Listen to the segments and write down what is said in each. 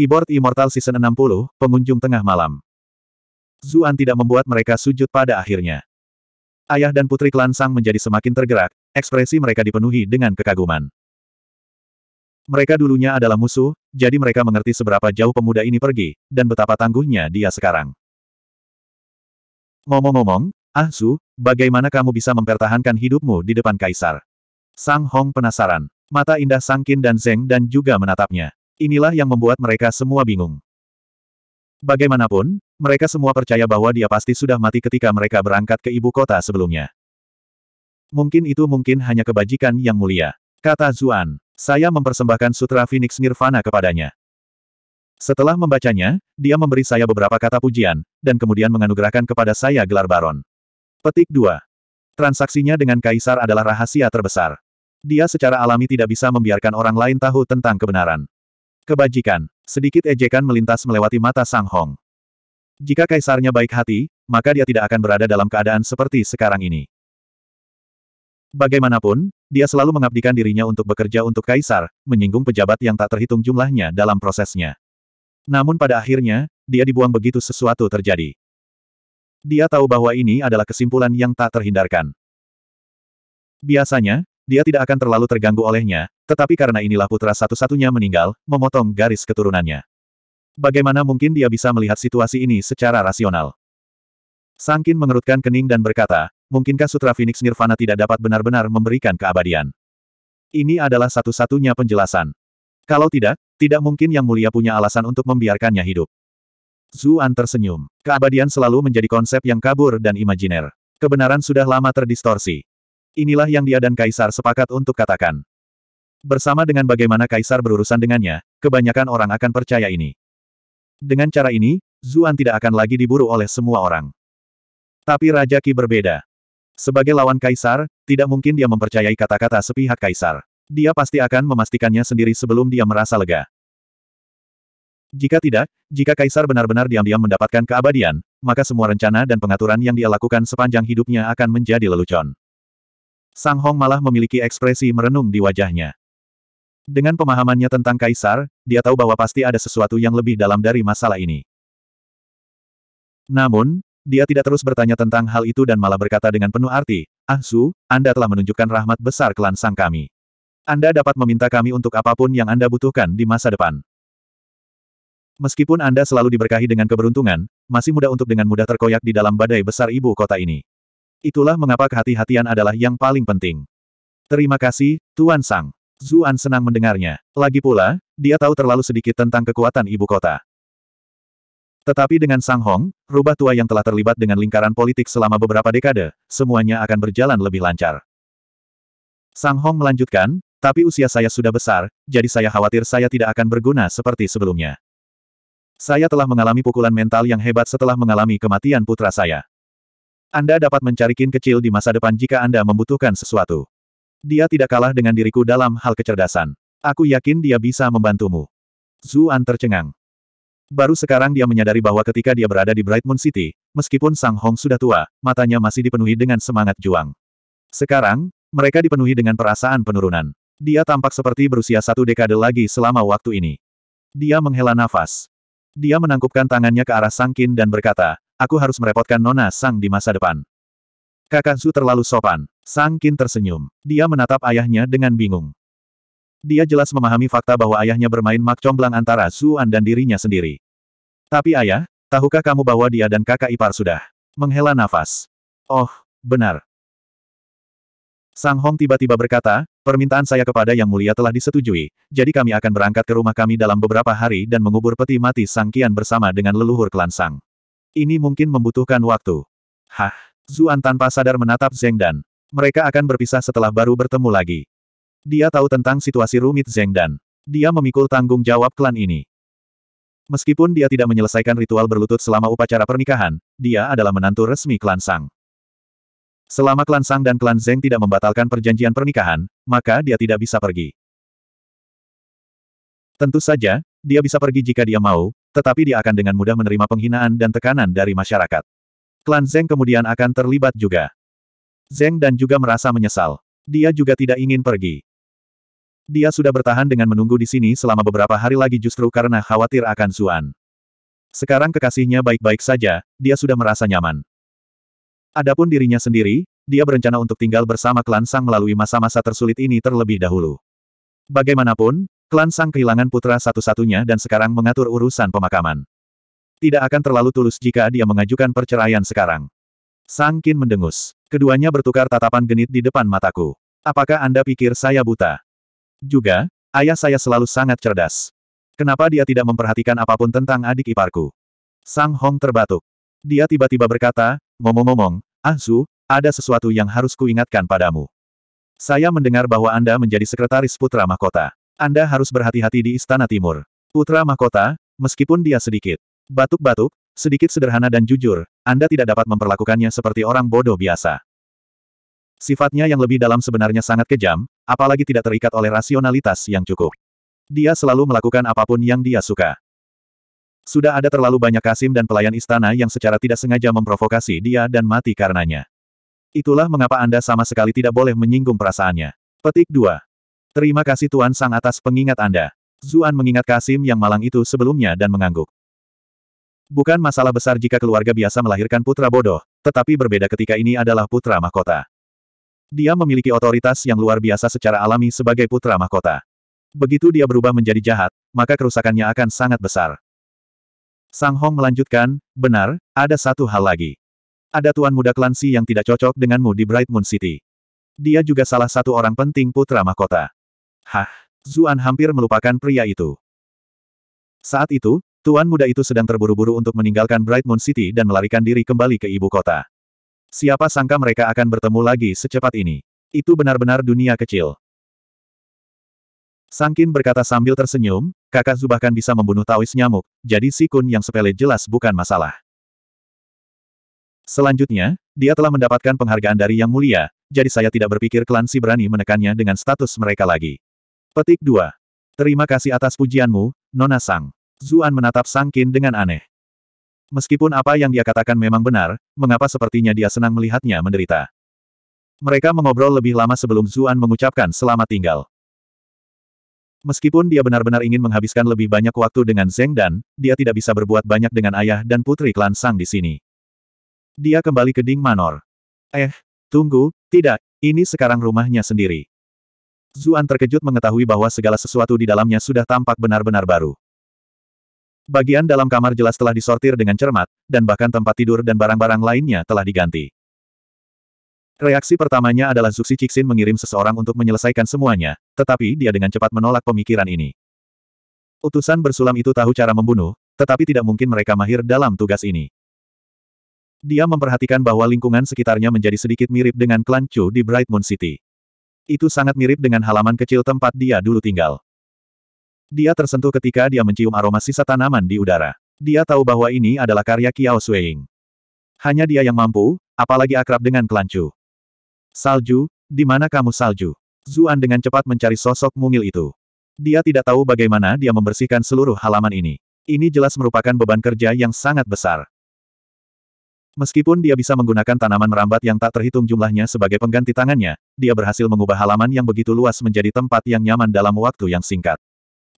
Keyboard Immortal Season 60, Pengunjung Tengah Malam. Zuan tidak membuat mereka sujud pada akhirnya. Ayah dan putri klan Sang menjadi semakin tergerak, ekspresi mereka dipenuhi dengan kekaguman. Mereka dulunya adalah musuh, jadi mereka mengerti seberapa jauh pemuda ini pergi, dan betapa tangguhnya dia sekarang. Ngomong-ngomong, Ah Su, bagaimana kamu bisa mempertahankan hidupmu di depan Kaisar? Sang Hong penasaran. Mata indah Sangkin dan Zeng dan juga menatapnya. Inilah yang membuat mereka semua bingung. Bagaimanapun, mereka semua percaya bahwa dia pasti sudah mati ketika mereka berangkat ke ibu kota sebelumnya. Mungkin itu mungkin hanya kebajikan yang mulia. Kata Zuan, saya mempersembahkan Sutra Phoenix Nirvana kepadanya. Setelah membacanya, dia memberi saya beberapa kata pujian, dan kemudian menganugerahkan kepada saya gelar baron. Petik 2. Transaksinya dengan Kaisar adalah rahasia terbesar. Dia secara alami tidak bisa membiarkan orang lain tahu tentang kebenaran. Kebajikan. Sedikit ejekan melintas melewati mata Sang Hong. Jika kaisarnya baik hati, maka dia tidak akan berada dalam keadaan seperti sekarang ini. Bagaimanapun, dia selalu mengabdikan dirinya untuk bekerja untuk kaisar, menyinggung pejabat yang tak terhitung jumlahnya dalam prosesnya. Namun pada akhirnya, dia dibuang begitu sesuatu terjadi. Dia tahu bahwa ini adalah kesimpulan yang tak terhindarkan. Biasanya, dia tidak akan terlalu terganggu olehnya, tetapi karena inilah putra satu-satunya meninggal, memotong garis keturunannya. Bagaimana mungkin dia bisa melihat situasi ini secara rasional? Sangkin mengerutkan kening dan berkata, mungkinkah Sutra Phoenix Nirvana tidak dapat benar-benar memberikan keabadian? Ini adalah satu-satunya penjelasan. Kalau tidak, tidak mungkin Yang Mulia punya alasan untuk membiarkannya hidup. Zuan tersenyum. Keabadian selalu menjadi konsep yang kabur dan imajiner. Kebenaran sudah lama terdistorsi. Inilah yang dia dan Kaisar sepakat untuk katakan. Bersama dengan bagaimana Kaisar berurusan dengannya, kebanyakan orang akan percaya ini. Dengan cara ini, Zuan tidak akan lagi diburu oleh semua orang. Tapi Raja Qi berbeda. Sebagai lawan Kaisar, tidak mungkin dia mempercayai kata-kata sepihak Kaisar. Dia pasti akan memastikannya sendiri sebelum dia merasa lega. Jika tidak, jika Kaisar benar-benar diam-diam mendapatkan keabadian, maka semua rencana dan pengaturan yang dia lakukan sepanjang hidupnya akan menjadi lelucon. Sang Hong malah memiliki ekspresi merenung di wajahnya. Dengan pemahamannya tentang Kaisar, dia tahu bahwa pasti ada sesuatu yang lebih dalam dari masalah ini. Namun, dia tidak terus bertanya tentang hal itu dan malah berkata dengan penuh arti, Ah Su, Anda telah menunjukkan rahmat besar klan sang kami. Anda dapat meminta kami untuk apapun yang Anda butuhkan di masa depan. Meskipun Anda selalu diberkahi dengan keberuntungan, masih mudah untuk dengan mudah terkoyak di dalam badai besar ibu kota ini. Itulah mengapa kehati-hatian adalah yang paling penting. Terima kasih, Tuan Sang. Zuan senang mendengarnya. Lagi pula, dia tahu terlalu sedikit tentang kekuatan ibu kota. Tetapi dengan Sang Hong, rubah tua yang telah terlibat dengan lingkaran politik selama beberapa dekade, semuanya akan berjalan lebih lancar. Sang Hong melanjutkan, tapi usia saya sudah besar, jadi saya khawatir saya tidak akan berguna seperti sebelumnya. Saya telah mengalami pukulan mental yang hebat setelah mengalami kematian putra saya. Anda dapat mencari Kin kecil di masa depan jika Anda membutuhkan sesuatu. Dia tidak kalah dengan diriku dalam hal kecerdasan. Aku yakin dia bisa membantumu. Zuan tercengang. Baru sekarang dia menyadari bahwa ketika dia berada di Bright Moon City, meskipun Sang Hong sudah tua, matanya masih dipenuhi dengan semangat juang. Sekarang, mereka dipenuhi dengan perasaan penurunan. Dia tampak seperti berusia satu dekade lagi selama waktu ini. Dia menghela nafas. Dia menangkupkan tangannya ke arah Sangkin dan berkata, Aku harus merepotkan Nona Sang di masa depan. Kakak Su terlalu sopan. Sang Kin tersenyum. Dia menatap ayahnya dengan bingung. Dia jelas memahami fakta bahwa ayahnya bermain mak comblang antara Suan dan dirinya sendiri. Tapi ayah, tahukah kamu bahwa dia dan kakak ipar sudah menghela nafas? Oh, benar. Sang Hong tiba-tiba berkata, permintaan saya kepada Yang Mulia telah disetujui, jadi kami akan berangkat ke rumah kami dalam beberapa hari dan mengubur peti mati Sang Kian bersama dengan leluhur klan Sang. Ini mungkin membutuhkan waktu. Hah? Zuan tanpa sadar menatap Zeng Dan. Mereka akan berpisah setelah baru bertemu lagi. Dia tahu tentang situasi rumit Zeng Dan. Dia memikul tanggung jawab klan ini. Meskipun dia tidak menyelesaikan ritual berlutut selama upacara pernikahan, dia adalah menantu resmi klan Sang. Selama klan Sang dan klan Zeng tidak membatalkan perjanjian pernikahan, maka dia tidak bisa pergi. Tentu saja, dia bisa pergi jika dia mau, tetapi dia akan dengan mudah menerima penghinaan dan tekanan dari masyarakat. Klan Zeng kemudian akan terlibat juga. Zeng dan juga merasa menyesal. Dia juga tidak ingin pergi. Dia sudah bertahan dengan menunggu di sini selama beberapa hari lagi justru karena khawatir akan Zuan. Sekarang kekasihnya baik-baik saja, dia sudah merasa nyaman. Adapun dirinya sendiri, dia berencana untuk tinggal bersama klan Sang melalui masa-masa tersulit ini terlebih dahulu. Bagaimanapun, Klan Sang kehilangan putra satu-satunya dan sekarang mengatur urusan pemakaman. Tidak akan terlalu tulus jika dia mengajukan perceraian sekarang. Sang Kin mendengus. Keduanya bertukar tatapan genit di depan mataku. Apakah Anda pikir saya buta? Juga, ayah saya selalu sangat cerdas. Kenapa dia tidak memperhatikan apapun tentang adik iparku? Sang Hong terbatuk. Dia tiba-tiba berkata, ngomong-ngomong, Ah Su, ada sesuatu yang harus kuingatkan padamu. Saya mendengar bahwa Anda menjadi sekretaris putra mahkota. Anda harus berhati-hati di Istana Timur. Putra Mahkota, meskipun dia sedikit batuk-batuk, sedikit sederhana dan jujur, Anda tidak dapat memperlakukannya seperti orang bodoh biasa. Sifatnya yang lebih dalam sebenarnya sangat kejam, apalagi tidak terikat oleh rasionalitas yang cukup. Dia selalu melakukan apapun yang dia suka. Sudah ada terlalu banyak kasim dan pelayan istana yang secara tidak sengaja memprovokasi dia dan mati karenanya. Itulah mengapa Anda sama sekali tidak boleh menyinggung perasaannya. Petik 2. Terima kasih Tuan Sang atas pengingat Anda. Zuan mengingat Kasim yang malang itu sebelumnya dan mengangguk. Bukan masalah besar jika keluarga biasa melahirkan putra bodoh, tetapi berbeda ketika ini adalah putra mahkota. Dia memiliki otoritas yang luar biasa secara alami sebagai putra mahkota. Begitu dia berubah menjadi jahat, maka kerusakannya akan sangat besar. Sang Hong melanjutkan, benar, ada satu hal lagi. Ada tuan muda klansi yang tidak cocok denganmu di Bright Moon City. Dia juga salah satu orang penting putra mahkota. Hah? Zuan hampir melupakan pria itu. Saat itu, tuan muda itu sedang terburu-buru untuk meninggalkan Bright Moon City dan melarikan diri kembali ke ibu kota. Siapa sangka mereka akan bertemu lagi secepat ini. Itu benar-benar dunia kecil. Sangkin berkata sambil tersenyum, kakak Zu bahkan bisa membunuh Taois nyamuk, jadi si kun yang sepele jelas bukan masalah. Selanjutnya, dia telah mendapatkan penghargaan dari Yang Mulia, jadi saya tidak berpikir klan si berani menekannya dengan status mereka lagi. Petik 2. Terima kasih atas pujianmu, Nona Sang. Zuan menatap Sang Kin dengan aneh. Meskipun apa yang dia katakan memang benar, mengapa sepertinya dia senang melihatnya menderita. Mereka mengobrol lebih lama sebelum Zuan mengucapkan selamat tinggal. Meskipun dia benar-benar ingin menghabiskan lebih banyak waktu dengan Zeng Dan, dia tidak bisa berbuat banyak dengan ayah dan putri klan Sang di sini. Dia kembali ke Ding Manor. Eh, tunggu, tidak, ini sekarang rumahnya sendiri. Zuan terkejut mengetahui bahwa segala sesuatu di dalamnya sudah tampak benar-benar baru. Bagian dalam kamar jelas telah disortir dengan cermat, dan bahkan tempat tidur dan barang-barang lainnya telah diganti. Reaksi pertamanya adalah Zuxi Cixin mengirim seseorang untuk menyelesaikan semuanya, tetapi dia dengan cepat menolak pemikiran ini. Utusan bersulam itu tahu cara membunuh, tetapi tidak mungkin mereka mahir dalam tugas ini. Dia memperhatikan bahwa lingkungan sekitarnya menjadi sedikit mirip dengan klan Chu di Bright Moon City. Itu sangat mirip dengan halaman kecil tempat dia dulu tinggal. Dia tersentuh ketika dia mencium aroma sisa tanaman di udara. Dia tahu bahwa ini adalah karya Kiao Shuiying. Hanya dia yang mampu, apalagi akrab dengan kelancu. Salju, di mana kamu salju? Zuan dengan cepat mencari sosok mungil itu. Dia tidak tahu bagaimana dia membersihkan seluruh halaman ini. Ini jelas merupakan beban kerja yang sangat besar. Meskipun dia bisa menggunakan tanaman merambat yang tak terhitung jumlahnya sebagai pengganti tangannya, dia berhasil mengubah halaman yang begitu luas menjadi tempat yang nyaman dalam waktu yang singkat.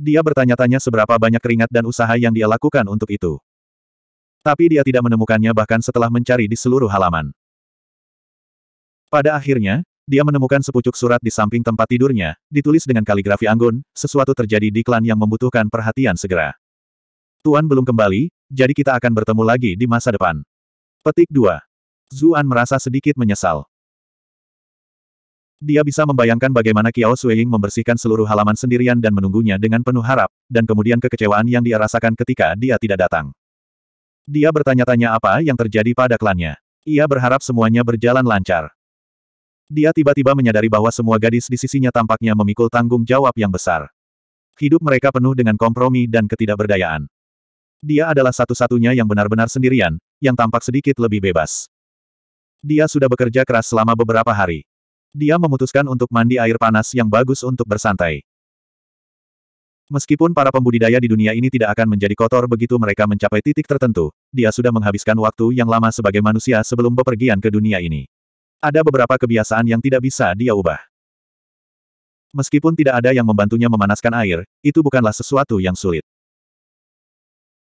Dia bertanya-tanya seberapa banyak keringat dan usaha yang dia lakukan untuk itu. Tapi dia tidak menemukannya bahkan setelah mencari di seluruh halaman. Pada akhirnya, dia menemukan sepucuk surat di samping tempat tidurnya, ditulis dengan kaligrafi anggun, sesuatu terjadi di klan yang membutuhkan perhatian segera. Tuan belum kembali, jadi kita akan bertemu lagi di masa depan. Petik 2. Zuan merasa sedikit menyesal. Dia bisa membayangkan bagaimana Kiao Sueying membersihkan seluruh halaman sendirian dan menunggunya dengan penuh harap, dan kemudian kekecewaan yang dia rasakan ketika dia tidak datang. Dia bertanya-tanya apa yang terjadi pada klannya. Ia berharap semuanya berjalan lancar. Dia tiba-tiba menyadari bahwa semua gadis di sisinya tampaknya memikul tanggung jawab yang besar. Hidup mereka penuh dengan kompromi dan ketidakberdayaan. Dia adalah satu-satunya yang benar-benar sendirian, yang tampak sedikit lebih bebas. Dia sudah bekerja keras selama beberapa hari. Dia memutuskan untuk mandi air panas yang bagus untuk bersantai. Meskipun para pembudidaya di dunia ini tidak akan menjadi kotor begitu mereka mencapai titik tertentu, dia sudah menghabiskan waktu yang lama sebagai manusia sebelum bepergian ke dunia ini. Ada beberapa kebiasaan yang tidak bisa dia ubah. Meskipun tidak ada yang membantunya memanaskan air, itu bukanlah sesuatu yang sulit.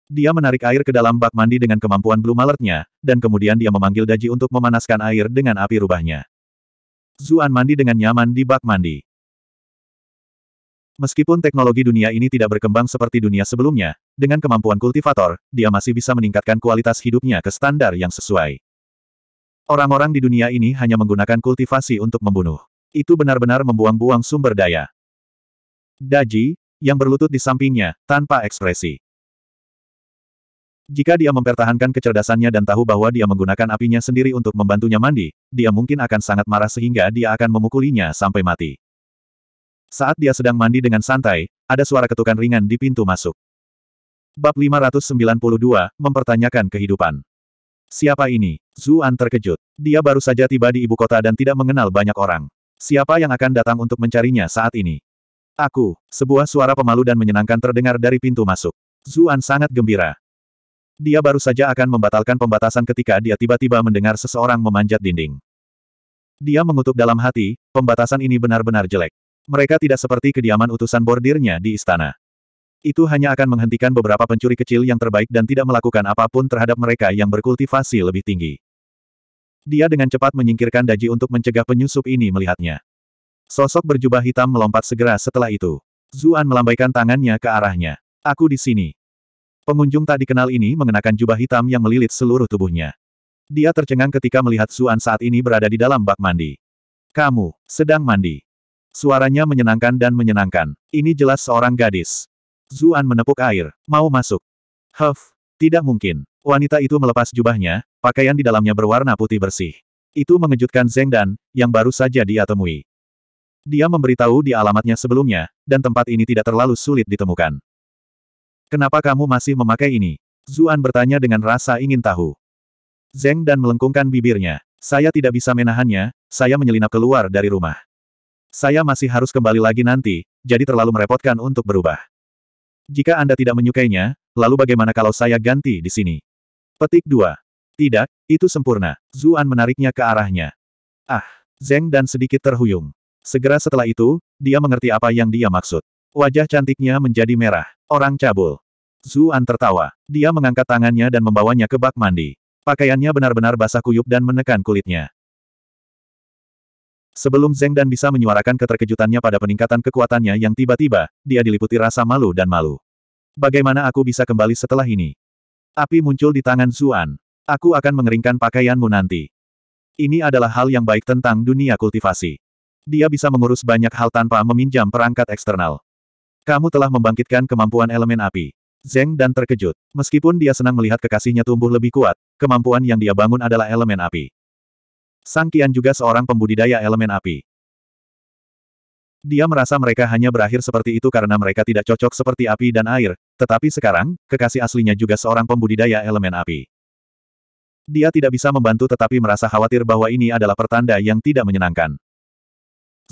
Dia menarik air ke dalam bak mandi dengan kemampuan Blue malertnya, dan kemudian dia memanggil Daji untuk memanaskan air dengan api rubahnya. Zuan mandi dengan nyaman di bak mandi. Meskipun teknologi dunia ini tidak berkembang seperti dunia sebelumnya, dengan kemampuan kultivator, dia masih bisa meningkatkan kualitas hidupnya ke standar yang sesuai. Orang-orang di dunia ini hanya menggunakan kultivasi untuk membunuh. Itu benar-benar membuang-buang sumber daya. Daji, yang berlutut di sampingnya, tanpa ekspresi. Jika dia mempertahankan kecerdasannya dan tahu bahwa dia menggunakan apinya sendiri untuk membantunya mandi, dia mungkin akan sangat marah sehingga dia akan memukulinya sampai mati. Saat dia sedang mandi dengan santai, ada suara ketukan ringan di pintu masuk. Bab 592, Mempertanyakan Kehidupan Siapa ini? Zuan terkejut. Dia baru saja tiba di ibu kota dan tidak mengenal banyak orang. Siapa yang akan datang untuk mencarinya saat ini? Aku, sebuah suara pemalu dan menyenangkan terdengar dari pintu masuk. Zuan sangat gembira. Dia baru saja akan membatalkan pembatasan ketika dia tiba-tiba mendengar seseorang memanjat dinding. Dia mengutuk dalam hati, pembatasan ini benar-benar jelek. Mereka tidak seperti kediaman utusan bordirnya di istana. Itu hanya akan menghentikan beberapa pencuri kecil yang terbaik dan tidak melakukan apapun terhadap mereka yang berkultivasi lebih tinggi. Dia dengan cepat menyingkirkan daji untuk mencegah penyusup ini melihatnya. Sosok berjubah hitam melompat segera setelah itu. Zuan melambaikan tangannya ke arahnya. Aku di sini. Pengunjung tak dikenal ini mengenakan jubah hitam yang melilit seluruh tubuhnya. Dia tercengang ketika melihat Suan saat ini berada di dalam bak mandi. Kamu, sedang mandi. Suaranya menyenangkan dan menyenangkan. Ini jelas seorang gadis. Zuan menepuk air, mau masuk. Huff, tidak mungkin. Wanita itu melepas jubahnya, pakaian di dalamnya berwarna putih bersih. Itu mengejutkan Zeng Dan, yang baru saja dia temui. Dia memberitahu di alamatnya sebelumnya, dan tempat ini tidak terlalu sulit ditemukan. Kenapa kamu masih memakai ini? Zuan bertanya dengan rasa ingin tahu. Zeng dan melengkungkan bibirnya. Saya tidak bisa menahannya, saya menyelinap keluar dari rumah. Saya masih harus kembali lagi nanti, jadi terlalu merepotkan untuk berubah. Jika Anda tidak menyukainya, lalu bagaimana kalau saya ganti di sini? Petik 2. Tidak, itu sempurna. Zuan menariknya ke arahnya. Ah, Zeng dan sedikit terhuyung. Segera setelah itu, dia mengerti apa yang dia maksud. Wajah cantiknya menjadi merah. Orang cabul. Zuan tertawa. Dia mengangkat tangannya dan membawanya ke bak mandi. Pakaiannya benar-benar basah kuyup dan menekan kulitnya. Sebelum Zeng Dan bisa menyuarakan keterkejutannya pada peningkatan kekuatannya yang tiba-tiba, dia diliputi rasa malu dan malu. Bagaimana aku bisa kembali setelah ini? Api muncul di tangan Zuan. Aku akan mengeringkan pakaianmu nanti. Ini adalah hal yang baik tentang dunia kultivasi. Dia bisa mengurus banyak hal tanpa meminjam perangkat eksternal. Kamu telah membangkitkan kemampuan elemen api. Zeng dan terkejut. Meskipun dia senang melihat kekasihnya tumbuh lebih kuat, kemampuan yang dia bangun adalah elemen api. Sang Qian juga seorang pembudidaya elemen api. Dia merasa mereka hanya berakhir seperti itu karena mereka tidak cocok seperti api dan air, tetapi sekarang, kekasih aslinya juga seorang pembudidaya elemen api. Dia tidak bisa membantu tetapi merasa khawatir bahwa ini adalah pertanda yang tidak menyenangkan.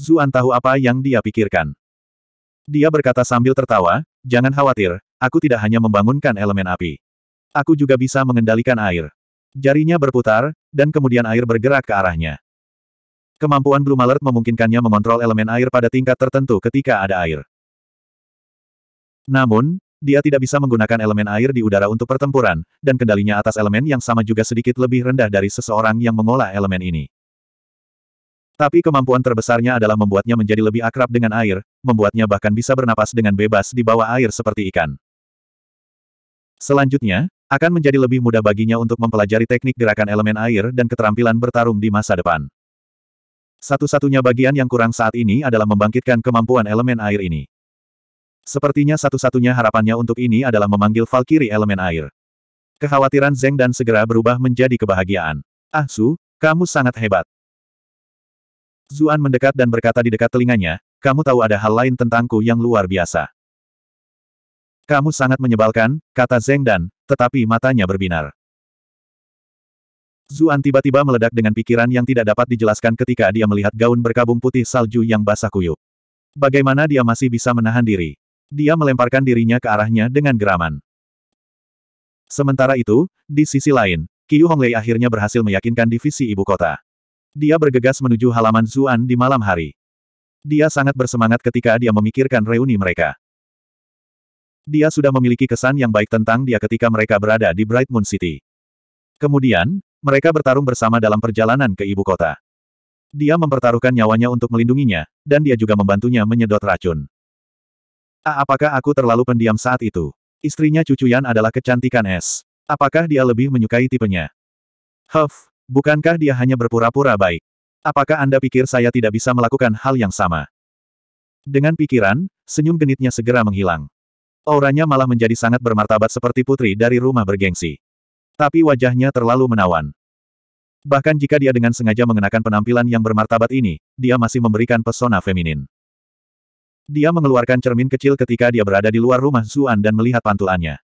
Zuan tahu apa yang dia pikirkan. Dia berkata sambil tertawa, jangan khawatir, aku tidak hanya membangunkan elemen api. Aku juga bisa mengendalikan air. Jarinya berputar, dan kemudian air bergerak ke arahnya. Kemampuan Blue Malert memungkinkannya mengontrol elemen air pada tingkat tertentu ketika ada air. Namun, dia tidak bisa menggunakan elemen air di udara untuk pertempuran, dan kendalinya atas elemen yang sama juga sedikit lebih rendah dari seseorang yang mengolah elemen ini. Tapi kemampuan terbesarnya adalah membuatnya menjadi lebih akrab dengan air, membuatnya bahkan bisa bernapas dengan bebas di bawah air seperti ikan. Selanjutnya, akan menjadi lebih mudah baginya untuk mempelajari teknik gerakan elemen air dan keterampilan bertarung di masa depan. Satu-satunya bagian yang kurang saat ini adalah membangkitkan kemampuan elemen air ini. Sepertinya satu-satunya harapannya untuk ini adalah memanggil Valkyrie elemen air. Kekhawatiran Zeng dan segera berubah menjadi kebahagiaan. Ah Su, kamu sangat hebat. Zuan mendekat dan berkata di dekat telinganya, kamu tahu ada hal lain tentangku yang luar biasa. Kamu sangat menyebalkan, kata Zeng Dan, tetapi matanya berbinar. Zuan tiba-tiba meledak dengan pikiran yang tidak dapat dijelaskan ketika dia melihat gaun berkabung putih salju yang basah kuyup. Bagaimana dia masih bisa menahan diri? Dia melemparkan dirinya ke arahnya dengan geraman. Sementara itu, di sisi lain, Qiu Honglei akhirnya berhasil meyakinkan divisi ibu kota. Dia bergegas menuju halaman Zuan di malam hari. Dia sangat bersemangat ketika dia memikirkan reuni mereka. Dia sudah memiliki kesan yang baik tentang dia ketika mereka berada di Bright Moon City. Kemudian, mereka bertarung bersama dalam perjalanan ke ibu kota. Dia mempertaruhkan nyawanya untuk melindunginya, dan dia juga membantunya menyedot racun. A, ah, apakah aku terlalu pendiam saat itu? Istrinya cucuyan adalah kecantikan es. Apakah dia lebih menyukai tipenya? Huff, Bukankah dia hanya berpura-pura baik? Apakah Anda pikir saya tidak bisa melakukan hal yang sama? Dengan pikiran, senyum genitnya segera menghilang. Auranya malah menjadi sangat bermartabat seperti putri dari rumah bergengsi. Tapi wajahnya terlalu menawan. Bahkan jika dia dengan sengaja mengenakan penampilan yang bermartabat ini, dia masih memberikan pesona feminin. Dia mengeluarkan cermin kecil ketika dia berada di luar rumah Zuan dan melihat pantulannya.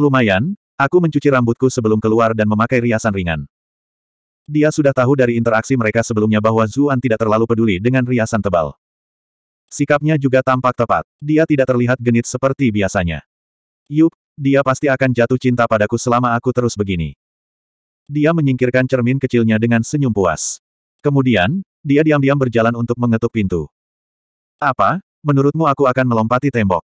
Lumayan, aku mencuci rambutku sebelum keluar dan memakai riasan ringan. Dia sudah tahu dari interaksi mereka sebelumnya bahwa Zuan tidak terlalu peduli dengan riasan tebal. Sikapnya juga tampak tepat. Dia tidak terlihat genit seperti biasanya. Yup, dia pasti akan jatuh cinta padaku selama aku terus begini. Dia menyingkirkan cermin kecilnya dengan senyum puas. Kemudian, dia diam-diam berjalan untuk mengetuk pintu. Apa? Menurutmu aku akan melompati tembok?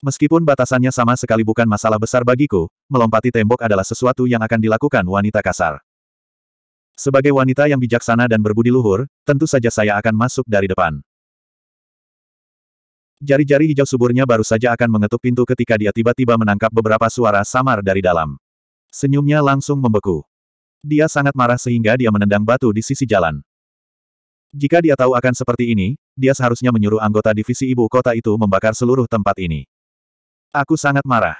Meskipun batasannya sama sekali bukan masalah besar bagiku, melompati tembok adalah sesuatu yang akan dilakukan wanita kasar. Sebagai wanita yang bijaksana dan berbudi luhur, tentu saja saya akan masuk dari depan. Jari-jari hijau suburnya baru saja akan mengetuk pintu ketika dia tiba-tiba menangkap beberapa suara samar dari dalam. Senyumnya langsung membeku. Dia sangat marah sehingga dia menendang batu di sisi jalan. Jika dia tahu akan seperti ini, dia seharusnya menyuruh anggota divisi ibu kota itu membakar seluruh tempat ini. Aku sangat marah.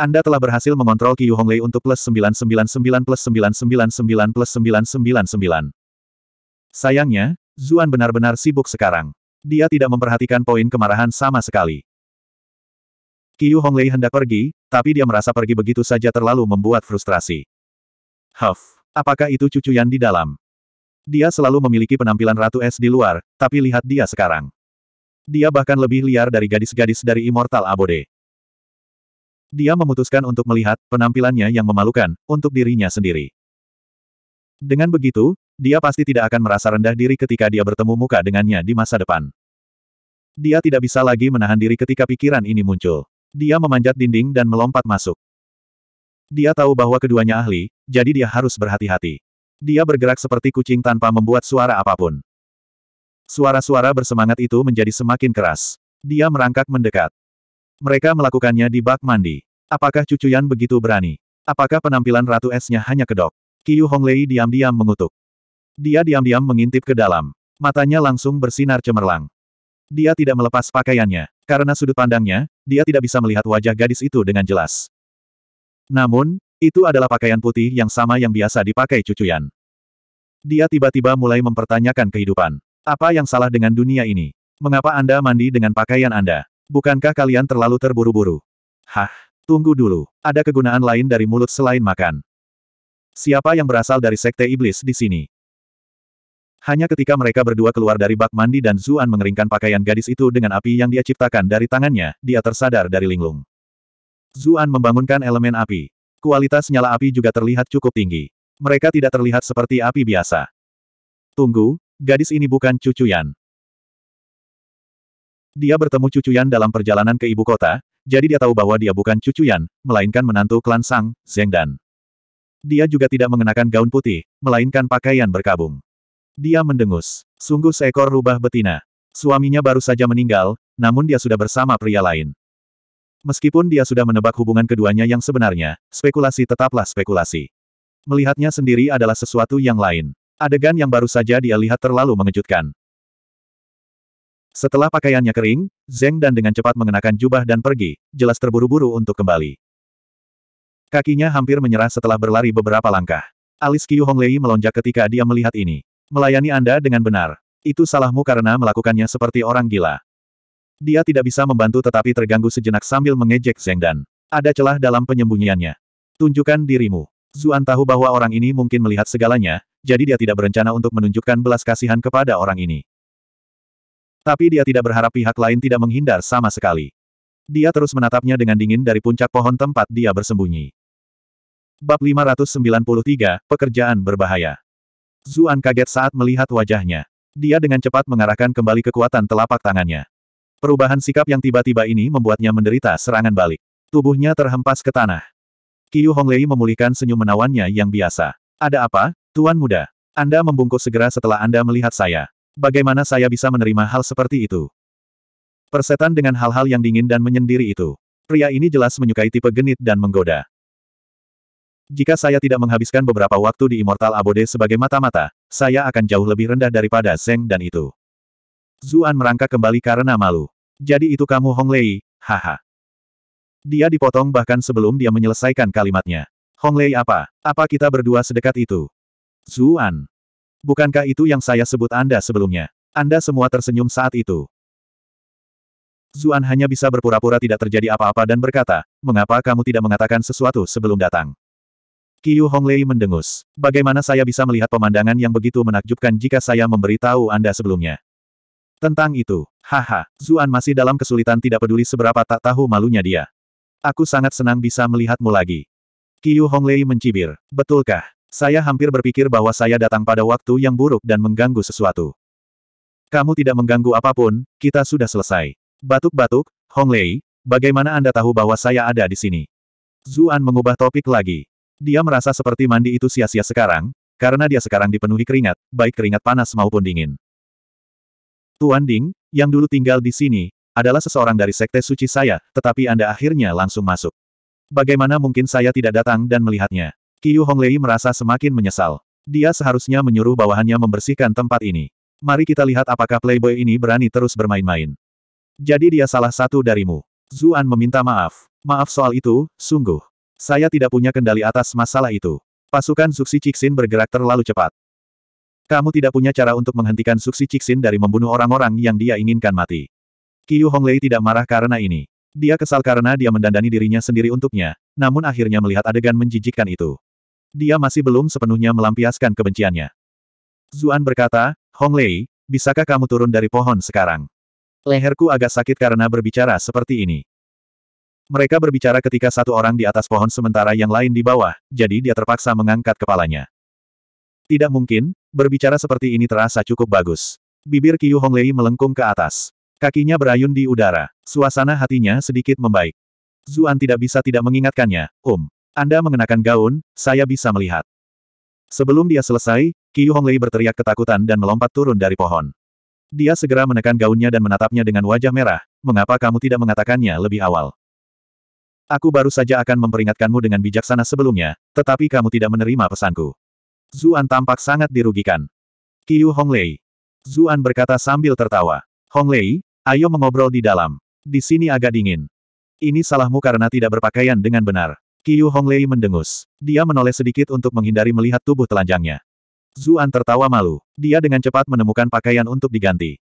Anda telah berhasil mengontrol Qiu Honglei untuk plus 999 plus 999 plus 999. Sayangnya, Zuan benar-benar sibuk sekarang. Dia tidak memperhatikan poin kemarahan sama sekali. Qiu Honglei hendak pergi, tapi dia merasa pergi begitu saja terlalu membuat frustrasi. Huff, apakah itu cucu yang di dalam? Dia selalu memiliki penampilan Ratu Es di luar, tapi lihat dia sekarang. Dia bahkan lebih liar dari gadis-gadis dari Immortal Abode. Dia memutuskan untuk melihat penampilannya yang memalukan untuk dirinya sendiri. Dengan begitu, dia pasti tidak akan merasa rendah diri ketika dia bertemu muka dengannya di masa depan. Dia tidak bisa lagi menahan diri ketika pikiran ini muncul. Dia memanjat dinding dan melompat masuk. Dia tahu bahwa keduanya ahli, jadi dia harus berhati-hati. Dia bergerak seperti kucing tanpa membuat suara apapun. Suara-suara bersemangat itu menjadi semakin keras. Dia merangkak mendekat. Mereka melakukannya di bak mandi. Apakah cucu Yan begitu berani? Apakah penampilan Ratu Esnya hanya kedok? Qiu Honglei diam-diam mengutuk. Dia diam-diam mengintip ke dalam. Matanya langsung bersinar cemerlang. Dia tidak melepas pakaiannya. Karena sudut pandangnya, dia tidak bisa melihat wajah gadis itu dengan jelas. Namun, itu adalah pakaian putih yang sama yang biasa dipakai cucu Yan. Dia tiba-tiba mulai mempertanyakan kehidupan. Apa yang salah dengan dunia ini? Mengapa Anda mandi dengan pakaian Anda? Bukankah kalian terlalu terburu-buru? Hah, tunggu dulu. Ada kegunaan lain dari mulut selain makan. Siapa yang berasal dari sekte iblis di sini? Hanya ketika mereka berdua keluar dari bak mandi dan Zuan mengeringkan pakaian gadis itu dengan api yang dia ciptakan dari tangannya, dia tersadar dari linglung. Zuan membangunkan elemen api. Kualitas nyala api juga terlihat cukup tinggi. Mereka tidak terlihat seperti api biasa. Tunggu, gadis ini bukan cucu Yan. Dia bertemu cucu Yan dalam perjalanan ke ibu kota, jadi dia tahu bahwa dia bukan cucu Yan, melainkan menantu klan Sang, dan. Dia juga tidak mengenakan gaun putih, melainkan pakaian berkabung. Dia mendengus. Sungguh seekor rubah betina. Suaminya baru saja meninggal, namun dia sudah bersama pria lain. Meskipun dia sudah menebak hubungan keduanya yang sebenarnya, spekulasi tetaplah spekulasi. Melihatnya sendiri adalah sesuatu yang lain. Adegan yang baru saja dia lihat terlalu mengejutkan. Setelah pakaiannya kering, Zeng dan dengan cepat mengenakan jubah dan pergi, jelas terburu-buru untuk kembali. Kakinya hampir menyerah setelah berlari beberapa langkah. Alis Qiu Honglei melonjak ketika dia melihat ini. Melayani Anda dengan benar. Itu salahmu karena melakukannya seperti orang gila. Dia tidak bisa membantu tetapi terganggu sejenak sambil mengejek Zeng Dan. Ada celah dalam penyembunyiannya. Tunjukkan dirimu. Zuan tahu bahwa orang ini mungkin melihat segalanya, jadi dia tidak berencana untuk menunjukkan belas kasihan kepada orang ini. Tapi dia tidak berharap pihak lain tidak menghindar sama sekali. Dia terus menatapnya dengan dingin dari puncak pohon tempat dia bersembunyi. Bab 593, Pekerjaan Berbahaya Zuan kaget saat melihat wajahnya. Dia dengan cepat mengarahkan kembali kekuatan telapak tangannya. Perubahan sikap yang tiba-tiba ini membuatnya menderita serangan balik. Tubuhnya terhempas ke tanah. Qiu Honglei memulihkan senyum menawannya yang biasa. Ada apa, Tuan Muda? Anda membungkuk segera setelah Anda melihat saya. Bagaimana saya bisa menerima hal seperti itu? Persetan dengan hal-hal yang dingin dan menyendiri itu. Pria ini jelas menyukai tipe genit dan menggoda. Jika saya tidak menghabiskan beberapa waktu di Immortal Abode sebagai mata-mata, saya akan jauh lebih rendah daripada Zeng dan itu. Zuan merangkak kembali karena malu. Jadi itu kamu Hong Lei, haha. Dia dipotong bahkan sebelum dia menyelesaikan kalimatnya. Hong Lei apa? Apa kita berdua sedekat itu? Zuan. Bukankah itu yang saya sebut Anda sebelumnya? Anda semua tersenyum saat itu. Zuan hanya bisa berpura-pura tidak terjadi apa-apa dan berkata, mengapa kamu tidak mengatakan sesuatu sebelum datang? Qiu Honglei mendengus. Bagaimana saya bisa melihat pemandangan yang begitu menakjubkan jika saya memberitahu Anda sebelumnya? Tentang itu, haha, Zuan masih dalam kesulitan tidak peduli seberapa tak tahu malunya dia. Aku sangat senang bisa melihatmu lagi. Qiu Honglei mencibir, betulkah? Saya hampir berpikir bahwa saya datang pada waktu yang buruk dan mengganggu sesuatu. Kamu tidak mengganggu apapun, kita sudah selesai. Batuk-batuk, Hong Lei, bagaimana Anda tahu bahwa saya ada di sini? Zuan mengubah topik lagi. Dia merasa seperti mandi itu sia-sia sekarang, karena dia sekarang dipenuhi keringat, baik keringat panas maupun dingin. Tuan Ding, yang dulu tinggal di sini, adalah seseorang dari sekte suci saya, tetapi Anda akhirnya langsung masuk. Bagaimana mungkin saya tidak datang dan melihatnya? Qiu Honglei merasa semakin menyesal. Dia seharusnya menyuruh bawahannya membersihkan tempat ini. Mari kita lihat apakah playboy ini berani terus bermain-main. Jadi dia salah satu darimu. Zuan meminta maaf. Maaf soal itu, sungguh. Saya tidak punya kendali atas masalah itu. Pasukan Suksi Cixin bergerak terlalu cepat. Kamu tidak punya cara untuk menghentikan Suksi Cixin dari membunuh orang-orang yang dia inginkan mati. Qiu Honglei tidak marah karena ini. Dia kesal karena dia mendandani dirinya sendiri untuknya, namun akhirnya melihat adegan menjijikkan itu. Dia masih belum sepenuhnya melampiaskan kebenciannya. Zuan berkata, Hong Lei, bisakah kamu turun dari pohon sekarang? Leherku agak sakit karena berbicara seperti ini. Mereka berbicara ketika satu orang di atas pohon sementara yang lain di bawah, jadi dia terpaksa mengangkat kepalanya. Tidak mungkin, berbicara seperti ini terasa cukup bagus. Bibir Hong Lei melengkung ke atas. Kakinya berayun di udara. Suasana hatinya sedikit membaik. Zuan tidak bisa tidak mengingatkannya, Um. Anda mengenakan gaun, saya bisa melihat. Sebelum dia selesai, Qiu Honglei berteriak ketakutan dan melompat turun dari pohon. Dia segera menekan gaunnya dan menatapnya dengan wajah merah, mengapa kamu tidak mengatakannya lebih awal? Aku baru saja akan memperingatkanmu dengan bijaksana sebelumnya, tetapi kamu tidak menerima pesanku. Zuan tampak sangat dirugikan. Qiu Honglei. Zuan berkata sambil tertawa. Honglei, ayo mengobrol di dalam. Di sini agak dingin. Ini salahmu karena tidak berpakaian dengan benar. Qiu Honglei mendengus. Dia menoleh sedikit untuk menghindari melihat tubuh telanjangnya. Zuan tertawa malu. Dia dengan cepat menemukan pakaian untuk diganti.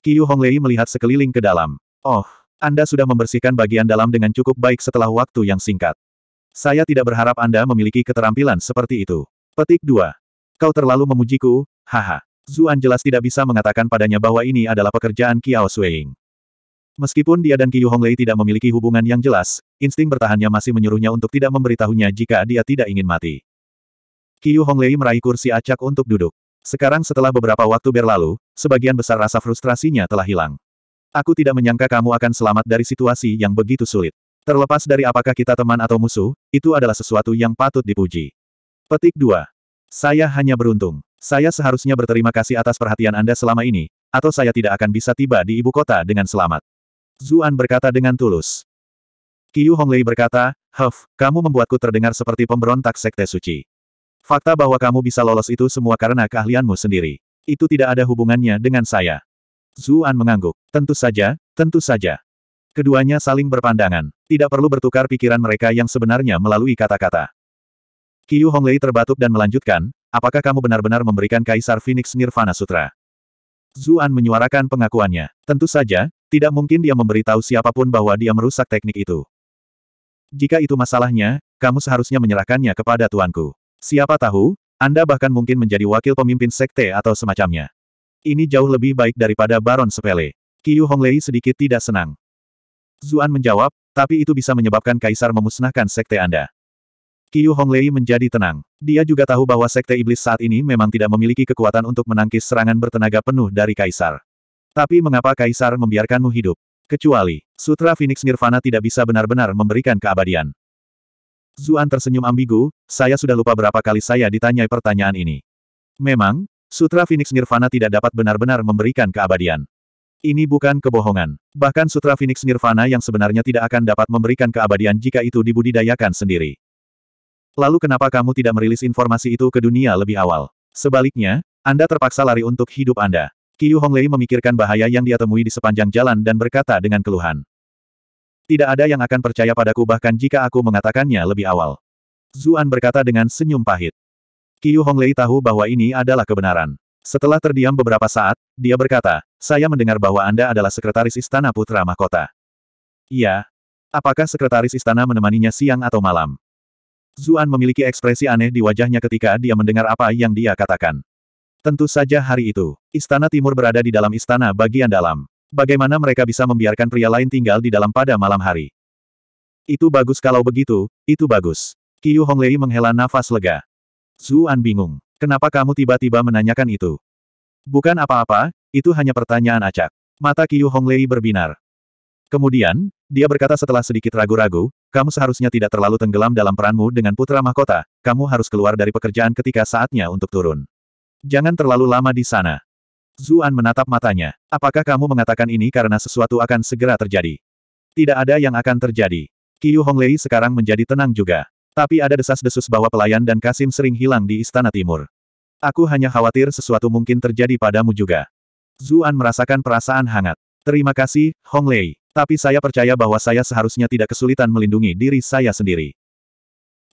Qiu Honglei melihat sekeliling ke dalam. Oh, Anda sudah membersihkan bagian dalam dengan cukup baik setelah waktu yang singkat. Saya tidak berharap Anda memiliki keterampilan seperti itu. Petik 2. Kau terlalu memujiku, haha. Zuan jelas tidak bisa mengatakan padanya bahwa ini adalah pekerjaan Kiao Shuiying. Meskipun dia dan Qiu Honglei tidak memiliki hubungan yang jelas, insting bertahannya masih menyuruhnya untuk tidak memberitahunya jika dia tidak ingin mati. Qiu Honglei meraih kursi acak untuk duduk. Sekarang setelah beberapa waktu berlalu, sebagian besar rasa frustrasinya telah hilang. Aku tidak menyangka kamu akan selamat dari situasi yang begitu sulit. Terlepas dari apakah kita teman atau musuh, itu adalah sesuatu yang patut dipuji. Petik 2. Saya hanya beruntung. Saya seharusnya berterima kasih atas perhatian Anda selama ini, atau saya tidak akan bisa tiba di ibu kota dengan selamat. Zuan berkata dengan tulus. Qiu Honglei berkata, Huff, kamu membuatku terdengar seperti pemberontak sekte suci. Fakta bahwa kamu bisa lolos itu semua karena keahlianmu sendiri. Itu tidak ada hubungannya dengan saya. Zuan mengangguk. Tentu saja, tentu saja. Keduanya saling berpandangan. Tidak perlu bertukar pikiran mereka yang sebenarnya melalui kata-kata. Qiu Honglei terbatuk dan melanjutkan, apakah kamu benar-benar memberikan Kaisar Phoenix Nirvana Sutra? Zuan menyuarakan pengakuannya. Tentu saja, tidak mungkin dia memberitahu siapapun bahwa dia merusak teknik itu. Jika itu masalahnya, kamu seharusnya menyerahkannya kepada tuanku. Siapa tahu, Anda bahkan mungkin menjadi wakil pemimpin sekte atau semacamnya. Ini jauh lebih baik daripada Baron Sepele. Qiu Honglei sedikit tidak senang. Zuan menjawab, tapi itu bisa menyebabkan kaisar memusnahkan sekte Anda. Qiu Honglei menjadi tenang. Dia juga tahu bahwa sekte iblis saat ini memang tidak memiliki kekuatan untuk menangkis serangan bertenaga penuh dari kaisar. Tapi mengapa Kaisar membiarkanmu hidup? Kecuali, Sutra Phoenix Nirvana tidak bisa benar-benar memberikan keabadian. Zuan tersenyum ambigu, saya sudah lupa berapa kali saya ditanyai pertanyaan ini. Memang, Sutra Phoenix Nirvana tidak dapat benar-benar memberikan keabadian. Ini bukan kebohongan. Bahkan Sutra Phoenix Nirvana yang sebenarnya tidak akan dapat memberikan keabadian jika itu dibudidayakan sendiri. Lalu kenapa kamu tidak merilis informasi itu ke dunia lebih awal? Sebaliknya, Anda terpaksa lari untuk hidup Anda. Qiu Honglei memikirkan bahaya yang dia temui di sepanjang jalan dan berkata dengan keluhan. Tidak ada yang akan percaya padaku bahkan jika aku mengatakannya lebih awal. Zuan berkata dengan senyum pahit. Qiu Honglei tahu bahwa ini adalah kebenaran. Setelah terdiam beberapa saat, dia berkata, saya mendengar bahwa Anda adalah sekretaris istana putra mahkota. Iya. Apakah sekretaris istana menemaninya siang atau malam? Zuan memiliki ekspresi aneh di wajahnya ketika dia mendengar apa yang dia katakan. Tentu saja hari itu, Istana Timur berada di dalam istana bagian dalam. Bagaimana mereka bisa membiarkan pria lain tinggal di dalam pada malam hari? Itu bagus kalau begitu, itu bagus. Qiu Honglei menghela nafas lega. Zuan bingung. Kenapa kamu tiba-tiba menanyakan itu? Bukan apa-apa, itu hanya pertanyaan acak. Mata Qiu Honglei berbinar. Kemudian, dia berkata setelah sedikit ragu-ragu, kamu seharusnya tidak terlalu tenggelam dalam peranmu dengan putra mahkota, kamu harus keluar dari pekerjaan ketika saatnya untuk turun. Jangan terlalu lama di sana. Zuan menatap matanya. Apakah kamu mengatakan ini karena sesuatu akan segera terjadi? Tidak ada yang akan terjadi. Qiu Honglei sekarang menjadi tenang juga. Tapi ada desas-desus bahwa pelayan dan Kasim sering hilang di Istana Timur. Aku hanya khawatir sesuatu mungkin terjadi padamu juga. Zuan merasakan perasaan hangat. Terima kasih, Honglei. Tapi saya percaya bahwa saya seharusnya tidak kesulitan melindungi diri saya sendiri.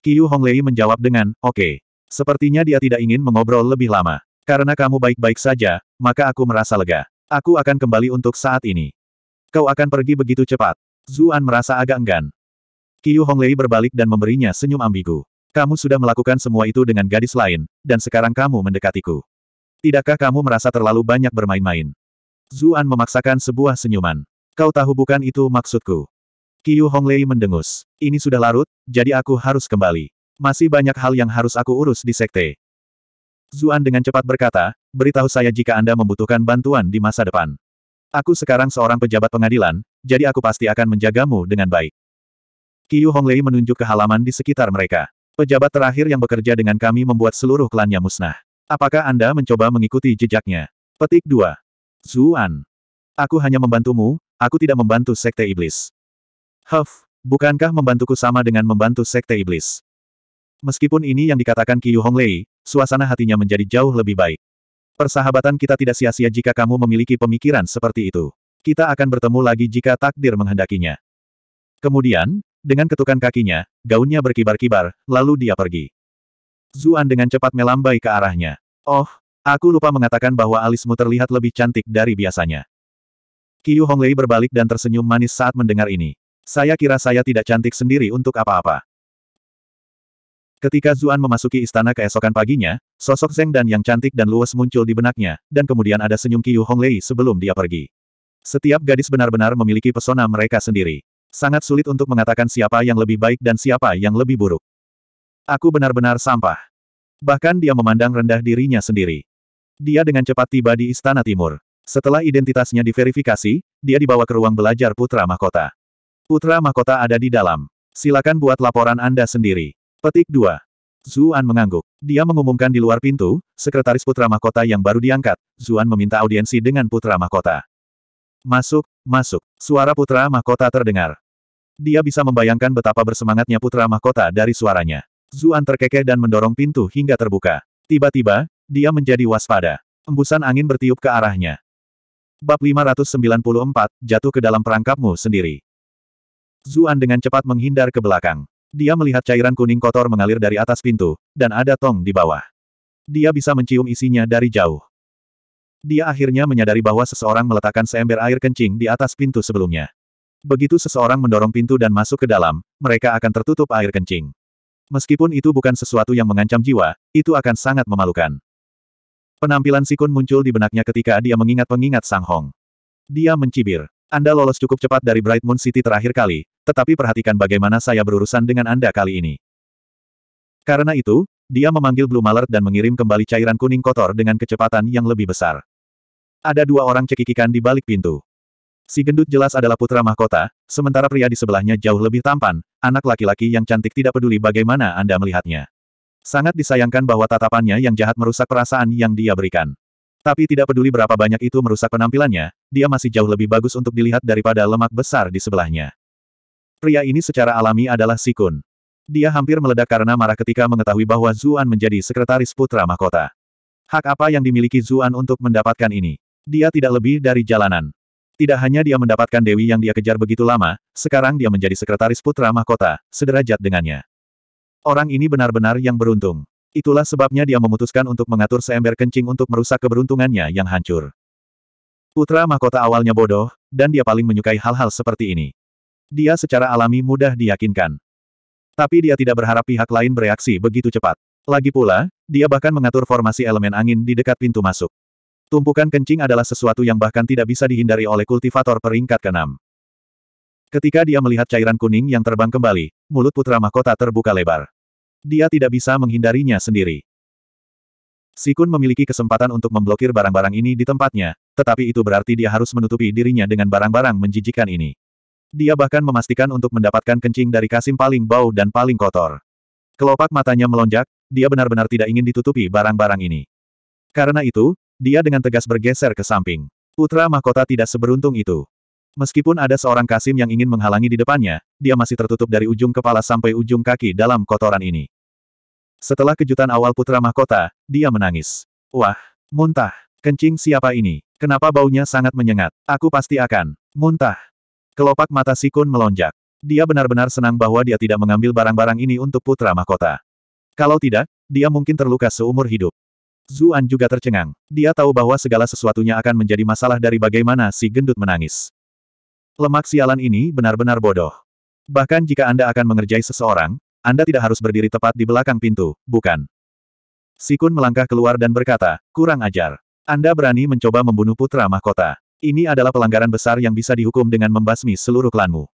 Qiu Honglei menjawab dengan, oke. Okay. Sepertinya dia tidak ingin mengobrol lebih lama. Karena kamu baik-baik saja, maka aku merasa lega. Aku akan kembali untuk saat ini. Kau akan pergi begitu cepat. Zuan merasa agak enggan. Qiu Honglei berbalik dan memberinya senyum ambigu. Kamu sudah melakukan semua itu dengan gadis lain, dan sekarang kamu mendekatiku. Tidakkah kamu merasa terlalu banyak bermain-main? Zuan memaksakan sebuah senyuman. Kau tahu bukan itu maksudku. Qiu Honglei mendengus. Ini sudah larut, jadi aku harus kembali. Masih banyak hal yang harus aku urus di sekte. Zuan dengan cepat berkata, beritahu saya jika Anda membutuhkan bantuan di masa depan. Aku sekarang seorang pejabat pengadilan, jadi aku pasti akan menjagamu dengan baik. Qiu Honglei menunjuk ke halaman di sekitar mereka. Pejabat terakhir yang bekerja dengan kami membuat seluruh klannya musnah. Apakah Anda mencoba mengikuti jejaknya? Petik 2. Zuan. Aku hanya membantumu, aku tidak membantu Sekte Iblis. Huff, bukankah membantuku sama dengan membantu Sekte Iblis? Meskipun ini yang dikatakan Qiu Honglei, suasana hatinya menjadi jauh lebih baik. Persahabatan kita tidak sia-sia jika kamu memiliki pemikiran seperti itu. Kita akan bertemu lagi jika takdir menghendakinya. Kemudian, dengan ketukan kakinya, gaunnya berkibar-kibar, lalu dia pergi. Zuan dengan cepat melambai ke arahnya. Oh, aku lupa mengatakan bahwa alismu terlihat lebih cantik dari biasanya. Qiu Honglei berbalik dan tersenyum manis saat mendengar ini. Saya kira saya tidak cantik sendiri untuk apa-apa. Ketika Zuan memasuki istana keesokan paginya, sosok Zeng dan yang cantik dan luwes muncul di benaknya, dan kemudian ada senyum Qiu Honglei sebelum dia pergi. Setiap gadis benar-benar memiliki pesona mereka sendiri. Sangat sulit untuk mengatakan siapa yang lebih baik dan siapa yang lebih buruk. Aku benar-benar sampah. Bahkan dia memandang rendah dirinya sendiri. Dia dengan cepat tiba di Istana Timur. Setelah identitasnya diverifikasi, dia dibawa ke ruang belajar Putra Mahkota. Putra Mahkota ada di dalam. Silakan buat laporan Anda sendiri. Petik 2. Zuan mengangguk. Dia mengumumkan di luar pintu, sekretaris putra mahkota yang baru diangkat, Zuan meminta audiensi dengan putra mahkota. Masuk, masuk. Suara putra mahkota terdengar. Dia bisa membayangkan betapa bersemangatnya putra mahkota dari suaranya. Zuan terkekeh dan mendorong pintu hingga terbuka. Tiba-tiba, dia menjadi waspada. Embusan angin bertiup ke arahnya. Bab 594, jatuh ke dalam perangkapmu sendiri. Zuan dengan cepat menghindar ke belakang. Dia melihat cairan kuning kotor mengalir dari atas pintu, dan ada tong di bawah. Dia bisa mencium isinya dari jauh. Dia akhirnya menyadari bahwa seseorang meletakkan seember air kencing di atas pintu sebelumnya. Begitu seseorang mendorong pintu dan masuk ke dalam, mereka akan tertutup air kencing. Meskipun itu bukan sesuatu yang mengancam jiwa, itu akan sangat memalukan. Penampilan Sikun muncul di benaknya ketika dia mengingat pengingat Sang Hong. Dia mencibir. Anda lolos cukup cepat dari Bright Moon City terakhir kali, tetapi perhatikan bagaimana saya berurusan dengan Anda kali ini. Karena itu, dia memanggil Blue Mallard dan mengirim kembali cairan kuning kotor dengan kecepatan yang lebih besar. Ada dua orang cekikikan di balik pintu. Si gendut jelas adalah putra mahkota, sementara pria di sebelahnya jauh lebih tampan, anak laki-laki yang cantik tidak peduli bagaimana Anda melihatnya. Sangat disayangkan bahwa tatapannya yang jahat merusak perasaan yang dia berikan. Tapi tidak peduli berapa banyak itu merusak penampilannya, dia masih jauh lebih bagus untuk dilihat daripada lemak besar di sebelahnya. Pria ini secara alami adalah Sikun. Dia hampir meledak karena marah ketika mengetahui bahwa Zuan menjadi sekretaris putra mahkota. Hak apa yang dimiliki Zuan untuk mendapatkan ini? Dia tidak lebih dari jalanan. Tidak hanya dia mendapatkan Dewi yang dia kejar begitu lama, sekarang dia menjadi sekretaris putra mahkota, sederajat dengannya. Orang ini benar-benar yang beruntung. Itulah sebabnya dia memutuskan untuk mengatur seember kencing untuk merusak keberuntungannya yang hancur. Putra mahkota awalnya bodoh, dan dia paling menyukai hal-hal seperti ini. Dia secara alami mudah diyakinkan. Tapi dia tidak berharap pihak lain bereaksi begitu cepat. Lagi pula, dia bahkan mengatur formasi elemen angin di dekat pintu masuk. Tumpukan kencing adalah sesuatu yang bahkan tidak bisa dihindari oleh kultivator peringkat keenam. Ketika dia melihat cairan kuning yang terbang kembali, mulut putra mahkota terbuka lebar. Dia tidak bisa menghindarinya sendiri. Sikun memiliki kesempatan untuk memblokir barang-barang ini di tempatnya, tetapi itu berarti dia harus menutupi dirinya dengan barang-barang menjijikan ini. Dia bahkan memastikan untuk mendapatkan kencing dari kasim paling bau dan paling kotor. Kelopak matanya melonjak, dia benar-benar tidak ingin ditutupi barang-barang ini. Karena itu, dia dengan tegas bergeser ke samping. Putra mahkota tidak seberuntung itu. Meskipun ada seorang Kasim yang ingin menghalangi di depannya, dia masih tertutup dari ujung kepala sampai ujung kaki dalam kotoran ini. Setelah kejutan awal putra mahkota, dia menangis. Wah, muntah. Kencing siapa ini? Kenapa baunya sangat menyengat? Aku pasti akan muntah. Kelopak mata Sikun melonjak. Dia benar-benar senang bahwa dia tidak mengambil barang-barang ini untuk putra mahkota. Kalau tidak, dia mungkin terluka seumur hidup. Zuan juga tercengang. Dia tahu bahwa segala sesuatunya akan menjadi masalah dari bagaimana si gendut menangis. Lemak sialan ini benar-benar bodoh. Bahkan jika Anda akan mengerjai seseorang, Anda tidak harus berdiri tepat di belakang pintu, bukan? Sikun melangkah keluar dan berkata, kurang ajar. Anda berani mencoba membunuh putra mahkota. Ini adalah pelanggaran besar yang bisa dihukum dengan membasmi seluruh klanmu.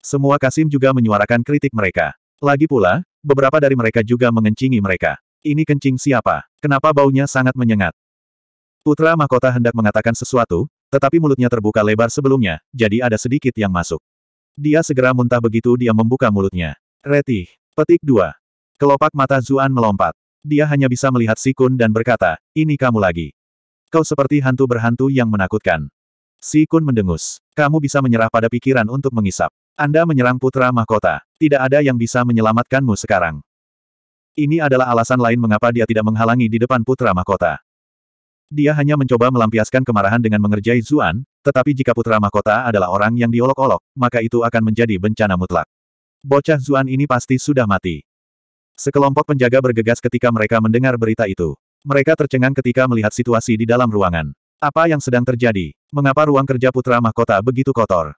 Semua Kasim juga menyuarakan kritik mereka. Lagi pula, beberapa dari mereka juga mengencingi mereka. Ini kencing siapa? Kenapa baunya sangat menyengat? Putra mahkota hendak mengatakan sesuatu, tetapi mulutnya terbuka lebar sebelumnya, jadi ada sedikit yang masuk. Dia segera muntah begitu dia membuka mulutnya. Retih. Petik 2. Kelopak mata Zuan melompat. Dia hanya bisa melihat Sikun dan berkata, ini kamu lagi. Kau seperti hantu berhantu yang menakutkan. Sikun mendengus. Kamu bisa menyerah pada pikiran untuk mengisap. Anda menyerang putra mahkota. Tidak ada yang bisa menyelamatkanmu sekarang. Ini adalah alasan lain mengapa dia tidak menghalangi di depan putra mahkota. Dia hanya mencoba melampiaskan kemarahan dengan mengerjai Zuan, tetapi jika putra mahkota adalah orang yang diolok-olok, maka itu akan menjadi bencana mutlak. Bocah Zuan ini pasti sudah mati. Sekelompok penjaga bergegas ketika mereka mendengar berita itu. Mereka tercengang ketika melihat situasi di dalam ruangan. Apa yang sedang terjadi? Mengapa ruang kerja putra mahkota begitu kotor?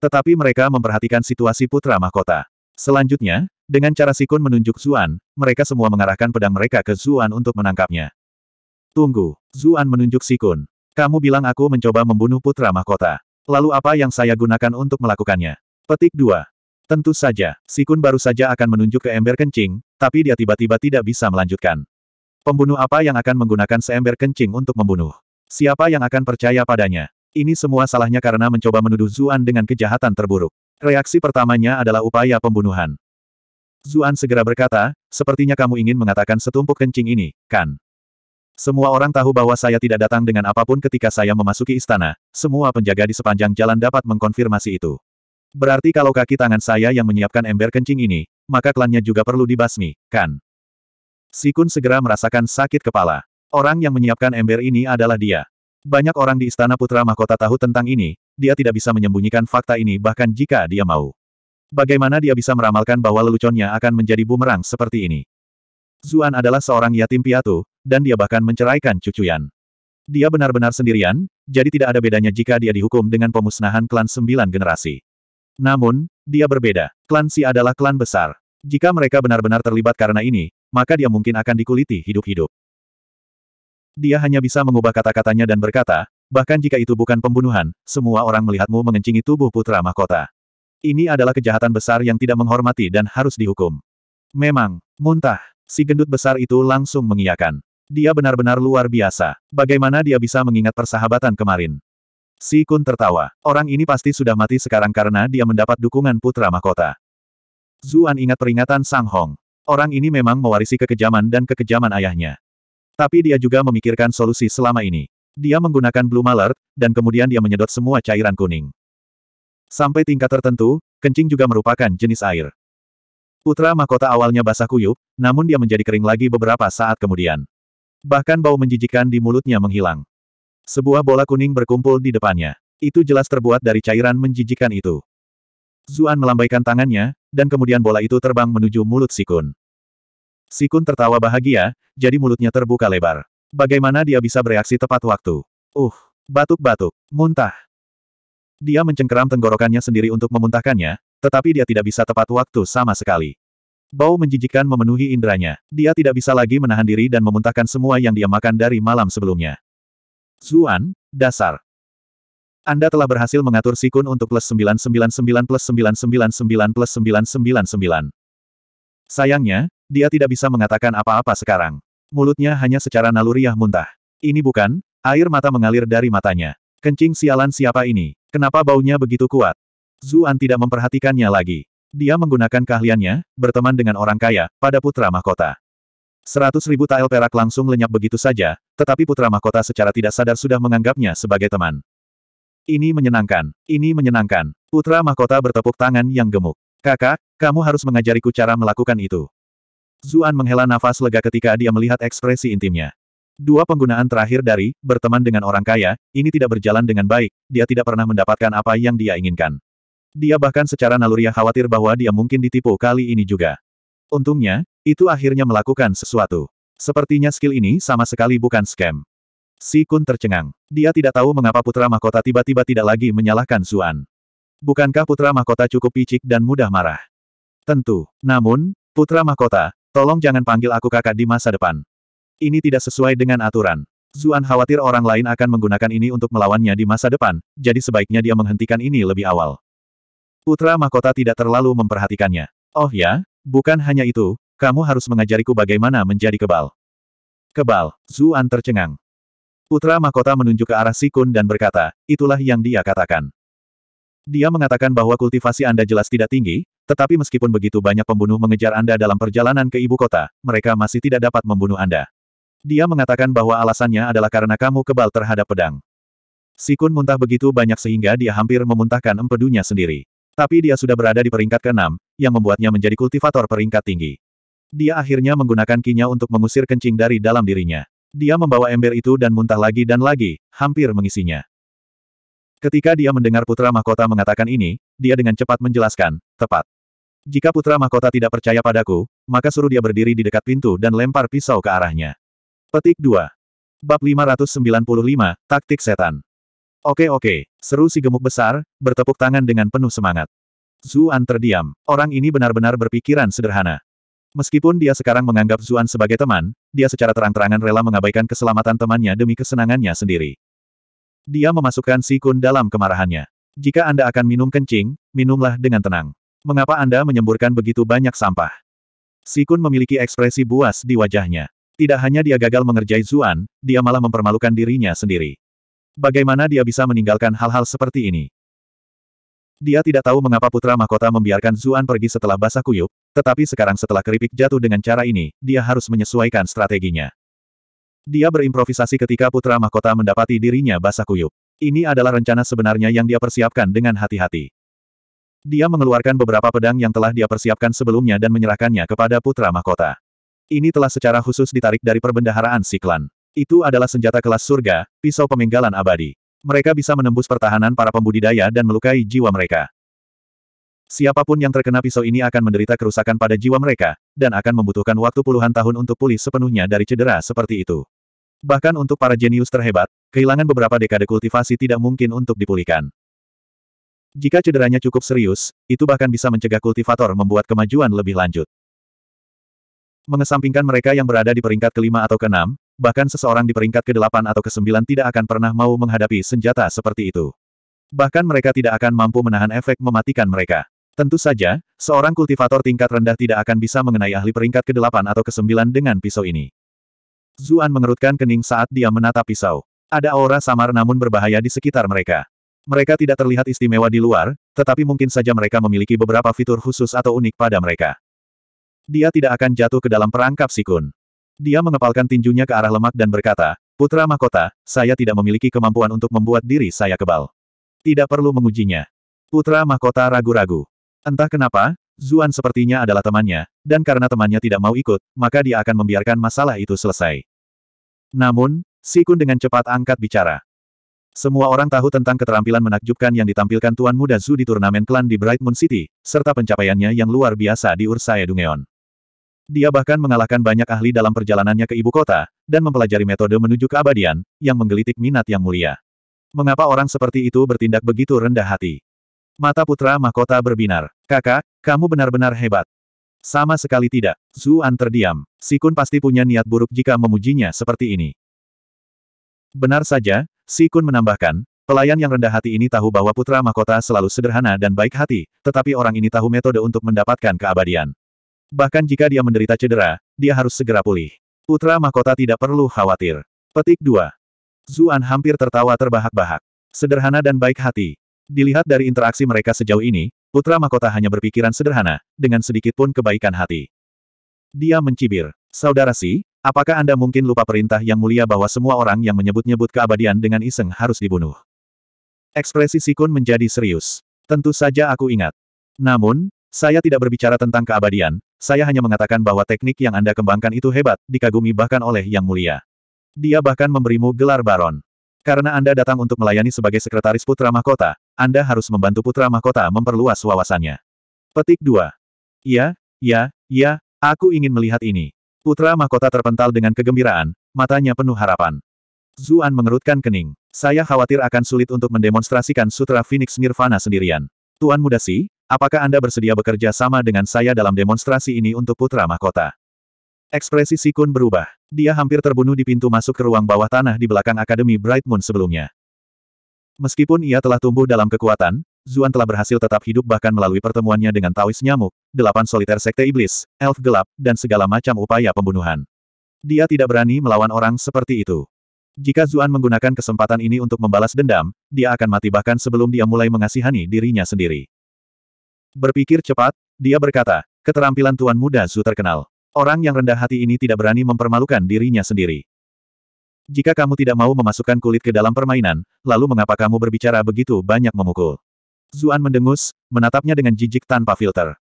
Tetapi mereka memperhatikan situasi putra mahkota. Selanjutnya, dengan cara sikun menunjuk Zuan, mereka semua mengarahkan pedang mereka ke Zuan untuk menangkapnya. Tunggu. Zuan menunjuk Sikun. Kamu bilang aku mencoba membunuh putra mahkota. Lalu apa yang saya gunakan untuk melakukannya? Petik 2. Tentu saja, Sikun baru saja akan menunjuk ke ember kencing, tapi dia tiba-tiba tidak bisa melanjutkan. Pembunuh apa yang akan menggunakan seember kencing untuk membunuh? Siapa yang akan percaya padanya? Ini semua salahnya karena mencoba menuduh Zuan dengan kejahatan terburuk. Reaksi pertamanya adalah upaya pembunuhan. Zuan segera berkata, sepertinya kamu ingin mengatakan setumpuk kencing ini, kan? Semua orang tahu bahwa saya tidak datang dengan apapun ketika saya memasuki istana, semua penjaga di sepanjang jalan dapat mengkonfirmasi itu. Berarti kalau kaki tangan saya yang menyiapkan ember kencing ini, maka klannya juga perlu dibasmi, kan? Sikun segera merasakan sakit kepala. Orang yang menyiapkan ember ini adalah dia. Banyak orang di istana putra mahkota tahu tentang ini, dia tidak bisa menyembunyikan fakta ini bahkan jika dia mau. Bagaimana dia bisa meramalkan bahwa leluconnya akan menjadi bumerang seperti ini? Zuan adalah seorang yatim piatu, dan dia bahkan menceraikan cucu Yan. Dia benar-benar sendirian, jadi tidak ada bedanya jika dia dihukum dengan pemusnahan klan sembilan generasi. Namun, dia berbeda. Klan Si adalah klan besar. Jika mereka benar-benar terlibat karena ini, maka dia mungkin akan dikuliti hidup-hidup. Dia hanya bisa mengubah kata-katanya dan berkata, bahkan jika itu bukan pembunuhan, semua orang melihatmu mengencingi tubuh putra mahkota. Ini adalah kejahatan besar yang tidak menghormati dan harus dihukum. Memang, muntah. Si gendut besar itu langsung mengiyakan. Dia benar-benar luar biasa. Bagaimana dia bisa mengingat persahabatan kemarin? Si Kun tertawa. Orang ini pasti sudah mati sekarang karena dia mendapat dukungan putra mahkota. Zuan ingat peringatan Sang Hong. Orang ini memang mewarisi kekejaman dan kekejaman ayahnya. Tapi dia juga memikirkan solusi selama ini. Dia menggunakan Blue mallet dan kemudian dia menyedot semua cairan kuning. Sampai tingkat tertentu, kencing juga merupakan jenis air. Putra mahkota awalnya basah kuyup, namun dia menjadi kering lagi beberapa saat kemudian. Bahkan bau menjijikan di mulutnya menghilang. Sebuah bola kuning berkumpul di depannya. Itu jelas terbuat dari cairan menjijikan itu. Zuan melambaikan tangannya, dan kemudian bola itu terbang menuju mulut Sikun. Sikun tertawa bahagia, jadi mulutnya terbuka lebar. Bagaimana dia bisa bereaksi tepat waktu? Uh, batuk-batuk, muntah. Dia mencengkeram tenggorokannya sendiri untuk memuntahkannya, tetapi dia tidak bisa tepat waktu sama sekali. Bau menjijikan memenuhi inderanya. Dia tidak bisa lagi menahan diri dan memuntahkan semua yang dia makan dari malam sebelumnya. Zuan, dasar. Anda telah berhasil mengatur sikun untuk plus 999 plus 999 plus 999. Sayangnya, dia tidak bisa mengatakan apa-apa sekarang. Mulutnya hanya secara naluriah muntah. Ini bukan, air mata mengalir dari matanya. Kencing sialan siapa ini? Kenapa baunya begitu kuat? Zuan tidak memperhatikannya lagi. Dia menggunakan keahliannya, berteman dengan orang kaya, pada putra mahkota. Seratus ribu tael perak langsung lenyap begitu saja, tetapi putra mahkota secara tidak sadar sudah menganggapnya sebagai teman. Ini menyenangkan, ini menyenangkan. Putra mahkota bertepuk tangan yang gemuk. Kakak, kamu harus mengajariku cara melakukan itu. Zuan menghela nafas lega ketika dia melihat ekspresi intimnya. Dua penggunaan terakhir dari, berteman dengan orang kaya, ini tidak berjalan dengan baik, dia tidak pernah mendapatkan apa yang dia inginkan. Dia bahkan secara naluriah khawatir bahwa dia mungkin ditipu kali ini juga. Untungnya, itu akhirnya melakukan sesuatu. Sepertinya skill ini sama sekali bukan scam. Si Kun tercengang. Dia tidak tahu mengapa putra mahkota tiba-tiba tidak lagi menyalahkan Zuan. Bukankah putra mahkota cukup picik dan mudah marah? Tentu. Namun, putra mahkota, tolong jangan panggil aku kakak di masa depan. Ini tidak sesuai dengan aturan. Zuan khawatir orang lain akan menggunakan ini untuk melawannya di masa depan, jadi sebaiknya dia menghentikan ini lebih awal. Putra Mahkota tidak terlalu memperhatikannya. Oh ya, bukan hanya itu, kamu harus mengajariku bagaimana menjadi kebal. Kebal, Zuan tercengang. Putra Mahkota menunjuk ke arah Sikun dan berkata, itulah yang dia katakan. Dia mengatakan bahwa kultivasi Anda jelas tidak tinggi, tetapi meskipun begitu banyak pembunuh mengejar Anda dalam perjalanan ke ibu kota, mereka masih tidak dapat membunuh Anda. Dia mengatakan bahwa alasannya adalah karena kamu kebal terhadap pedang. Sikun muntah begitu banyak sehingga dia hampir memuntahkan empedunya sendiri. Tapi dia sudah berada di peringkat ke-6, yang membuatnya menjadi kultivator peringkat tinggi. Dia akhirnya menggunakan kinya untuk mengusir kencing dari dalam dirinya. Dia membawa ember itu dan muntah lagi dan lagi, hampir mengisinya. Ketika dia mendengar putra mahkota mengatakan ini, dia dengan cepat menjelaskan, tepat. Jika putra mahkota tidak percaya padaku, maka suruh dia berdiri di dekat pintu dan lempar pisau ke arahnya. Petik 2. Bab 595, Taktik Setan Oke oke, seru si gemuk besar, bertepuk tangan dengan penuh semangat. Zuan terdiam, orang ini benar-benar berpikiran sederhana. Meskipun dia sekarang menganggap Zuan sebagai teman, dia secara terang-terangan rela mengabaikan keselamatan temannya demi kesenangannya sendiri. Dia memasukkan si Kun dalam kemarahannya. Jika Anda akan minum kencing, minumlah dengan tenang. Mengapa Anda menyemburkan begitu banyak sampah? Si Kun memiliki ekspresi buas di wajahnya. Tidak hanya dia gagal mengerjai Zuan, dia malah mempermalukan dirinya sendiri. Bagaimana dia bisa meninggalkan hal-hal seperti ini? Dia tidak tahu mengapa putra mahkota membiarkan Zuan pergi setelah basah kuyup, tetapi sekarang setelah keripik jatuh dengan cara ini, dia harus menyesuaikan strateginya. Dia berimprovisasi ketika putra mahkota mendapati dirinya basah kuyup. Ini adalah rencana sebenarnya yang dia persiapkan dengan hati-hati. Dia mengeluarkan beberapa pedang yang telah dia persiapkan sebelumnya dan menyerahkannya kepada putra mahkota. Ini telah secara khusus ditarik dari perbendaharaan Siklan. Itu adalah senjata kelas surga, pisau pemenggalan abadi. Mereka bisa menembus pertahanan para pembudidaya dan melukai jiwa mereka. Siapapun yang terkena pisau ini akan menderita kerusakan pada jiwa mereka, dan akan membutuhkan waktu puluhan tahun untuk pulih sepenuhnya dari cedera seperti itu. Bahkan untuk para jenius terhebat, kehilangan beberapa dekade kultivasi tidak mungkin untuk dipulihkan. Jika cederanya cukup serius, itu bahkan bisa mencegah kultivator membuat kemajuan lebih lanjut. Mengesampingkan mereka yang berada di peringkat kelima atau keenam, bahkan seseorang di peringkat ke-8 atau ke-9 tidak akan pernah mau menghadapi senjata seperti itu. Bahkan mereka tidak akan mampu menahan efek mematikan mereka. Tentu saja, seorang kultivator tingkat rendah tidak akan bisa mengenai ahli peringkat ke-8 atau ke-9 dengan pisau ini. Zuan mengerutkan kening saat dia menatap pisau. Ada aura samar namun berbahaya di sekitar mereka. Mereka tidak terlihat istimewa di luar, tetapi mungkin saja mereka memiliki beberapa fitur khusus atau unik pada mereka. Dia tidak akan jatuh ke dalam perangkap sikun. Dia mengepalkan tinjunya ke arah lemak dan berkata, Putra Mahkota, saya tidak memiliki kemampuan untuk membuat diri saya kebal. Tidak perlu mengujinya. Putra Mahkota ragu-ragu. Entah kenapa, Zuan sepertinya adalah temannya, dan karena temannya tidak mau ikut, maka dia akan membiarkan masalah itu selesai. Namun, Sikun dengan cepat angkat bicara. Semua orang tahu tentang keterampilan menakjubkan yang ditampilkan Tuan Muda Zu di turnamen klan di Bright Moon City, serta pencapaiannya yang luar biasa di Ursae Dungeon. Dia bahkan mengalahkan banyak ahli dalam perjalanannya ke ibu kota, dan mempelajari metode menuju keabadian, yang menggelitik minat yang mulia. Mengapa orang seperti itu bertindak begitu rendah hati? Mata putra mahkota berbinar. Kakak, kamu benar-benar hebat. Sama sekali tidak. Zuan terdiam. Sikun pasti punya niat buruk jika memujinya seperti ini. Benar saja, Sikun menambahkan, Pelayan yang rendah hati ini tahu bahwa putra mahkota selalu sederhana dan baik hati, tetapi orang ini tahu metode untuk mendapatkan keabadian. Bahkan jika dia menderita cedera, dia harus segera pulih. Putra mahkota tidak perlu khawatir. Petik 2. Zuan hampir tertawa terbahak-bahak. Sederhana dan baik hati. Dilihat dari interaksi mereka sejauh ini, putra mahkota hanya berpikiran sederhana, dengan sedikit pun kebaikan hati. Dia mencibir. Saudara si, apakah Anda mungkin lupa perintah yang mulia bahwa semua orang yang menyebut-nyebut keabadian dengan iseng harus dibunuh? Ekspresi Sikun menjadi serius. Tentu saja aku ingat. Namun, saya tidak berbicara tentang keabadian, saya hanya mengatakan bahwa teknik yang Anda kembangkan itu hebat, dikagumi bahkan oleh Yang Mulia. Dia bahkan memberimu gelar baron. Karena Anda datang untuk melayani sebagai sekretaris putra mahkota, Anda harus membantu putra mahkota memperluas wawasannya. Petik 2. Ya, ya, ya, aku ingin melihat ini. Putra mahkota terpental dengan kegembiraan, matanya penuh harapan. Zuan mengerutkan kening. Saya khawatir akan sulit untuk mendemonstrasikan Sutra Phoenix Nirvana sendirian. Tuan Muda Si, Apakah Anda bersedia bekerja sama dengan saya dalam demonstrasi ini untuk putra mahkota? Ekspresi Sikun berubah. Dia hampir terbunuh di pintu masuk ke ruang bawah tanah di belakang Akademi Bright Moon sebelumnya. Meskipun ia telah tumbuh dalam kekuatan, Zuan telah berhasil tetap hidup bahkan melalui pertemuannya dengan Taois Nyamuk, delapan soliter sekte iblis, elf gelap, dan segala macam upaya pembunuhan. Dia tidak berani melawan orang seperti itu. Jika Zuan menggunakan kesempatan ini untuk membalas dendam, dia akan mati bahkan sebelum dia mulai mengasihani dirinya sendiri. Berpikir cepat, dia berkata, keterampilan tuan muda Zu terkenal. Orang yang rendah hati ini tidak berani mempermalukan dirinya sendiri. Jika kamu tidak mau memasukkan kulit ke dalam permainan, lalu mengapa kamu berbicara begitu banyak memukul? Zuan mendengus, menatapnya dengan jijik tanpa filter.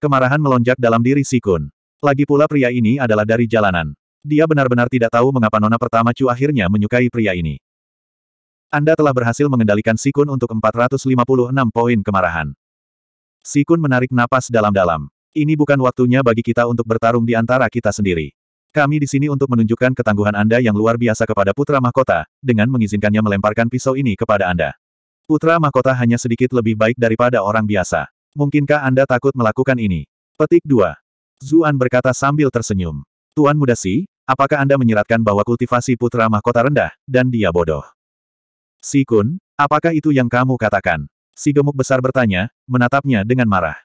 Kemarahan melonjak dalam diri Sikun. Lagi pula pria ini adalah dari jalanan. Dia benar-benar tidak tahu mengapa Nona Pertama Chu akhirnya menyukai pria ini. Anda telah berhasil mengendalikan Sikun untuk 456 poin kemarahan. Sikun menarik napas dalam-dalam. Ini bukan waktunya bagi kita untuk bertarung di antara kita sendiri. Kami di sini untuk menunjukkan ketangguhan Anda yang luar biasa kepada Putra Mahkota, dengan mengizinkannya melemparkan pisau ini kepada Anda. Putra Mahkota hanya sedikit lebih baik daripada orang biasa. Mungkinkah Anda takut melakukan ini? Petik 2. Zuan berkata sambil tersenyum. Tuan Muda Si, apakah Anda menyiratkan bahwa kultivasi Putra Mahkota rendah, dan dia bodoh? Si Kun, apakah itu yang kamu katakan? Si gemuk besar bertanya, menatapnya dengan marah.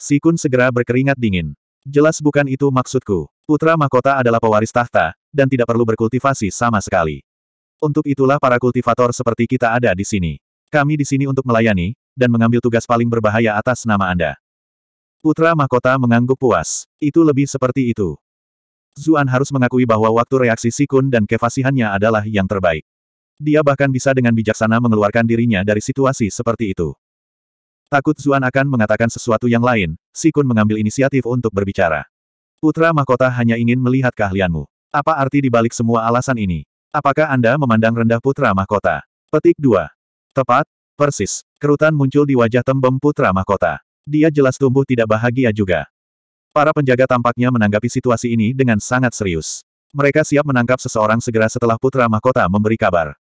Si Kun segera berkeringat dingin. Jelas bukan itu maksudku. Putra mahkota adalah pewaris tahta, dan tidak perlu berkultivasi sama sekali. Untuk itulah para kultivator seperti kita ada di sini. Kami di sini untuk melayani, dan mengambil tugas paling berbahaya atas nama Anda. Putra mahkota mengangguk puas. Itu lebih seperti itu. Zuan harus mengakui bahwa waktu reaksi Sikun dan kefasihannya adalah yang terbaik. Dia bahkan bisa dengan bijaksana mengeluarkan dirinya dari situasi seperti itu. Takut Zuan akan mengatakan sesuatu yang lain, Sikun mengambil inisiatif untuk berbicara. Putra Mahkota hanya ingin melihat keahlianmu. Apa arti dibalik semua alasan ini? Apakah Anda memandang rendah Putra Mahkota? Petik 2. Tepat, persis, kerutan muncul di wajah tembem Putra Mahkota. Dia jelas tumbuh tidak bahagia juga. Para penjaga tampaknya menanggapi situasi ini dengan sangat serius. Mereka siap menangkap seseorang segera setelah Putra Mahkota memberi kabar.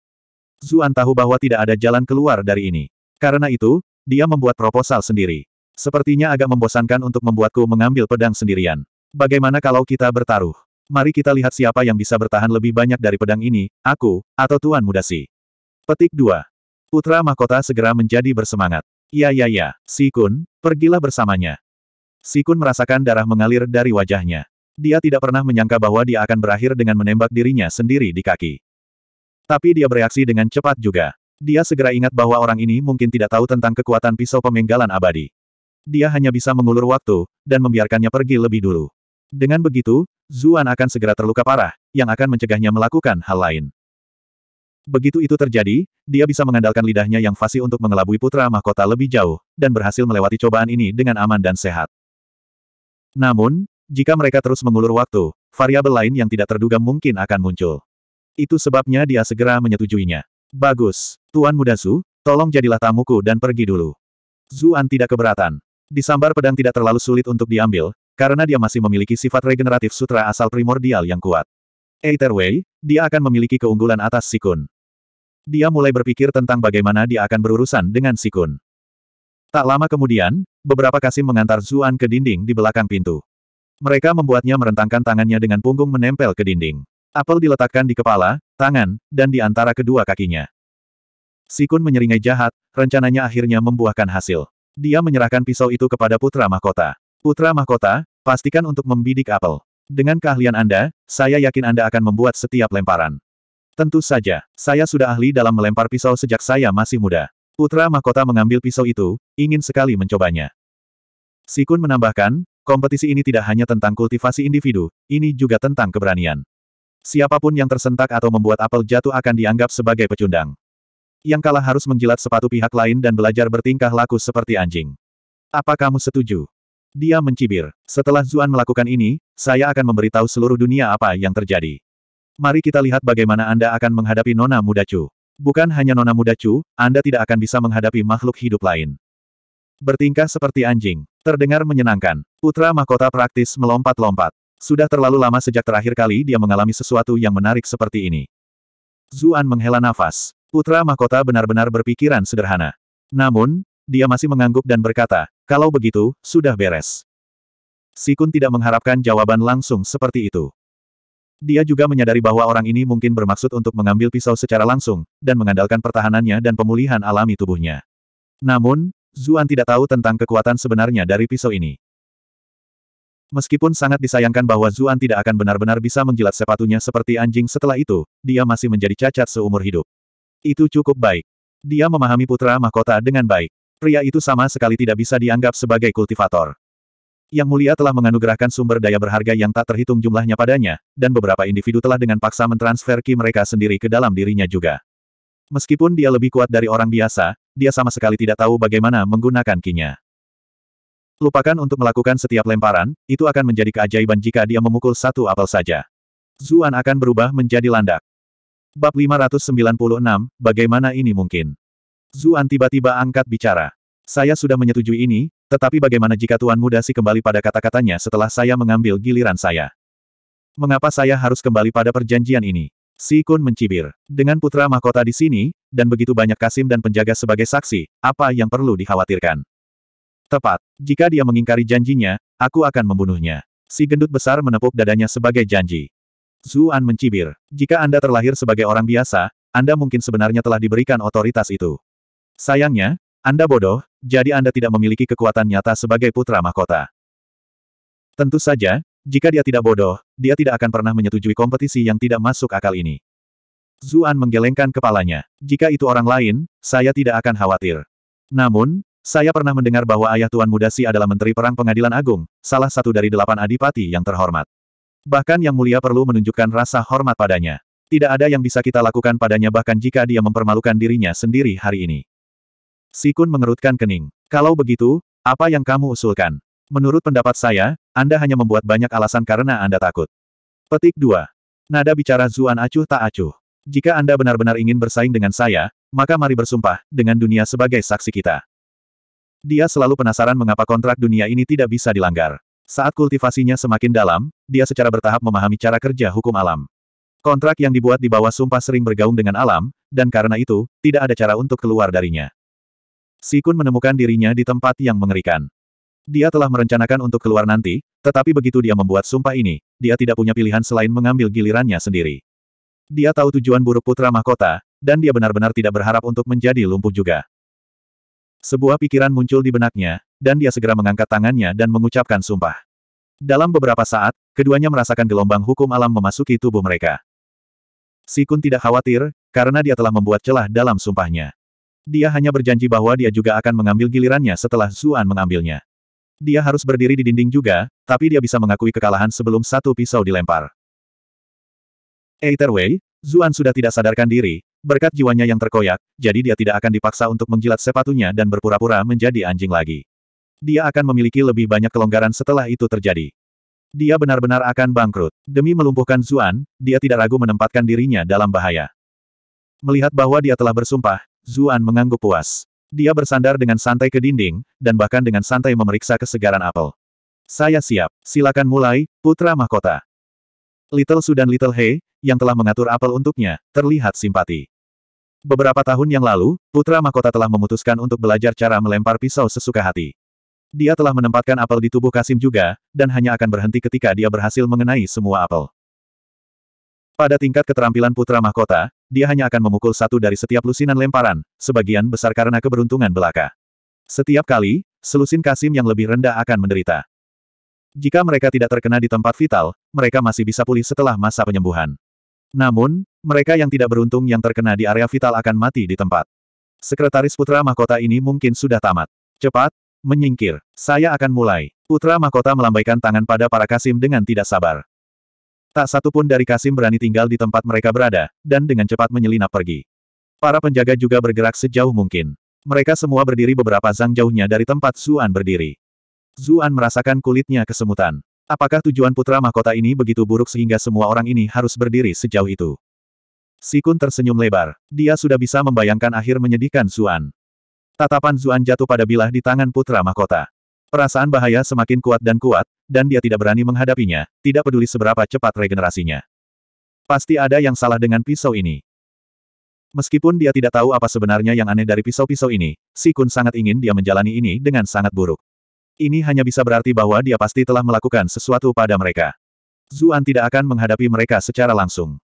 Zuan tahu bahwa tidak ada jalan keluar dari ini. Karena itu, dia membuat proposal sendiri. Sepertinya agak membosankan untuk membuatku mengambil pedang sendirian. Bagaimana kalau kita bertaruh? Mari kita lihat siapa yang bisa bertahan lebih banyak dari pedang ini, aku, atau Tuan Mudasi. Petik 2. Putra mahkota segera menjadi bersemangat. Ya ya ya, Sikun, pergilah bersamanya. Sikun merasakan darah mengalir dari wajahnya. Dia tidak pernah menyangka bahwa dia akan berakhir dengan menembak dirinya sendiri di kaki. Tapi dia bereaksi dengan cepat juga. Dia segera ingat bahwa orang ini mungkin tidak tahu tentang kekuatan pisau pemenggalan abadi. Dia hanya bisa mengulur waktu, dan membiarkannya pergi lebih dulu. Dengan begitu, Zuan akan segera terluka parah, yang akan mencegahnya melakukan hal lain. Begitu itu terjadi, dia bisa mengandalkan lidahnya yang fasih untuk mengelabui putra mahkota lebih jauh, dan berhasil melewati cobaan ini dengan aman dan sehat. Namun, jika mereka terus mengulur waktu, variabel lain yang tidak terduga mungkin akan muncul. Itu sebabnya dia segera menyetujuinya. Bagus, Tuan Muda Zhu, tolong jadilah tamuku dan pergi dulu. Zuan tidak keberatan. Disambar pedang tidak terlalu sulit untuk diambil, karena dia masih memiliki sifat regeneratif sutra asal primordial yang kuat. Either way, dia akan memiliki keunggulan atas Sikun. Dia mulai berpikir tentang bagaimana dia akan berurusan dengan Sikun. Tak lama kemudian, beberapa kasim mengantar Zuan ke dinding di belakang pintu. Mereka membuatnya merentangkan tangannya dengan punggung menempel ke dinding. Apel diletakkan di kepala, tangan, dan di antara kedua kakinya. Sikun menyeringai jahat, rencananya akhirnya membuahkan hasil. Dia menyerahkan pisau itu kepada putra mahkota. Putra mahkota, pastikan untuk membidik apel. Dengan keahlian Anda, saya yakin Anda akan membuat setiap lemparan. Tentu saja, saya sudah ahli dalam melempar pisau sejak saya masih muda. Putra mahkota mengambil pisau itu, ingin sekali mencobanya. Sikun menambahkan, kompetisi ini tidak hanya tentang kultivasi individu, ini juga tentang keberanian. Siapapun yang tersentak atau membuat apel jatuh akan dianggap sebagai pecundang. Yang kalah harus menjilat sepatu pihak lain dan belajar bertingkah laku seperti anjing. Apa kamu setuju? Dia mencibir. Setelah Zuan melakukan ini, saya akan memberitahu seluruh dunia apa yang terjadi. Mari kita lihat bagaimana Anda akan menghadapi Nona Muda Chu. Bukan hanya Nona Muda Chu, Anda tidak akan bisa menghadapi makhluk hidup lain. Bertingkah seperti anjing. Terdengar menyenangkan. Putra mahkota praktis melompat-lompat. Sudah terlalu lama sejak terakhir kali dia mengalami sesuatu yang menarik seperti ini. Zuan menghela nafas. Putra mahkota benar-benar berpikiran sederhana. Namun, dia masih mengangguk dan berkata, kalau begitu, sudah beres. Sikun tidak mengharapkan jawaban langsung seperti itu. Dia juga menyadari bahwa orang ini mungkin bermaksud untuk mengambil pisau secara langsung, dan mengandalkan pertahanannya dan pemulihan alami tubuhnya. Namun, Zuan tidak tahu tentang kekuatan sebenarnya dari pisau ini. Meskipun sangat disayangkan bahwa Zuan tidak akan benar-benar bisa menjilat sepatunya seperti anjing setelah itu, dia masih menjadi cacat seumur hidup. Itu cukup baik. Dia memahami putra mahkota dengan baik. Pria itu sama sekali tidak bisa dianggap sebagai kultivator. Yang Mulia telah menganugerahkan sumber daya berharga yang tak terhitung jumlahnya padanya, dan beberapa individu telah dengan paksa mentransfer ki mereka sendiri ke dalam dirinya juga. Meskipun dia lebih kuat dari orang biasa, dia sama sekali tidak tahu bagaimana menggunakan kinya. Lupakan untuk melakukan setiap lemparan, itu akan menjadi keajaiban jika dia memukul satu apel saja. Zuan akan berubah menjadi landak. Bab 596, bagaimana ini mungkin? Zuan tiba-tiba angkat bicara. Saya sudah menyetujui ini, tetapi bagaimana jika Tuan Muda Si kembali pada kata-katanya setelah saya mengambil giliran saya? Mengapa saya harus kembali pada perjanjian ini? Si Kun mencibir. Dengan putra mahkota di sini, dan begitu banyak Kasim dan penjaga sebagai saksi, apa yang perlu dikhawatirkan? Tepat. Jika dia mengingkari janjinya, aku akan membunuhnya. Si gendut besar menepuk dadanya sebagai janji. Zuan mencibir. Jika Anda terlahir sebagai orang biasa, Anda mungkin sebenarnya telah diberikan otoritas itu. Sayangnya, Anda bodoh, jadi Anda tidak memiliki kekuatan nyata sebagai putra mahkota. Tentu saja, jika dia tidak bodoh, dia tidak akan pernah menyetujui kompetisi yang tidak masuk akal ini. Zuan menggelengkan kepalanya. Jika itu orang lain, saya tidak akan khawatir. Namun, saya pernah mendengar bahwa ayah Tuan Muda Si adalah Menteri Perang Pengadilan Agung, salah satu dari delapan adipati yang terhormat. Bahkan Yang Mulia perlu menunjukkan rasa hormat padanya. Tidak ada yang bisa kita lakukan padanya bahkan jika dia mempermalukan dirinya sendiri hari ini. Sikun mengerutkan kening. Kalau begitu, apa yang kamu usulkan? Menurut pendapat saya, Anda hanya membuat banyak alasan karena Anda takut. Petik 2. Nada bicara Zuan acuh tak acuh. Jika Anda benar-benar ingin bersaing dengan saya, maka mari bersumpah, dengan dunia sebagai saksi kita. Dia selalu penasaran mengapa kontrak dunia ini tidak bisa dilanggar. Saat kultivasinya semakin dalam, dia secara bertahap memahami cara kerja hukum alam. Kontrak yang dibuat di bawah sumpah sering bergaung dengan alam, dan karena itu, tidak ada cara untuk keluar darinya. Sikun menemukan dirinya di tempat yang mengerikan. Dia telah merencanakan untuk keluar nanti, tetapi begitu dia membuat sumpah ini, dia tidak punya pilihan selain mengambil gilirannya sendiri. Dia tahu tujuan buruk putra mahkota, dan dia benar-benar tidak berharap untuk menjadi lumpuh juga. Sebuah pikiran muncul di benaknya, dan dia segera mengangkat tangannya dan mengucapkan sumpah. Dalam beberapa saat, keduanya merasakan gelombang hukum alam memasuki tubuh mereka. Sikun tidak khawatir, karena dia telah membuat celah dalam sumpahnya. Dia hanya berjanji bahwa dia juga akan mengambil gilirannya setelah Zuan mengambilnya. Dia harus berdiri di dinding juga, tapi dia bisa mengakui kekalahan sebelum satu pisau dilempar. Either Zuan sudah tidak sadarkan diri, Berkat jiwanya yang terkoyak, jadi dia tidak akan dipaksa untuk menjilat sepatunya dan berpura-pura menjadi anjing lagi. Dia akan memiliki lebih banyak kelonggaran setelah itu terjadi. Dia benar-benar akan bangkrut. Demi melumpuhkan Zuan, dia tidak ragu menempatkan dirinya dalam bahaya. Melihat bahwa dia telah bersumpah, Zuan mengangguk puas. Dia bersandar dengan santai ke dinding, dan bahkan dengan santai memeriksa kesegaran apel. Saya siap, silakan mulai, putra mahkota. Little Sudan Little He, yang telah mengatur apel untuknya, terlihat simpati. Beberapa tahun yang lalu, putra mahkota telah memutuskan untuk belajar cara melempar pisau sesuka hati. Dia telah menempatkan apel di tubuh Kasim juga, dan hanya akan berhenti ketika dia berhasil mengenai semua apel. Pada tingkat keterampilan putra mahkota, dia hanya akan memukul satu dari setiap lusinan lemparan, sebagian besar karena keberuntungan belaka. Setiap kali, selusin Kasim yang lebih rendah akan menderita. Jika mereka tidak terkena di tempat vital, mereka masih bisa pulih setelah masa penyembuhan. Namun, mereka yang tidak beruntung yang terkena di area vital akan mati di tempat. Sekretaris Putra Mahkota ini mungkin sudah tamat. Cepat, menyingkir. Saya akan mulai. Putra Mahkota melambaikan tangan pada para Kasim dengan tidak sabar. Tak satu pun dari Kasim berani tinggal di tempat mereka berada, dan dengan cepat menyelinap pergi. Para penjaga juga bergerak sejauh mungkin. Mereka semua berdiri beberapa zang jauhnya dari tempat Zuan berdiri. Zuan merasakan kulitnya kesemutan. Apakah tujuan putra mahkota ini begitu buruk sehingga semua orang ini harus berdiri sejauh itu? Sikun tersenyum lebar. Dia sudah bisa membayangkan akhir menyedihkan Zuan. Tatapan Zuan jatuh pada bilah di tangan putra mahkota. Perasaan bahaya semakin kuat dan kuat, dan dia tidak berani menghadapinya, tidak peduli seberapa cepat regenerasinya. Pasti ada yang salah dengan pisau ini. Meskipun dia tidak tahu apa sebenarnya yang aneh dari pisau-pisau ini, Sikun sangat ingin dia menjalani ini dengan sangat buruk. Ini hanya bisa berarti bahwa dia pasti telah melakukan sesuatu pada mereka. Zuan tidak akan menghadapi mereka secara langsung.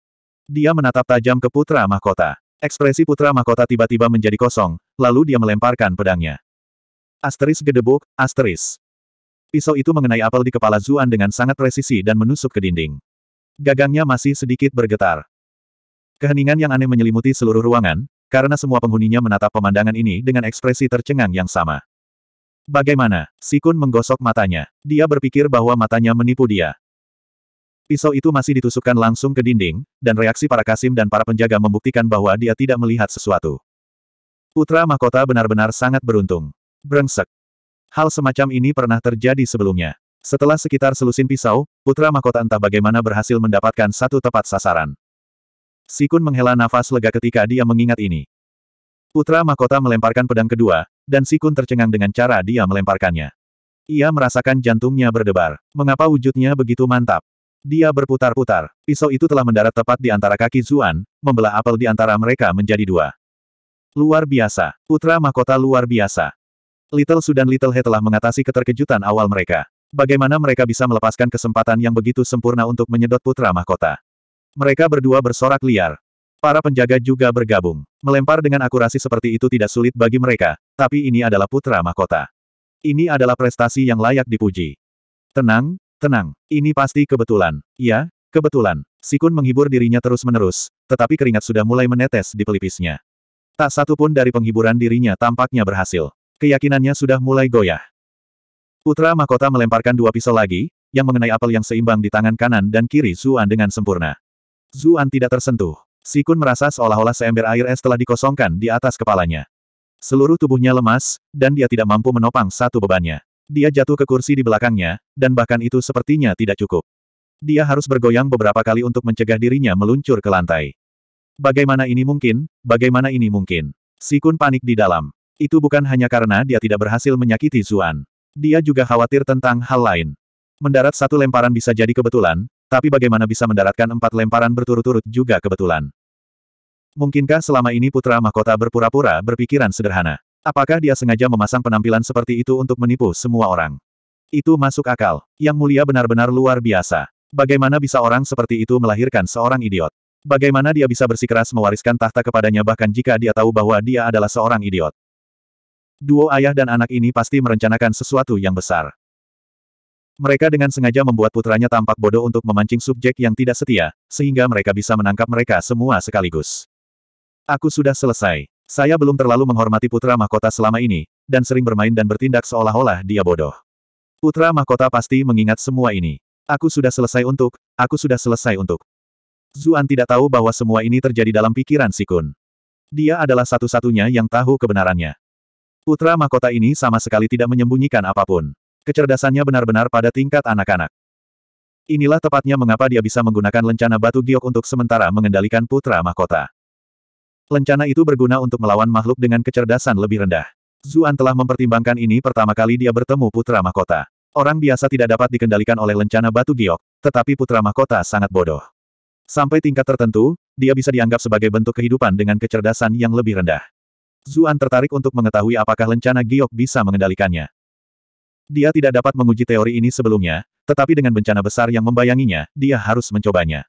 Dia menatap tajam ke Putra Mahkota. Ekspresi Putra Mahkota tiba-tiba menjadi kosong, lalu dia melemparkan pedangnya. Asteris gedebuk, asteris. Pisau itu mengenai apel di kepala Zuan dengan sangat presisi dan menusuk ke dinding. Gagangnya masih sedikit bergetar. Keheningan yang aneh menyelimuti seluruh ruangan, karena semua penghuninya menatap pemandangan ini dengan ekspresi tercengang yang sama. Bagaimana? Sikun menggosok matanya. Dia berpikir bahwa matanya menipu dia. Pisau itu masih ditusukkan langsung ke dinding, dan reaksi para Kasim dan para penjaga membuktikan bahwa dia tidak melihat sesuatu. Putra mahkota benar-benar sangat beruntung. Brengsek. Hal semacam ini pernah terjadi sebelumnya. Setelah sekitar selusin pisau, putra mahkota entah bagaimana berhasil mendapatkan satu tepat sasaran. Sikun menghela nafas lega ketika dia mengingat ini. Putra mahkota melemparkan pedang kedua, dan Sikun tercengang dengan cara dia melemparkannya. Ia merasakan jantungnya berdebar. Mengapa wujudnya begitu mantap? Dia berputar-putar. Pisau itu telah mendarat tepat di antara kaki Zuan, membelah apel di antara mereka menjadi dua. Luar biasa. Putra mahkota luar biasa. Little Sudan Little He telah mengatasi keterkejutan awal mereka. Bagaimana mereka bisa melepaskan kesempatan yang begitu sempurna untuk menyedot putra mahkota? Mereka berdua bersorak liar. Para penjaga juga bergabung. Melempar dengan akurasi seperti itu tidak sulit bagi mereka, tapi ini adalah putra mahkota. Ini adalah prestasi yang layak dipuji. Tenang, tenang. Ini pasti kebetulan. Ya, kebetulan. Sikun menghibur dirinya terus-menerus, tetapi keringat sudah mulai menetes di pelipisnya. Tak satu pun dari penghiburan dirinya tampaknya berhasil. Keyakinannya sudah mulai goyah. Putra mahkota melemparkan dua pisau lagi, yang mengenai apel yang seimbang di tangan kanan dan kiri Zuan dengan sempurna. Zuan tidak tersentuh. Sikun merasa seolah-olah seember air es telah dikosongkan di atas kepalanya. Seluruh tubuhnya lemas, dan dia tidak mampu menopang satu bebannya. Dia jatuh ke kursi di belakangnya, dan bahkan itu sepertinya tidak cukup. Dia harus bergoyang beberapa kali untuk mencegah dirinya meluncur ke lantai. Bagaimana ini mungkin? Bagaimana ini mungkin? Sikun panik di dalam. Itu bukan hanya karena dia tidak berhasil menyakiti Zuan. Dia juga khawatir tentang hal lain. Mendarat satu lemparan bisa jadi kebetulan, tapi bagaimana bisa mendaratkan empat lemparan berturut-turut juga kebetulan. Mungkinkah selama ini putra mahkota berpura-pura berpikiran sederhana? Apakah dia sengaja memasang penampilan seperti itu untuk menipu semua orang? Itu masuk akal. Yang mulia benar-benar luar biasa. Bagaimana bisa orang seperti itu melahirkan seorang idiot? Bagaimana dia bisa bersikeras mewariskan tahta kepadanya bahkan jika dia tahu bahwa dia adalah seorang idiot? Duo ayah dan anak ini pasti merencanakan sesuatu yang besar. Mereka dengan sengaja membuat putranya tampak bodoh untuk memancing subjek yang tidak setia, sehingga mereka bisa menangkap mereka semua sekaligus. Aku sudah selesai. Saya belum terlalu menghormati putra mahkota selama ini, dan sering bermain dan bertindak seolah-olah dia bodoh. Putra mahkota pasti mengingat semua ini. Aku sudah selesai untuk, aku sudah selesai untuk. Zuan tidak tahu bahwa semua ini terjadi dalam pikiran Sikun. Dia adalah satu-satunya yang tahu kebenarannya. Putra mahkota ini sama sekali tidak menyembunyikan apapun. Kecerdasannya benar-benar pada tingkat anak-anak. Inilah tepatnya mengapa dia bisa menggunakan lencana batu giok untuk sementara mengendalikan putra mahkota. Lencana itu berguna untuk melawan makhluk dengan kecerdasan lebih rendah. Zuan telah mempertimbangkan ini pertama kali dia bertemu putra mahkota. Orang biasa tidak dapat dikendalikan oleh lencana batu giok, tetapi putra mahkota sangat bodoh. Sampai tingkat tertentu, dia bisa dianggap sebagai bentuk kehidupan dengan kecerdasan yang lebih rendah. Zuan tertarik untuk mengetahui apakah lencana giok bisa mengendalikannya. Dia tidak dapat menguji teori ini sebelumnya, tetapi dengan bencana besar yang membayanginya, dia harus mencobanya.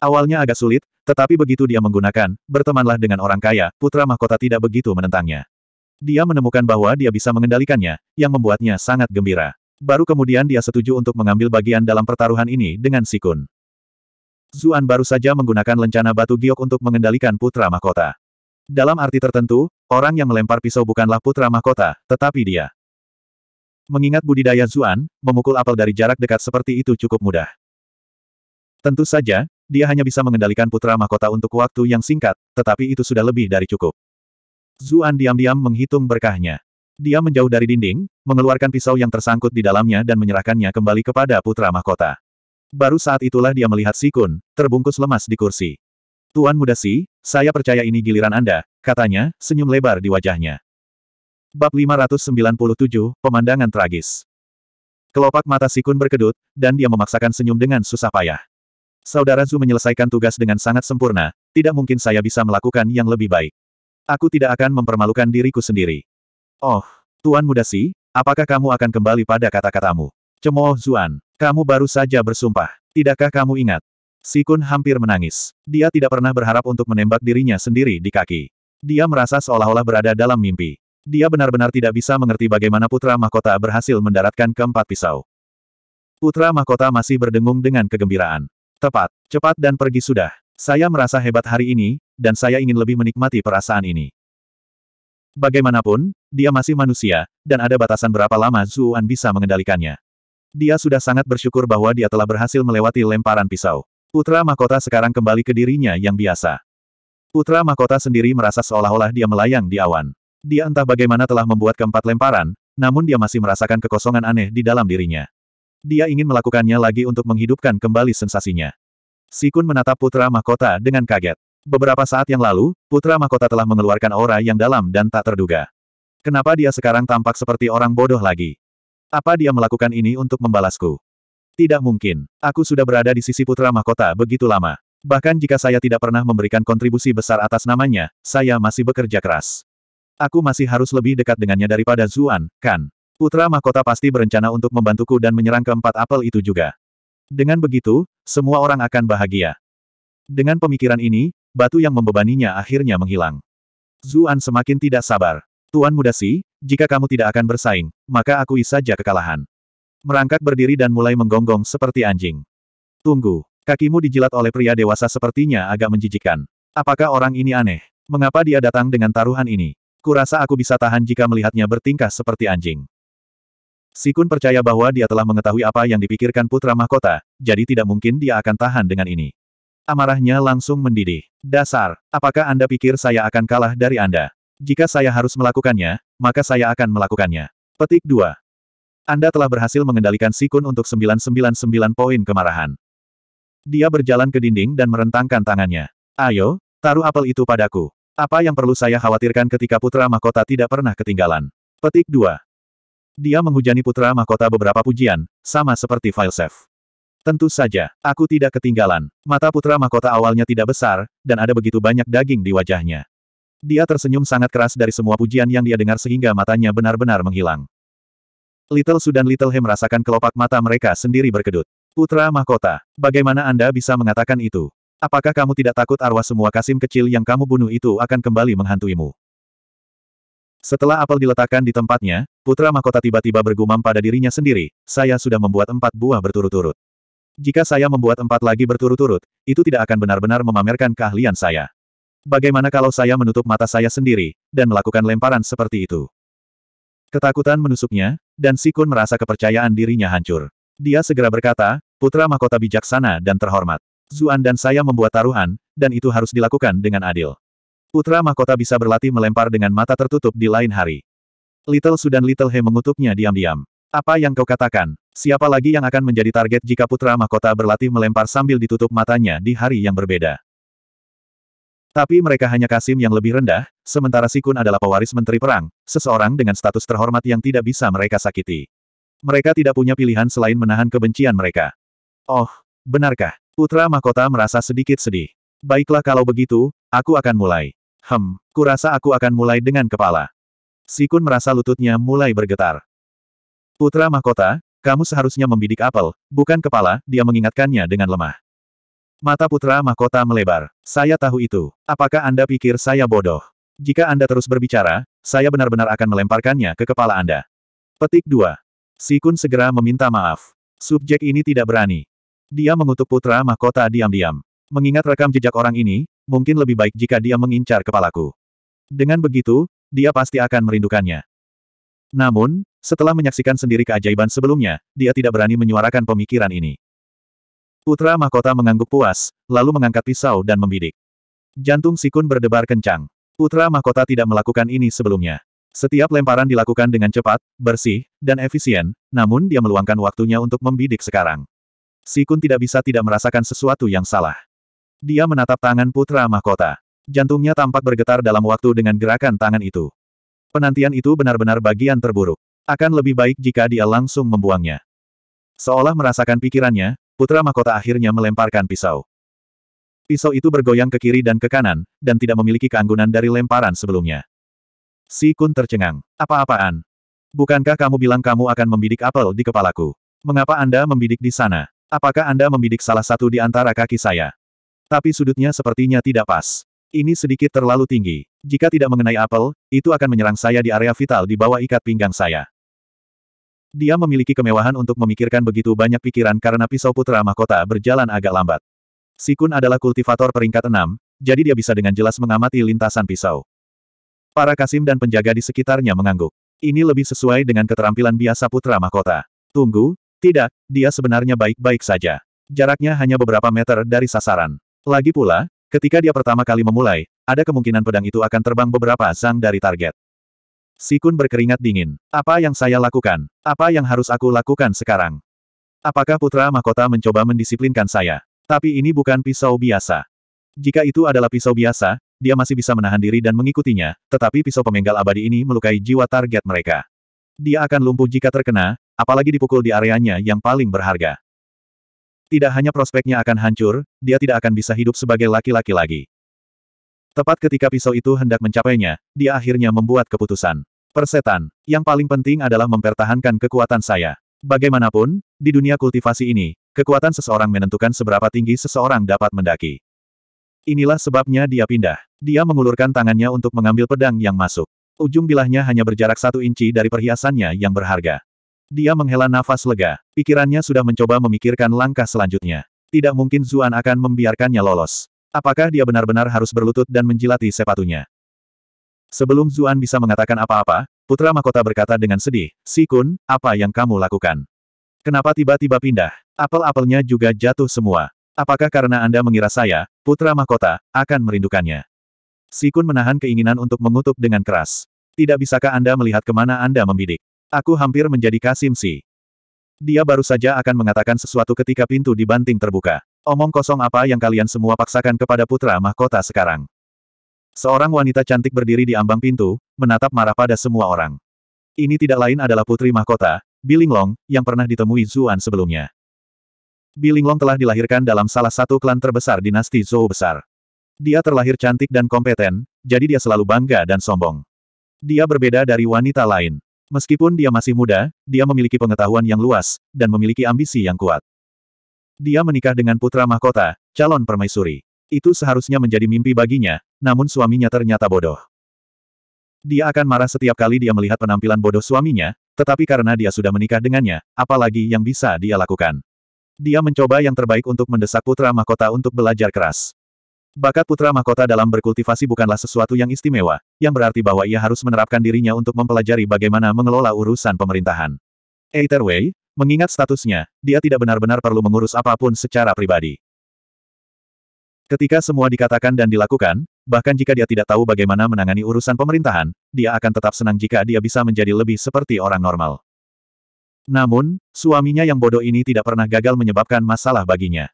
Awalnya agak sulit, tetapi begitu dia menggunakan, bertemanlah dengan orang kaya, putra mahkota tidak begitu menentangnya. Dia menemukan bahwa dia bisa mengendalikannya, yang membuatnya sangat gembira. Baru kemudian dia setuju untuk mengambil bagian dalam pertaruhan ini dengan Sikun. Zuan baru saja menggunakan lencana batu giok untuk mengendalikan putra mahkota. Dalam arti tertentu, orang yang melempar pisau bukanlah putra mahkota, tetapi dia. Mengingat budidaya Zuan, memukul apel dari jarak dekat seperti itu cukup mudah. Tentu saja, dia hanya bisa mengendalikan putra mahkota untuk waktu yang singkat, tetapi itu sudah lebih dari cukup. Zuan diam-diam menghitung berkahnya. Dia menjauh dari dinding, mengeluarkan pisau yang tersangkut di dalamnya dan menyerahkannya kembali kepada putra mahkota. Baru saat itulah dia melihat Sikun, terbungkus lemas di kursi. Tuan muda Si, saya percaya ini giliran Anda, katanya, senyum lebar di wajahnya. Bab 597, Pemandangan Tragis. Kelopak mata Sikun berkedut, dan dia memaksakan senyum dengan susah payah. Saudara zhu menyelesaikan tugas dengan sangat sempurna, tidak mungkin saya bisa melakukan yang lebih baik. Aku tidak akan mempermalukan diriku sendiri. Oh, Tuan Muda Si, apakah kamu akan kembali pada kata-katamu? Cemooh Zuan, kamu baru saja bersumpah. Tidakkah kamu ingat? Sikun hampir menangis. Dia tidak pernah berharap untuk menembak dirinya sendiri di kaki. Dia merasa seolah-olah berada dalam mimpi. Dia benar-benar tidak bisa mengerti bagaimana putra mahkota berhasil mendaratkan keempat pisau. Putra mahkota masih berdengung dengan kegembiraan. Tepat, cepat dan pergi sudah. Saya merasa hebat hari ini, dan saya ingin lebih menikmati perasaan ini. Bagaimanapun, dia masih manusia, dan ada batasan berapa lama Zuan bisa mengendalikannya. Dia sudah sangat bersyukur bahwa dia telah berhasil melewati lemparan pisau. Putra mahkota sekarang kembali ke dirinya yang biasa. Putra mahkota sendiri merasa seolah-olah dia melayang di awan. Dia entah bagaimana telah membuat keempat lemparan, namun dia masih merasakan kekosongan aneh di dalam dirinya. Dia ingin melakukannya lagi untuk menghidupkan kembali sensasinya. Sikun menatap putra mahkota dengan kaget. Beberapa saat yang lalu, putra mahkota telah mengeluarkan aura yang dalam dan tak terduga. Kenapa dia sekarang tampak seperti orang bodoh lagi? Apa dia melakukan ini untuk membalasku? Tidak mungkin. Aku sudah berada di sisi putra mahkota begitu lama. Bahkan jika saya tidak pernah memberikan kontribusi besar atas namanya, saya masih bekerja keras. Aku masih harus lebih dekat dengannya daripada Zuan, kan? Putra mahkota pasti berencana untuk membantuku dan menyerang keempat apel itu juga. Dengan begitu, semua orang akan bahagia. Dengan pemikiran ini, batu yang membebaninya akhirnya menghilang. Zuan semakin tidak sabar. Tuan muda si, jika kamu tidak akan bersaing, maka akui saja kekalahan. Merangkak berdiri dan mulai menggonggong seperti anjing. Tunggu, kakimu dijilat oleh pria dewasa sepertinya agak menjijikan. Apakah orang ini aneh? Mengapa dia datang dengan taruhan ini? Kurasa aku bisa tahan jika melihatnya bertingkah seperti anjing. Sikun percaya bahwa dia telah mengetahui apa yang dipikirkan putra mahkota, jadi tidak mungkin dia akan tahan dengan ini. Amarahnya langsung mendidih. Dasar, apakah Anda pikir saya akan kalah dari Anda? Jika saya harus melakukannya, maka saya akan melakukannya. Petik 2. Anda telah berhasil mengendalikan Sikun untuk 999 poin kemarahan. Dia berjalan ke dinding dan merentangkan tangannya. Ayo, taruh apel itu padaku. Apa yang perlu saya khawatirkan ketika putra mahkota tidak pernah ketinggalan? Petik 2. Dia menghujani putra mahkota beberapa pujian, sama seperti Filesef. Tentu saja, aku tidak ketinggalan. Mata putra mahkota awalnya tidak besar, dan ada begitu banyak daging di wajahnya. Dia tersenyum sangat keras dari semua pujian yang dia dengar sehingga matanya benar-benar menghilang. Little Su dan Little He merasakan kelopak mata mereka sendiri berkedut. Putra Mahkota, bagaimana Anda bisa mengatakan itu? Apakah kamu tidak takut arwah semua kasim kecil yang kamu bunuh itu akan kembali menghantuimu? Setelah apel diletakkan di tempatnya, putra mahkota tiba-tiba bergumam pada dirinya sendiri, saya sudah membuat empat buah berturut-turut. Jika saya membuat empat lagi berturut-turut, itu tidak akan benar-benar memamerkan keahlian saya. Bagaimana kalau saya menutup mata saya sendiri, dan melakukan lemparan seperti itu? Ketakutan menusuknya, dan Sikun merasa kepercayaan dirinya hancur. Dia segera berkata, putra mahkota bijaksana dan terhormat. Zuan dan saya membuat taruhan, dan itu harus dilakukan dengan adil. Putra mahkota bisa berlatih melempar dengan mata tertutup di lain hari. Little Su dan Little He mengutuknya diam-diam. Apa yang kau katakan? Siapa lagi yang akan menjadi target jika putra mahkota berlatih melempar sambil ditutup matanya di hari yang berbeda? Tapi mereka hanya Kasim yang lebih rendah, sementara Sikun adalah pewaris menteri perang, seseorang dengan status terhormat yang tidak bisa mereka sakiti. Mereka tidak punya pilihan selain menahan kebencian mereka. Oh, benarkah? Putra Mahkota merasa sedikit sedih. Baiklah kalau begitu, aku akan mulai. Hem, kurasa aku akan mulai dengan kepala. Sikun merasa lututnya mulai bergetar. Putra Mahkota, kamu seharusnya membidik apel, bukan kepala, dia mengingatkannya dengan lemah. Mata putra mahkota melebar. Saya tahu itu. Apakah Anda pikir saya bodoh? Jika Anda terus berbicara, saya benar-benar akan melemparkannya ke kepala Anda. Petik 2. Sikun segera meminta maaf. Subjek ini tidak berani. Dia mengutuk putra mahkota diam-diam. Mengingat rekam jejak orang ini, mungkin lebih baik jika dia mengincar kepalaku. Dengan begitu, dia pasti akan merindukannya. Namun, setelah menyaksikan sendiri keajaiban sebelumnya, dia tidak berani menyuarakan pemikiran ini. Putra mahkota mengangguk puas, lalu mengangkat pisau dan membidik. Jantung Sikun berdebar kencang. Putra mahkota tidak melakukan ini sebelumnya. Setiap lemparan dilakukan dengan cepat, bersih, dan efisien, namun dia meluangkan waktunya untuk membidik sekarang. Sikun tidak bisa tidak merasakan sesuatu yang salah. Dia menatap tangan putra mahkota. Jantungnya tampak bergetar dalam waktu dengan gerakan tangan itu. Penantian itu benar-benar bagian terburuk. Akan lebih baik jika dia langsung membuangnya. Seolah merasakan pikirannya, putra mahkota akhirnya melemparkan pisau. Pisau itu bergoyang ke kiri dan ke kanan, dan tidak memiliki keanggunan dari lemparan sebelumnya. Si Kun tercengang. Apa-apaan? Bukankah kamu bilang kamu akan membidik apel di kepalaku? Mengapa Anda membidik di sana? Apakah Anda membidik salah satu di antara kaki saya? Tapi sudutnya sepertinya tidak pas. Ini sedikit terlalu tinggi. Jika tidak mengenai apel, itu akan menyerang saya di area vital di bawah ikat pinggang saya. Dia memiliki kemewahan untuk memikirkan begitu banyak pikiran karena pisau putra mahkota berjalan agak lambat. Sikun adalah kultivator peringkat enam, jadi dia bisa dengan jelas mengamati lintasan pisau. Para kasim dan penjaga di sekitarnya mengangguk. Ini lebih sesuai dengan keterampilan biasa putra mahkota. Tunggu, tidak, dia sebenarnya baik-baik saja. Jaraknya hanya beberapa meter dari sasaran. Lagi pula, ketika dia pertama kali memulai, ada kemungkinan pedang itu akan terbang beberapa sang dari target. Sikun berkeringat dingin. Apa yang saya lakukan? Apa yang harus aku lakukan sekarang? Apakah putra mahkota mencoba mendisiplinkan saya? Tapi ini bukan pisau biasa. Jika itu adalah pisau biasa, dia masih bisa menahan diri dan mengikutinya, tetapi pisau pemenggal abadi ini melukai jiwa target mereka. Dia akan lumpuh jika terkena, apalagi dipukul di areanya yang paling berharga. Tidak hanya prospeknya akan hancur, dia tidak akan bisa hidup sebagai laki-laki lagi. Tepat ketika pisau itu hendak mencapainya, dia akhirnya membuat keputusan. Persetan, yang paling penting adalah mempertahankan kekuatan saya. Bagaimanapun, di dunia kultivasi ini, kekuatan seseorang menentukan seberapa tinggi seseorang dapat mendaki. Inilah sebabnya dia pindah. Dia mengulurkan tangannya untuk mengambil pedang yang masuk. Ujung bilahnya hanya berjarak satu inci dari perhiasannya yang berharga. Dia menghela nafas lega. Pikirannya sudah mencoba memikirkan langkah selanjutnya. Tidak mungkin Zuan akan membiarkannya lolos. Apakah dia benar-benar harus berlutut dan menjilati sepatunya? Sebelum Zuan bisa mengatakan apa-apa, Putra Mahkota berkata dengan sedih, Si Kun, apa yang kamu lakukan? Kenapa tiba-tiba pindah? Apel-apelnya juga jatuh semua. Apakah karena Anda mengira saya, Putra Mahkota, akan merindukannya? Sikun menahan keinginan untuk mengutuk dengan keras. Tidak bisakah Anda melihat kemana Anda membidik? Aku hampir menjadi Kasim Si. Dia baru saja akan mengatakan sesuatu ketika pintu dibanting terbuka. Omong kosong apa yang kalian semua paksakan kepada putra mahkota sekarang. Seorang wanita cantik berdiri di ambang pintu, menatap marah pada semua orang. Ini tidak lain adalah putri mahkota, Bilinglong, yang pernah ditemui Zuan sebelumnya. Bilinglong telah dilahirkan dalam salah satu klan terbesar dinasti Zhou besar. Dia terlahir cantik dan kompeten, jadi dia selalu bangga dan sombong. Dia berbeda dari wanita lain. Meskipun dia masih muda, dia memiliki pengetahuan yang luas, dan memiliki ambisi yang kuat. Dia menikah dengan putra mahkota, calon permaisuri. Itu seharusnya menjadi mimpi baginya, namun suaminya ternyata bodoh. Dia akan marah setiap kali dia melihat penampilan bodoh suaminya, tetapi karena dia sudah menikah dengannya, apalagi yang bisa dia lakukan. Dia mencoba yang terbaik untuk mendesak putra mahkota untuk belajar keras. Bakat putra mahkota dalam berkultivasi bukanlah sesuatu yang istimewa, yang berarti bahwa ia harus menerapkan dirinya untuk mempelajari bagaimana mengelola urusan pemerintahan. Either way, mengingat statusnya, dia tidak benar-benar perlu mengurus apapun secara pribadi. Ketika semua dikatakan dan dilakukan, bahkan jika dia tidak tahu bagaimana menangani urusan pemerintahan, dia akan tetap senang jika dia bisa menjadi lebih seperti orang normal. Namun, suaminya yang bodoh ini tidak pernah gagal menyebabkan masalah baginya.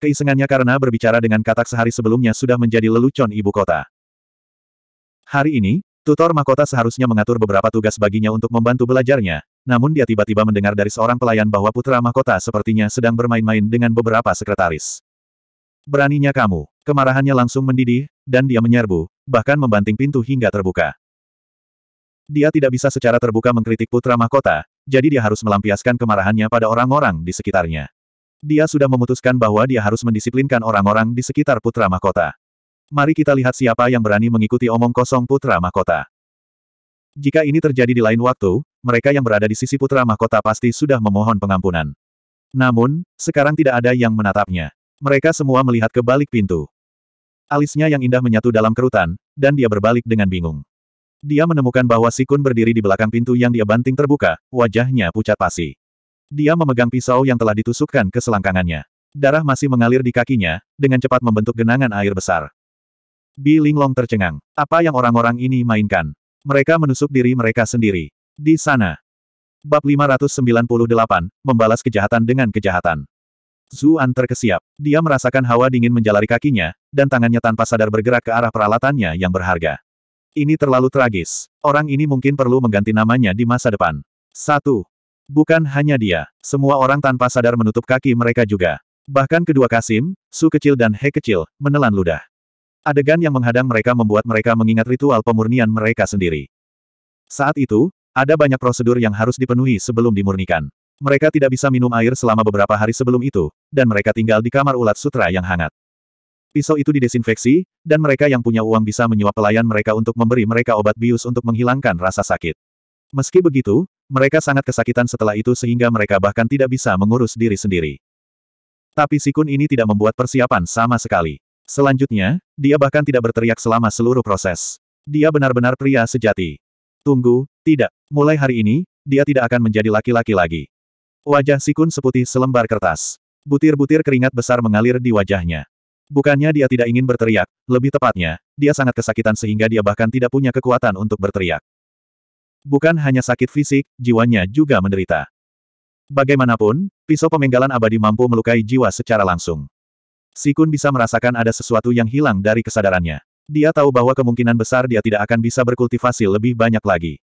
Keisengannya karena berbicara dengan katak sehari sebelumnya sudah menjadi lelucon ibu kota. Hari ini, tutor mahkota seharusnya mengatur beberapa tugas baginya untuk membantu belajarnya, namun dia tiba-tiba mendengar dari seorang pelayan bahwa putra mahkota sepertinya sedang bermain-main dengan beberapa sekretaris. Beraninya kamu, kemarahannya langsung mendidih, dan dia menyerbu, bahkan membanting pintu hingga terbuka. Dia tidak bisa secara terbuka mengkritik putra mahkota, jadi dia harus melampiaskan kemarahannya pada orang-orang di sekitarnya. Dia sudah memutuskan bahwa dia harus mendisiplinkan orang-orang di sekitar Putra Mahkota. Mari kita lihat siapa yang berani mengikuti omong kosong Putra Mahkota. Jika ini terjadi di lain waktu, mereka yang berada di sisi Putra Mahkota pasti sudah memohon pengampunan. Namun, sekarang tidak ada yang menatapnya. Mereka semua melihat ke balik pintu. Alisnya yang indah menyatu dalam kerutan, dan dia berbalik dengan bingung. Dia menemukan bahwa Sikun berdiri di belakang pintu yang dia banting terbuka, wajahnya pucat pasi. Dia memegang pisau yang telah ditusukkan ke selangkangannya. Darah masih mengalir di kakinya, dengan cepat membentuk genangan air besar. Bi Linglong tercengang. Apa yang orang-orang ini mainkan? Mereka menusuk diri mereka sendiri. Di sana. Bab 598, membalas kejahatan dengan kejahatan. Zuan terkesiap. Dia merasakan hawa dingin menjalari kakinya, dan tangannya tanpa sadar bergerak ke arah peralatannya yang berharga. Ini terlalu tragis. Orang ini mungkin perlu mengganti namanya di masa depan. Satu. Bukan hanya dia, semua orang tanpa sadar menutup kaki mereka juga. Bahkan kedua Kasim, Su kecil dan He kecil, menelan ludah. Adegan yang menghadang mereka membuat mereka mengingat ritual pemurnian mereka sendiri. Saat itu, ada banyak prosedur yang harus dipenuhi sebelum dimurnikan. Mereka tidak bisa minum air selama beberapa hari sebelum itu, dan mereka tinggal di kamar ulat sutra yang hangat. Pisau itu didesinfeksi, dan mereka yang punya uang bisa menyuap pelayan mereka untuk memberi mereka obat bius untuk menghilangkan rasa sakit. Meski begitu, mereka sangat kesakitan setelah itu sehingga mereka bahkan tidak bisa mengurus diri sendiri. Tapi Sikun ini tidak membuat persiapan sama sekali. Selanjutnya, dia bahkan tidak berteriak selama seluruh proses. Dia benar-benar pria sejati. Tunggu, tidak. Mulai hari ini, dia tidak akan menjadi laki-laki lagi. Wajah Sikun seputih selembar kertas. Butir-butir keringat besar mengalir di wajahnya. Bukannya dia tidak ingin berteriak, lebih tepatnya, dia sangat kesakitan sehingga dia bahkan tidak punya kekuatan untuk berteriak. Bukan hanya sakit fisik, jiwanya juga menderita. Bagaimanapun, pisau pemenggalan abadi mampu melukai jiwa secara langsung. Sikun bisa merasakan ada sesuatu yang hilang dari kesadarannya. Dia tahu bahwa kemungkinan besar dia tidak akan bisa berkultivasi lebih banyak lagi.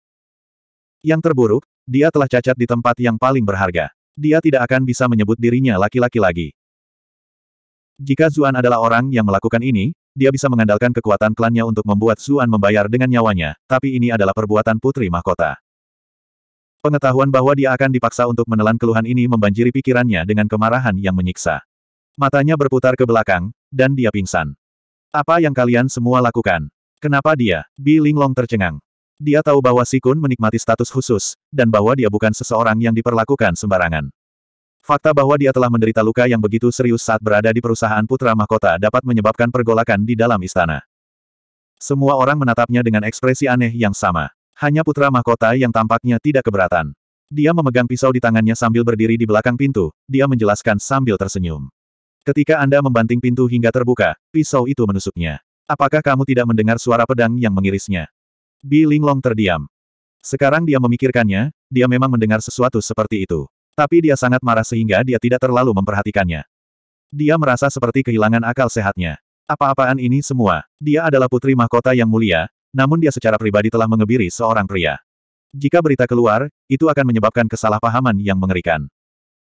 Yang terburuk, dia telah cacat di tempat yang paling berharga. Dia tidak akan bisa menyebut dirinya laki-laki lagi. Jika Zuan adalah orang yang melakukan ini, dia bisa mengandalkan kekuatan klannya untuk membuat Zuan membayar dengan nyawanya, tapi ini adalah perbuatan putri mahkota. Pengetahuan bahwa dia akan dipaksa untuk menelan keluhan ini membanjiri pikirannya dengan kemarahan yang menyiksa. Matanya berputar ke belakang, dan dia pingsan. Apa yang kalian semua lakukan? Kenapa dia? Bi Linglong tercengang. Dia tahu bahwa Sikun menikmati status khusus, dan bahwa dia bukan seseorang yang diperlakukan sembarangan. Fakta bahwa dia telah menderita luka yang begitu serius saat berada di perusahaan putra mahkota dapat menyebabkan pergolakan di dalam istana. Semua orang menatapnya dengan ekspresi aneh yang sama. Hanya putra mahkota yang tampaknya tidak keberatan. Dia memegang pisau di tangannya sambil berdiri di belakang pintu, dia menjelaskan sambil tersenyum. Ketika Anda membanting pintu hingga terbuka, pisau itu menusuknya. Apakah kamu tidak mendengar suara pedang yang mengirisnya? Bi Linglong terdiam. Sekarang dia memikirkannya, dia memang mendengar sesuatu seperti itu. Tapi dia sangat marah sehingga dia tidak terlalu memperhatikannya. Dia merasa seperti kehilangan akal sehatnya. Apa-apaan ini semua? Dia adalah putri mahkota yang mulia, namun dia secara pribadi telah mengebiri seorang pria. Jika berita keluar, itu akan menyebabkan kesalahpahaman yang mengerikan.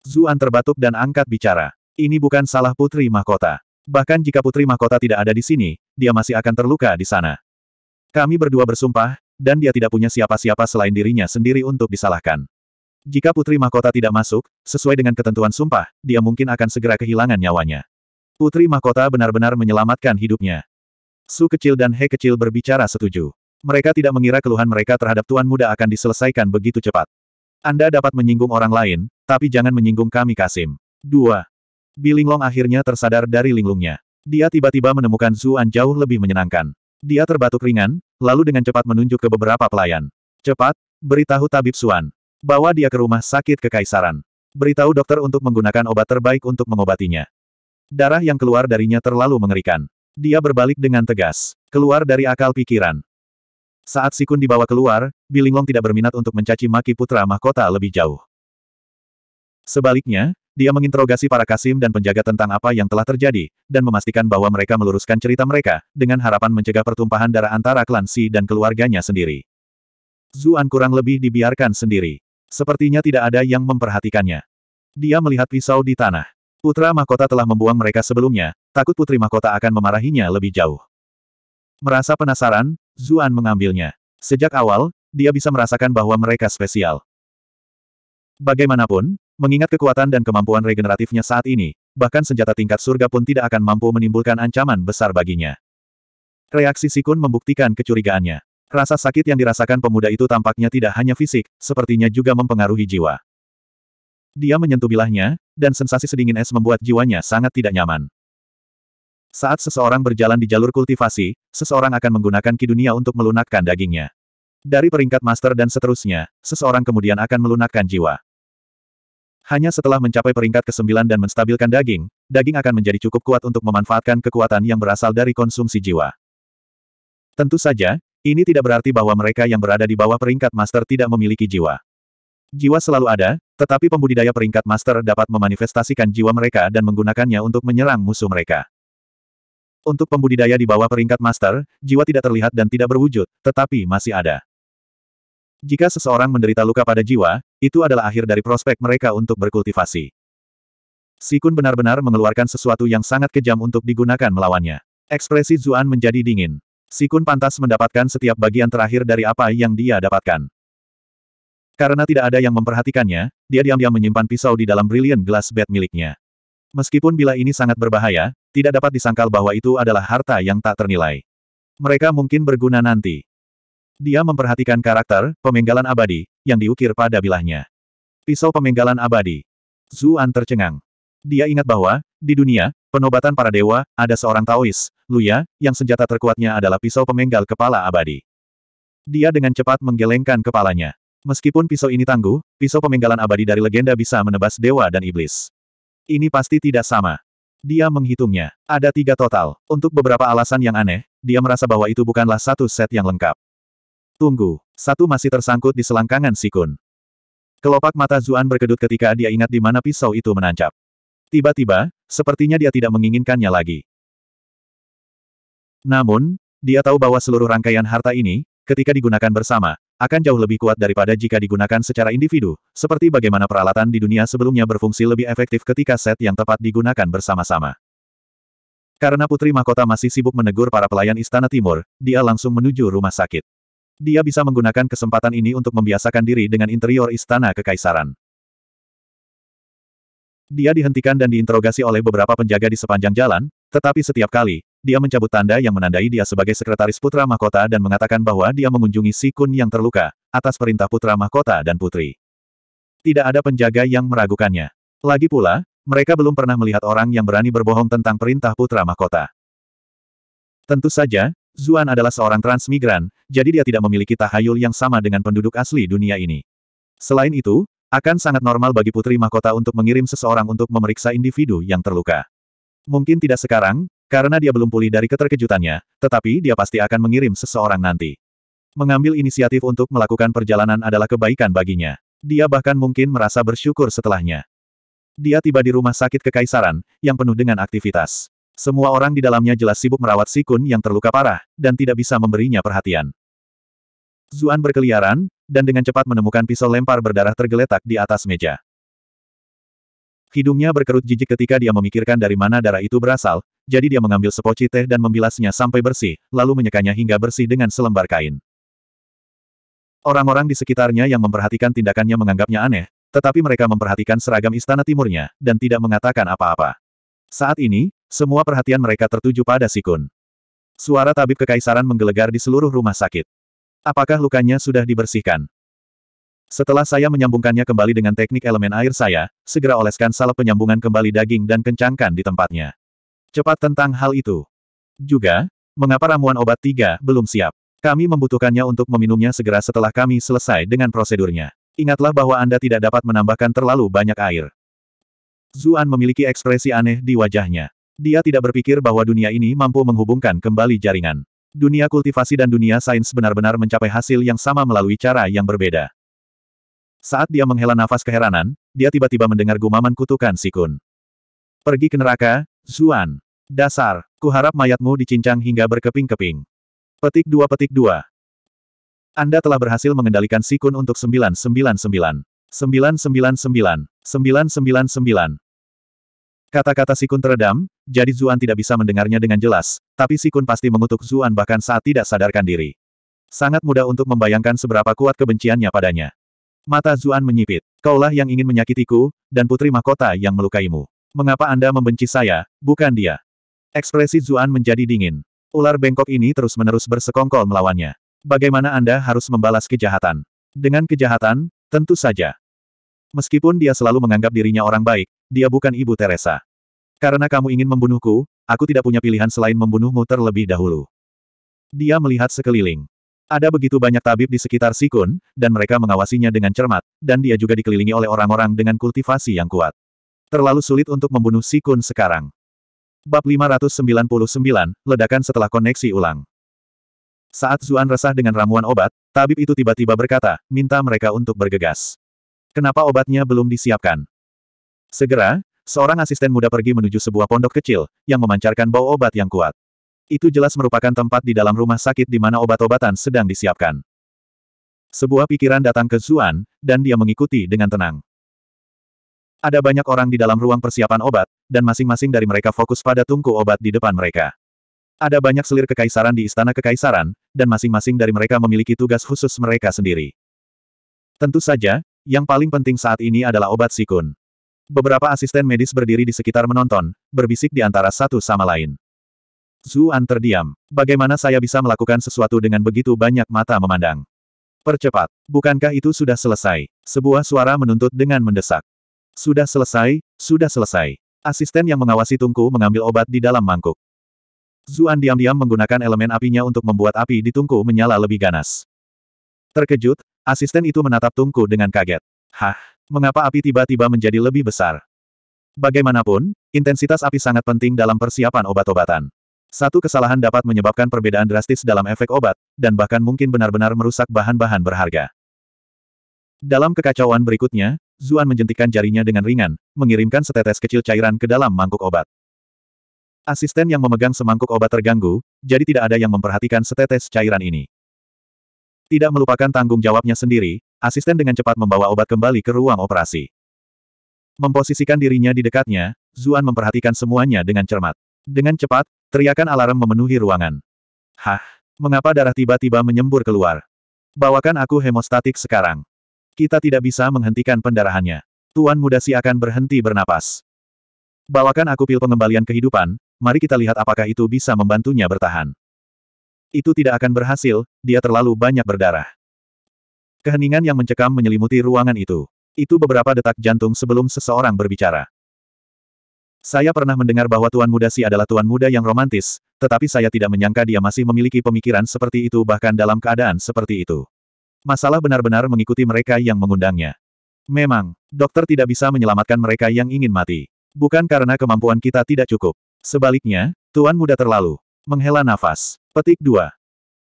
Zuan terbatuk dan angkat bicara. Ini bukan salah putri mahkota. Bahkan jika putri mahkota tidak ada di sini, dia masih akan terluka di sana. Kami berdua bersumpah, dan dia tidak punya siapa-siapa selain dirinya sendiri untuk disalahkan. Jika Putri Mahkota tidak masuk, sesuai dengan ketentuan sumpah, dia mungkin akan segera kehilangan nyawanya. Putri Mahkota benar-benar menyelamatkan hidupnya. Su kecil dan He kecil berbicara setuju. Mereka tidak mengira keluhan mereka terhadap Tuan Muda akan diselesaikan begitu cepat. Anda dapat menyinggung orang lain, tapi jangan menyinggung kami Kasim. 2. Bilinglong akhirnya tersadar dari linglungnya. Dia tiba-tiba menemukan Zuan jauh lebih menyenangkan. Dia terbatuk ringan, lalu dengan cepat menunjuk ke beberapa pelayan. Cepat, beritahu Tabib Suan. Bawa dia ke rumah sakit kekaisaran. Beritahu dokter untuk menggunakan obat terbaik untuk mengobatinya. Darah yang keluar darinya terlalu mengerikan. Dia berbalik dengan tegas. Keluar dari akal pikiran. Saat Sikun dibawa keluar, Bilinglong tidak berminat untuk mencaci maki putra mahkota lebih jauh. Sebaliknya, dia menginterogasi para kasim dan penjaga tentang apa yang telah terjadi, dan memastikan bahwa mereka meluruskan cerita mereka, dengan harapan mencegah pertumpahan darah antara klan Si dan keluarganya sendiri. Zuan kurang lebih dibiarkan sendiri. Sepertinya tidak ada yang memperhatikannya. Dia melihat pisau di tanah. Putra mahkota telah membuang mereka sebelumnya, takut putri mahkota akan memarahinya lebih jauh. Merasa penasaran, Zuan mengambilnya. Sejak awal, dia bisa merasakan bahwa mereka spesial. Bagaimanapun, mengingat kekuatan dan kemampuan regeneratifnya saat ini, bahkan senjata tingkat surga pun tidak akan mampu menimbulkan ancaman besar baginya. Reaksi Sikun membuktikan kecurigaannya. Rasa sakit yang dirasakan pemuda itu tampaknya tidak hanya fisik, sepertinya juga mempengaruhi jiwa. Dia menyentuh bilahnya, dan sensasi sedingin es membuat jiwanya sangat tidak nyaman. Saat seseorang berjalan di jalur kultivasi, seseorang akan menggunakan ki dunia untuk melunakkan dagingnya. Dari peringkat master dan seterusnya, seseorang kemudian akan melunakkan jiwa. Hanya setelah mencapai peringkat ke-9 dan menstabilkan daging, daging akan menjadi cukup kuat untuk memanfaatkan kekuatan yang berasal dari konsumsi jiwa. Tentu saja, ini tidak berarti bahwa mereka yang berada di bawah peringkat master tidak memiliki jiwa. Jiwa selalu ada, tetapi pembudidaya peringkat master dapat memanifestasikan jiwa mereka dan menggunakannya untuk menyerang musuh mereka. Untuk pembudidaya di bawah peringkat master, jiwa tidak terlihat dan tidak berwujud, tetapi masih ada. Jika seseorang menderita luka pada jiwa, itu adalah akhir dari prospek mereka untuk berkultivasi. Sikun benar-benar mengeluarkan sesuatu yang sangat kejam untuk digunakan melawannya. Ekspresi Zuan menjadi dingin. Sikun pantas mendapatkan setiap bagian terakhir dari apa yang dia dapatkan. Karena tidak ada yang memperhatikannya, dia diam-diam menyimpan pisau di dalam brilliant glass bed miliknya. Meskipun bila ini sangat berbahaya, tidak dapat disangkal bahwa itu adalah harta yang tak ternilai. Mereka mungkin berguna nanti. Dia memperhatikan karakter, pemenggalan abadi, yang diukir pada bilahnya. Pisau pemenggalan abadi. Zuan tercengang. Dia ingat bahwa, di dunia, penobatan para dewa, ada seorang Taois, Luya, yang senjata terkuatnya adalah pisau pemenggal kepala abadi. Dia dengan cepat menggelengkan kepalanya. Meskipun pisau ini tangguh, pisau pemenggalan abadi dari legenda bisa menebas dewa dan iblis. Ini pasti tidak sama. Dia menghitungnya. Ada tiga total. Untuk beberapa alasan yang aneh, dia merasa bahwa itu bukanlah satu set yang lengkap. Tunggu. Satu masih tersangkut di selangkangan sikun. Kelopak mata Zuan berkedut ketika dia ingat di mana pisau itu menancap. Tiba-tiba, sepertinya dia tidak menginginkannya lagi. Namun, dia tahu bahwa seluruh rangkaian harta ini, ketika digunakan bersama, akan jauh lebih kuat daripada jika digunakan secara individu, seperti bagaimana peralatan di dunia sebelumnya berfungsi lebih efektif ketika set yang tepat digunakan bersama-sama. Karena Putri Mahkota masih sibuk menegur para pelayan Istana Timur, dia langsung menuju rumah sakit. Dia bisa menggunakan kesempatan ini untuk membiasakan diri dengan interior Istana Kekaisaran. Dia dihentikan dan diinterogasi oleh beberapa penjaga di sepanjang jalan, tetapi setiap kali, dia mencabut tanda yang menandai dia sebagai sekretaris putra mahkota dan mengatakan bahwa dia mengunjungi Si Kun yang terluka, atas perintah putra mahkota dan putri. Tidak ada penjaga yang meragukannya. Lagi pula, mereka belum pernah melihat orang yang berani berbohong tentang perintah putra mahkota. Tentu saja, Zuan adalah seorang transmigran, jadi dia tidak memiliki tahayul yang sama dengan penduduk asli dunia ini. Selain itu, akan sangat normal bagi Putri Mahkota untuk mengirim seseorang untuk memeriksa individu yang terluka. Mungkin tidak sekarang, karena dia belum pulih dari keterkejutannya, tetapi dia pasti akan mengirim seseorang nanti. Mengambil inisiatif untuk melakukan perjalanan adalah kebaikan baginya. Dia bahkan mungkin merasa bersyukur setelahnya. Dia tiba di rumah sakit kekaisaran, yang penuh dengan aktivitas. Semua orang di dalamnya jelas sibuk merawat Sikun yang terluka parah, dan tidak bisa memberinya perhatian. Zuan berkeliaran, dan dengan cepat menemukan pisau lempar berdarah tergeletak di atas meja. Hidungnya berkerut jijik ketika dia memikirkan dari mana darah itu berasal, jadi dia mengambil sepoci teh dan membilasnya sampai bersih, lalu menyekanya hingga bersih dengan selembar kain. Orang-orang di sekitarnya yang memperhatikan tindakannya menganggapnya aneh, tetapi mereka memperhatikan seragam istana timurnya, dan tidak mengatakan apa-apa. Saat ini, semua perhatian mereka tertuju pada Sikun. Suara tabib kekaisaran menggelegar di seluruh rumah sakit. Apakah lukanya sudah dibersihkan? Setelah saya menyambungkannya kembali dengan teknik elemen air saya, segera oleskan salep penyambungan kembali daging dan kencangkan di tempatnya. Cepat tentang hal itu. Juga, mengapa ramuan obat tiga belum siap? Kami membutuhkannya untuk meminumnya segera setelah kami selesai dengan prosedurnya. Ingatlah bahwa Anda tidak dapat menambahkan terlalu banyak air. Zuan memiliki ekspresi aneh di wajahnya. Dia tidak berpikir bahwa dunia ini mampu menghubungkan kembali jaringan. Dunia kultivasi dan dunia sains benar-benar mencapai hasil yang sama melalui cara yang berbeda. Saat dia menghela nafas keheranan, dia tiba-tiba mendengar gumaman kutukan Sikun. Pergi ke neraka, Zuan. Dasar, kuharap mayatmu dicincang hingga berkeping-keping. Petik dua petik dua. Anda telah berhasil mengendalikan Sikun untuk 999. 999. 999. Kata-kata Sikun teredam, jadi Zuan tidak bisa mendengarnya dengan jelas, tapi Sikun pasti mengutuk Zuan bahkan saat tidak sadarkan diri. Sangat mudah untuk membayangkan seberapa kuat kebenciannya padanya. Mata Zuan menyipit. Kaulah yang ingin menyakitiku, dan putri mahkota yang melukaimu. Mengapa Anda membenci saya, bukan dia? Ekspresi Zuan menjadi dingin. Ular bengkok ini terus-menerus bersekongkol melawannya. Bagaimana Anda harus membalas kejahatan? Dengan kejahatan, tentu saja. Meskipun dia selalu menganggap dirinya orang baik, dia bukan Ibu Teresa. Karena kamu ingin membunuhku, aku tidak punya pilihan selain membunuhmu terlebih dahulu. Dia melihat sekeliling. Ada begitu banyak tabib di sekitar Sikun, dan mereka mengawasinya dengan cermat, dan dia juga dikelilingi oleh orang-orang dengan kultivasi yang kuat. Terlalu sulit untuk membunuh Sikun sekarang. Bab 599, Ledakan setelah koneksi ulang. Saat Zuan resah dengan ramuan obat, tabib itu tiba-tiba berkata, minta mereka untuk bergegas. Kenapa obatnya belum disiapkan? Segera, Seorang asisten muda pergi menuju sebuah pondok kecil, yang memancarkan bau obat yang kuat. Itu jelas merupakan tempat di dalam rumah sakit di mana obat-obatan sedang disiapkan. Sebuah pikiran datang ke Zuan, dan dia mengikuti dengan tenang. Ada banyak orang di dalam ruang persiapan obat, dan masing-masing dari mereka fokus pada tungku obat di depan mereka. Ada banyak selir kekaisaran di istana kekaisaran, dan masing-masing dari mereka memiliki tugas khusus mereka sendiri. Tentu saja, yang paling penting saat ini adalah obat sikun. Beberapa asisten medis berdiri di sekitar menonton, berbisik di antara satu sama lain. Zuan terdiam. Bagaimana saya bisa melakukan sesuatu dengan begitu banyak mata memandang? Percepat. Bukankah itu sudah selesai? Sebuah suara menuntut dengan mendesak. Sudah selesai, sudah selesai. Asisten yang mengawasi tungku mengambil obat di dalam mangkuk. Zuan diam-diam menggunakan elemen apinya untuk membuat api di tungku menyala lebih ganas. Terkejut, asisten itu menatap tungku dengan kaget. Hah, Mengapa api tiba-tiba menjadi lebih besar? Bagaimanapun, intensitas api sangat penting dalam persiapan obat-obatan. Satu kesalahan dapat menyebabkan perbedaan drastis dalam efek obat, dan bahkan mungkin benar-benar merusak bahan-bahan berharga. Dalam kekacauan berikutnya, Zuan menjentikan jarinya dengan ringan, mengirimkan setetes kecil cairan ke dalam mangkuk obat. Asisten yang memegang semangkuk obat terganggu, jadi tidak ada yang memperhatikan setetes cairan ini. Tidak melupakan tanggung jawabnya sendiri, asisten dengan cepat membawa obat kembali ke ruang operasi. Memposisikan dirinya di dekatnya, Zuan memperhatikan semuanya dengan cermat. Dengan cepat, teriakan alarm memenuhi ruangan. Hah, mengapa darah tiba-tiba menyembur keluar? Bawakan aku hemostatik sekarang. Kita tidak bisa menghentikan pendarahannya. Tuan muda si akan berhenti bernapas. Bawakan aku pil pengembalian kehidupan, mari kita lihat apakah itu bisa membantunya bertahan. Itu tidak akan berhasil, dia terlalu banyak berdarah. Keheningan yang mencekam menyelimuti ruangan itu. Itu beberapa detak jantung sebelum seseorang berbicara. Saya pernah mendengar bahwa Tuan Muda Si adalah Tuan Muda yang romantis, tetapi saya tidak menyangka dia masih memiliki pemikiran seperti itu bahkan dalam keadaan seperti itu. Masalah benar-benar mengikuti mereka yang mengundangnya. Memang, dokter tidak bisa menyelamatkan mereka yang ingin mati. Bukan karena kemampuan kita tidak cukup. Sebaliknya, Tuan Muda terlalu menghela nafas. Petik 2.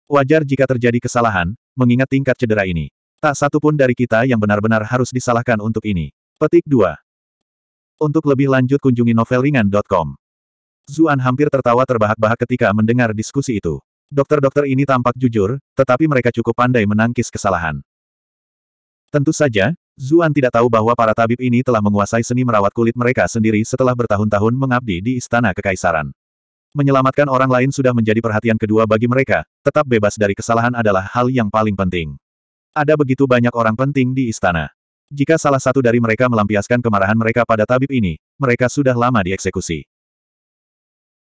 Wajar jika terjadi kesalahan, mengingat tingkat cedera ini. Tak satu pun dari kita yang benar-benar harus disalahkan untuk ini. Petik 2. Untuk lebih lanjut kunjungi novelringan.com. Zuan hampir tertawa terbahak-bahak ketika mendengar diskusi itu. Dokter-dokter ini tampak jujur, tetapi mereka cukup pandai menangkis kesalahan. Tentu saja, Zuan tidak tahu bahwa para tabib ini telah menguasai seni merawat kulit mereka sendiri setelah bertahun-tahun mengabdi di Istana Kekaisaran. Menyelamatkan orang lain sudah menjadi perhatian kedua bagi mereka, tetap bebas dari kesalahan adalah hal yang paling penting. Ada begitu banyak orang penting di istana. Jika salah satu dari mereka melampiaskan kemarahan mereka pada tabib ini, mereka sudah lama dieksekusi.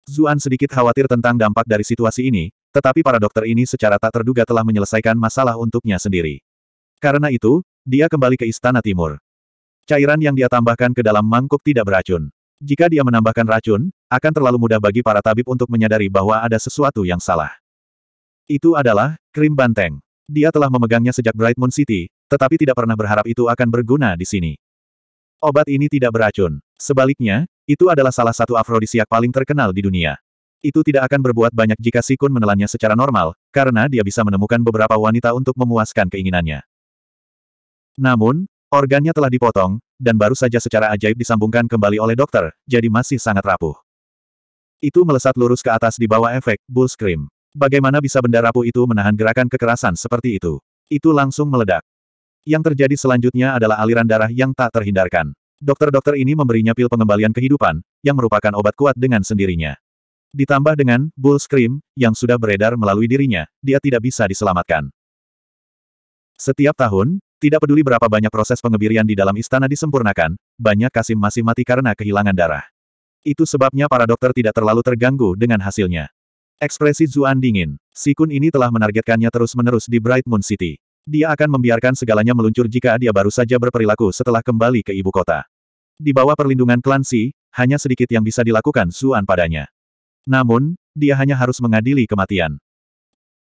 Zuan sedikit khawatir tentang dampak dari situasi ini, tetapi para dokter ini secara tak terduga telah menyelesaikan masalah untuknya sendiri. Karena itu, dia kembali ke Istana Timur. Cairan yang dia tambahkan ke dalam mangkuk tidak beracun. Jika dia menambahkan racun, akan terlalu mudah bagi para tabib untuk menyadari bahwa ada sesuatu yang salah. Itu adalah krim banteng. Dia telah memegangnya sejak Bright Moon City, tetapi tidak pernah berharap itu akan berguna di sini. Obat ini tidak beracun. Sebaliknya, itu adalah salah satu afrodisiak paling terkenal di dunia. Itu tidak akan berbuat banyak jika Sikun menelannya secara normal, karena dia bisa menemukan beberapa wanita untuk memuaskan keinginannya. Namun, organnya telah dipotong, dan baru saja secara ajaib disambungkan kembali oleh dokter, jadi masih sangat rapuh. Itu melesat lurus ke atas di bawah efek Bull Scream. Bagaimana bisa benda rapuh itu menahan gerakan kekerasan seperti itu? Itu langsung meledak. Yang terjadi selanjutnya adalah aliran darah yang tak terhindarkan. Dokter-dokter ini memberinya pil pengembalian kehidupan, yang merupakan obat kuat dengan sendirinya. Ditambah dengan Bull Scream, yang sudah beredar melalui dirinya, dia tidak bisa diselamatkan. Setiap tahun, tidak peduli berapa banyak proses pengebirian di dalam istana disempurnakan, banyak Kasim masih mati karena kehilangan darah. Itu sebabnya para dokter tidak terlalu terganggu dengan hasilnya. Ekspresi Zuan dingin. Sikun ini telah menargetkannya terus-menerus di Bright Moon City. Dia akan membiarkan segalanya meluncur jika dia baru saja berperilaku setelah kembali ke ibu kota. Di bawah perlindungan klan Si, hanya sedikit yang bisa dilakukan Zuan padanya. Namun, dia hanya harus mengadili kematian.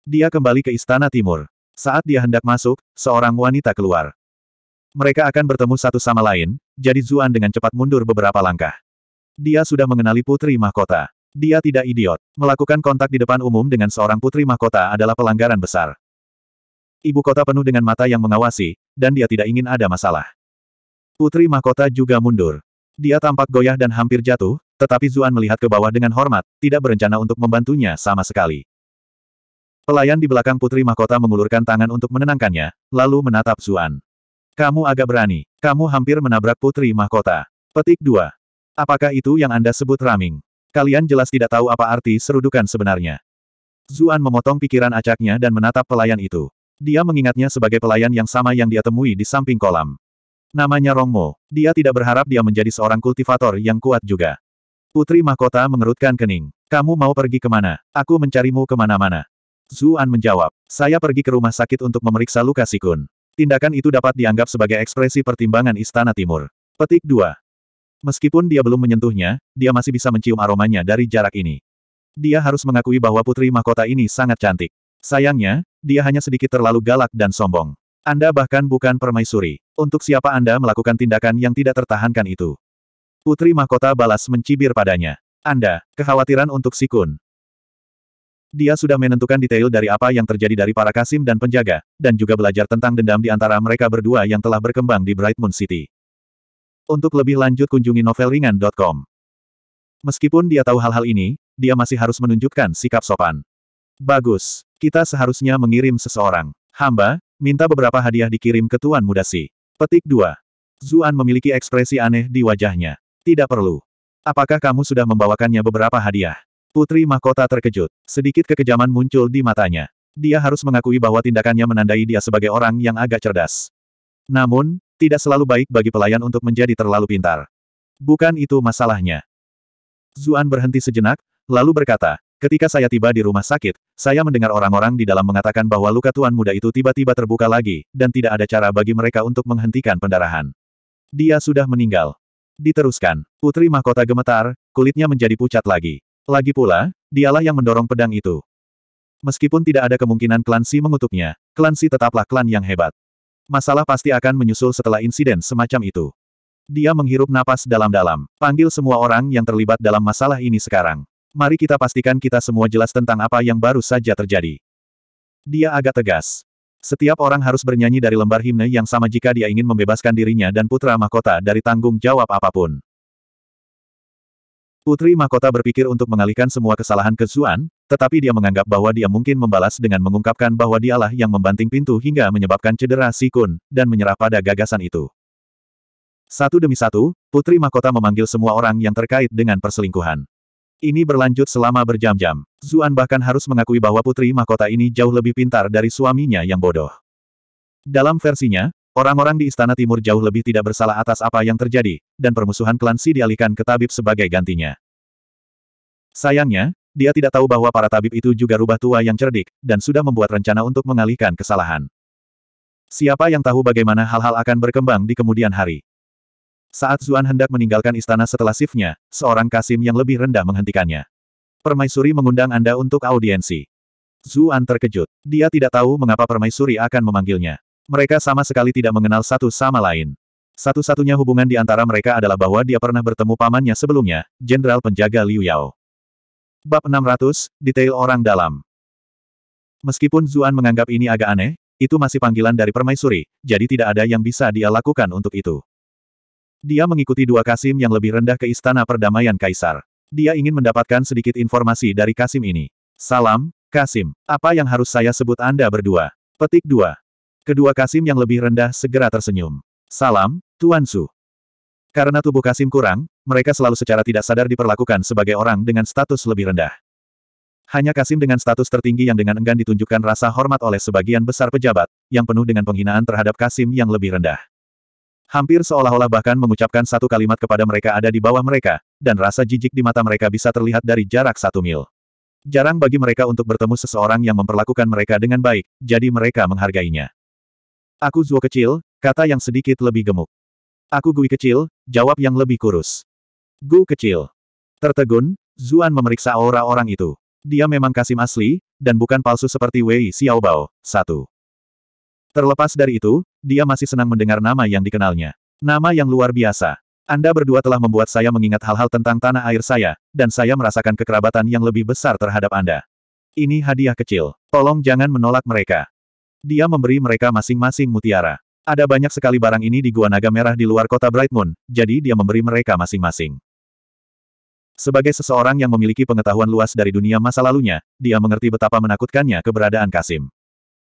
Dia kembali ke Istana Timur. Saat dia hendak masuk, seorang wanita keluar. Mereka akan bertemu satu sama lain, jadi Zuan dengan cepat mundur beberapa langkah. Dia sudah mengenali Putri Mahkota. Dia tidak idiot. Melakukan kontak di depan umum dengan seorang putri mahkota adalah pelanggaran besar. Ibu kota penuh dengan mata yang mengawasi, dan dia tidak ingin ada masalah. Putri mahkota juga mundur. Dia tampak goyah dan hampir jatuh, tetapi Zuan melihat ke bawah dengan hormat, tidak berencana untuk membantunya sama sekali. Pelayan di belakang putri mahkota mengulurkan tangan untuk menenangkannya, lalu menatap Zuan. Kamu agak berani. Kamu hampir menabrak putri mahkota. Petik 2. Apakah itu yang Anda sebut raming? Kalian jelas tidak tahu apa arti serudukan sebenarnya. Zuan memotong pikiran acaknya dan menatap pelayan itu. Dia mengingatnya sebagai pelayan yang sama yang dia temui di samping kolam. Namanya Rongmo. Dia tidak berharap dia menjadi seorang kultivator yang kuat juga. Putri Mahkota mengerutkan kening. Kamu mau pergi kemana? Aku mencarimu kemana-mana. Zuan menjawab. Saya pergi ke rumah sakit untuk memeriksa luka Sikun. Tindakan itu dapat dianggap sebagai ekspresi pertimbangan Istana Timur. Petik 2. Meskipun dia belum menyentuhnya, dia masih bisa mencium aromanya dari jarak ini. Dia harus mengakui bahwa putri mahkota ini sangat cantik. Sayangnya, dia hanya sedikit terlalu galak dan sombong. Anda bahkan bukan permaisuri. Untuk siapa Anda melakukan tindakan yang tidak tertahankan itu? Putri mahkota balas mencibir padanya. Anda, kekhawatiran untuk Sikun. Dia sudah menentukan detail dari apa yang terjadi dari para kasim dan penjaga, dan juga belajar tentang dendam di antara mereka berdua yang telah berkembang di Bright Moon City. Untuk lebih lanjut kunjungi novelringan.com. Meskipun dia tahu hal-hal ini, dia masih harus menunjukkan sikap sopan. Bagus, kita seharusnya mengirim seseorang. Hamba, minta beberapa hadiah dikirim ke Tuan Mudasi. Petik 2. Zuan memiliki ekspresi aneh di wajahnya. Tidak perlu. Apakah kamu sudah membawakannya beberapa hadiah? Putri Mahkota terkejut. Sedikit kekejaman muncul di matanya. Dia harus mengakui bahwa tindakannya menandai dia sebagai orang yang agak cerdas. Namun, tidak selalu baik bagi pelayan untuk menjadi terlalu pintar. Bukan itu masalahnya. Zuan berhenti sejenak, lalu berkata, ketika saya tiba di rumah sakit, saya mendengar orang-orang di dalam mengatakan bahwa luka tuan muda itu tiba-tiba terbuka lagi, dan tidak ada cara bagi mereka untuk menghentikan pendarahan. Dia sudah meninggal. Diteruskan, putri mahkota gemetar, kulitnya menjadi pucat lagi. Lagi pula, dialah yang mendorong pedang itu. Meskipun tidak ada kemungkinan klan Si mengutuknya, klan Si tetaplah klan yang hebat. Masalah pasti akan menyusul setelah insiden semacam itu. Dia menghirup napas dalam-dalam. Panggil semua orang yang terlibat dalam masalah ini sekarang. Mari kita pastikan kita semua jelas tentang apa yang baru saja terjadi. Dia agak tegas. Setiap orang harus bernyanyi dari lembar himne yang sama jika dia ingin membebaskan dirinya dan putra mahkota dari tanggung jawab apapun. Putri Mahkota berpikir untuk mengalihkan semua kesalahan ke Zuan, tetapi dia menganggap bahwa dia mungkin membalas dengan mengungkapkan bahwa dialah yang membanting pintu hingga menyebabkan cedera Sikun dan menyerah pada gagasan itu. Satu demi satu, Putri Mahkota memanggil semua orang yang terkait dengan perselingkuhan. Ini berlanjut selama berjam-jam. Zuan bahkan harus mengakui bahwa Putri Mahkota ini jauh lebih pintar dari suaminya yang bodoh. Dalam versinya, Orang-orang di Istana Timur jauh lebih tidak bersalah atas apa yang terjadi, dan permusuhan klan Si dialihkan ke tabib sebagai gantinya. Sayangnya, dia tidak tahu bahwa para tabib itu juga rubah tua yang cerdik, dan sudah membuat rencana untuk mengalihkan kesalahan. Siapa yang tahu bagaimana hal-hal akan berkembang di kemudian hari? Saat Zuan hendak meninggalkan istana setelah shiftnya, seorang Kasim yang lebih rendah menghentikannya. Permaisuri mengundang Anda untuk audiensi. Zuan terkejut. Dia tidak tahu mengapa permaisuri akan memanggilnya. Mereka sama sekali tidak mengenal satu sama lain. Satu-satunya hubungan di antara mereka adalah bahwa dia pernah bertemu pamannya sebelumnya, Jenderal Penjaga Liu Yao. Bab 600, Detail Orang Dalam Meskipun Zuan menganggap ini agak aneh, itu masih panggilan dari permaisuri, jadi tidak ada yang bisa dia lakukan untuk itu. Dia mengikuti dua Kasim yang lebih rendah ke Istana Perdamaian Kaisar. Dia ingin mendapatkan sedikit informasi dari Kasim ini. Salam, Kasim. Apa yang harus saya sebut Anda berdua? Petik 2. Kedua Kasim yang lebih rendah segera tersenyum. Salam, Tuan Su. Karena tubuh Kasim kurang, mereka selalu secara tidak sadar diperlakukan sebagai orang dengan status lebih rendah. Hanya Kasim dengan status tertinggi yang dengan enggan ditunjukkan rasa hormat oleh sebagian besar pejabat, yang penuh dengan penghinaan terhadap Kasim yang lebih rendah. Hampir seolah-olah bahkan mengucapkan satu kalimat kepada mereka ada di bawah mereka, dan rasa jijik di mata mereka bisa terlihat dari jarak satu mil. Jarang bagi mereka untuk bertemu seseorang yang memperlakukan mereka dengan baik, jadi mereka menghargainya. Aku Zuo kecil, kata yang sedikit lebih gemuk. Aku Gui kecil, jawab yang lebih kurus. Gu kecil. Tertegun, Zuan memeriksa aura orang itu. Dia memang Kasim asli, dan bukan palsu seperti Wei Xiaobao, satu. Terlepas dari itu, dia masih senang mendengar nama yang dikenalnya. Nama yang luar biasa. Anda berdua telah membuat saya mengingat hal-hal tentang tanah air saya, dan saya merasakan kekerabatan yang lebih besar terhadap Anda. Ini hadiah kecil. Tolong jangan menolak mereka. Dia memberi mereka masing-masing mutiara. Ada banyak sekali barang ini di Gua Naga Merah di luar kota Bright Moon, jadi dia memberi mereka masing-masing. Sebagai seseorang yang memiliki pengetahuan luas dari dunia masa lalunya, dia mengerti betapa menakutkannya keberadaan Kasim.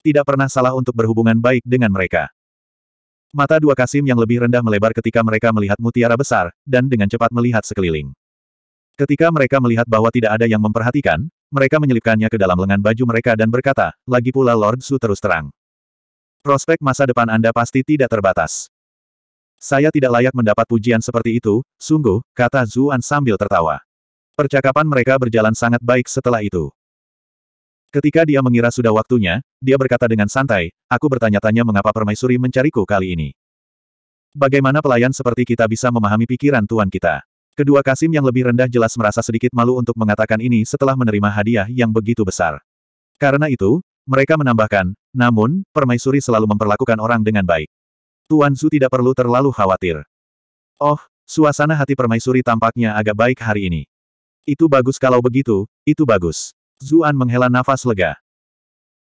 Tidak pernah salah untuk berhubungan baik dengan mereka. Mata dua Kasim yang lebih rendah melebar ketika mereka melihat mutiara besar, dan dengan cepat melihat sekeliling. Ketika mereka melihat bahwa tidak ada yang memperhatikan, mereka menyelipkannya ke dalam lengan baju mereka dan berkata, lagi pula Lord Su terus terang. Prospek masa depan Anda pasti tidak terbatas. Saya tidak layak mendapat pujian seperti itu, sungguh, kata Zuan sambil tertawa. Percakapan mereka berjalan sangat baik setelah itu. Ketika dia mengira sudah waktunya, dia berkata dengan santai, aku bertanya-tanya mengapa permaisuri mencariku kali ini. Bagaimana pelayan seperti kita bisa memahami pikiran tuan kita? Kedua Kasim yang lebih rendah jelas merasa sedikit malu untuk mengatakan ini setelah menerima hadiah yang begitu besar. Karena itu, mereka menambahkan, namun, permaisuri selalu memperlakukan orang dengan baik. Tuan Su tidak perlu terlalu khawatir. Oh, suasana hati permaisuri tampaknya agak baik hari ini. Itu bagus kalau begitu, itu bagus. Zuan menghela nafas lega.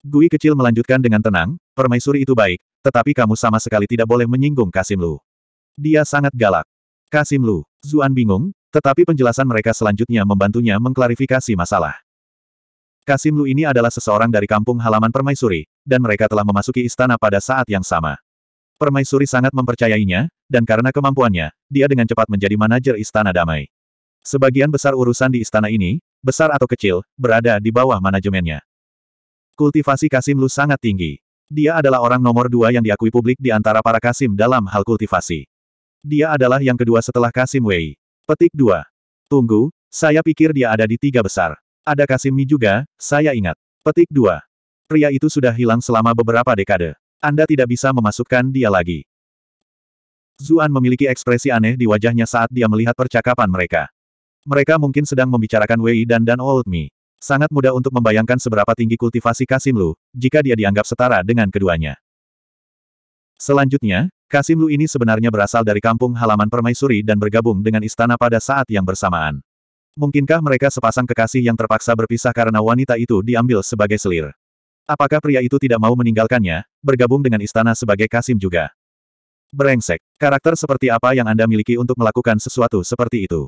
Gui kecil melanjutkan dengan tenang, permaisuri itu baik, tetapi kamu sama sekali tidak boleh menyinggung Kasim Lu. Dia sangat galak. Kasim Lu, Zuan bingung, tetapi penjelasan mereka selanjutnya membantunya mengklarifikasi masalah. Kasim Lu ini adalah seseorang dari kampung halaman Permaisuri, dan mereka telah memasuki istana pada saat yang sama. Permaisuri sangat mempercayainya, dan karena kemampuannya, dia dengan cepat menjadi manajer istana damai. Sebagian besar urusan di istana ini, besar atau kecil, berada di bawah manajemennya. Kultivasi Kasim Lu sangat tinggi. Dia adalah orang nomor dua yang diakui publik di antara para Kasim dalam hal kultivasi. Dia adalah yang kedua setelah Kasim Wei. Petik 2. Tunggu, saya pikir dia ada di tiga besar. Ada Kasim Mi juga, saya ingat. Petik 2. Pria itu sudah hilang selama beberapa dekade. Anda tidak bisa memasukkan dia lagi. Zuan memiliki ekspresi aneh di wajahnya saat dia melihat percakapan mereka. Mereka mungkin sedang membicarakan Wei dan Dan Old Mi. Sangat mudah untuk membayangkan seberapa tinggi kultivasi Kasim Lu, jika dia dianggap setara dengan keduanya. Selanjutnya, Kasimlu ini sebenarnya berasal dari kampung halaman permaisuri dan bergabung dengan istana pada saat yang bersamaan. Mungkinkah mereka sepasang kekasih yang terpaksa berpisah karena wanita itu diambil sebagai selir? Apakah pria itu tidak mau meninggalkannya, bergabung dengan istana sebagai Kasim juga? Berengsek, karakter seperti apa yang Anda miliki untuk melakukan sesuatu seperti itu?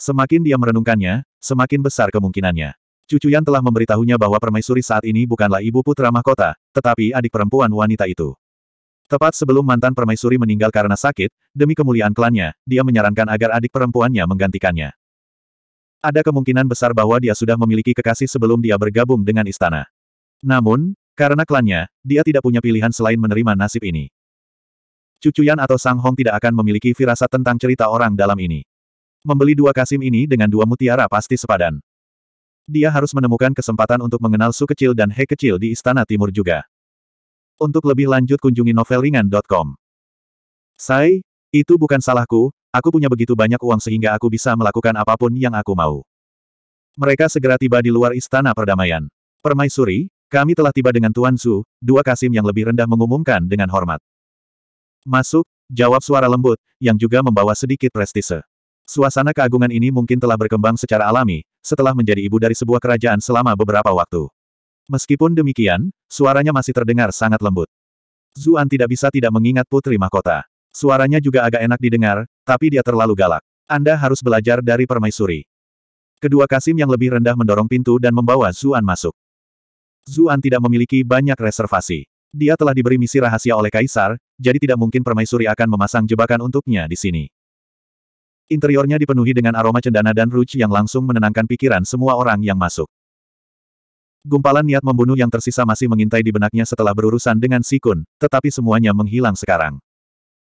Semakin dia merenungkannya, semakin besar kemungkinannya. Cucu yang telah memberitahunya bahwa permaisuri saat ini bukanlah ibu putra mahkota, tetapi adik perempuan wanita itu. Tepat sebelum mantan permaisuri meninggal karena sakit, demi kemuliaan klannya, dia menyarankan agar adik perempuannya menggantikannya. Ada kemungkinan besar bahwa dia sudah memiliki kekasih sebelum dia bergabung dengan istana. Namun, karena klannya, dia tidak punya pilihan selain menerima nasib ini. Cucu Yan atau Sang Hong tidak akan memiliki firasat tentang cerita orang dalam ini. Membeli dua kasim ini dengan dua mutiara pasti sepadan. Dia harus menemukan kesempatan untuk mengenal Su kecil dan He kecil di istana timur juga. Untuk lebih lanjut kunjungi novelringan.com. Sai, itu bukan salahku, aku punya begitu banyak uang sehingga aku bisa melakukan apapun yang aku mau. Mereka segera tiba di luar istana perdamaian. Permaisuri, kami telah tiba dengan Tuan Su, dua kasim yang lebih rendah mengumumkan dengan hormat. Masuk, jawab suara lembut, yang juga membawa sedikit prestise. Suasana keagungan ini mungkin telah berkembang secara alami, setelah menjadi ibu dari sebuah kerajaan selama beberapa waktu. Meskipun demikian, suaranya masih terdengar sangat lembut. Zuan tidak bisa tidak mengingat putri mahkota. Suaranya juga agak enak didengar, tapi dia terlalu galak. Anda harus belajar dari permaisuri. Kedua Kasim yang lebih rendah mendorong pintu dan membawa Zuan masuk. Zuan tidak memiliki banyak reservasi. Dia telah diberi misi rahasia oleh Kaisar, jadi tidak mungkin permaisuri akan memasang jebakan untuknya di sini. Interiornya dipenuhi dengan aroma cendana dan ruj yang langsung menenangkan pikiran semua orang yang masuk. Gumpalan niat membunuh yang tersisa masih mengintai di benaknya setelah berurusan dengan Sikun, tetapi semuanya menghilang sekarang.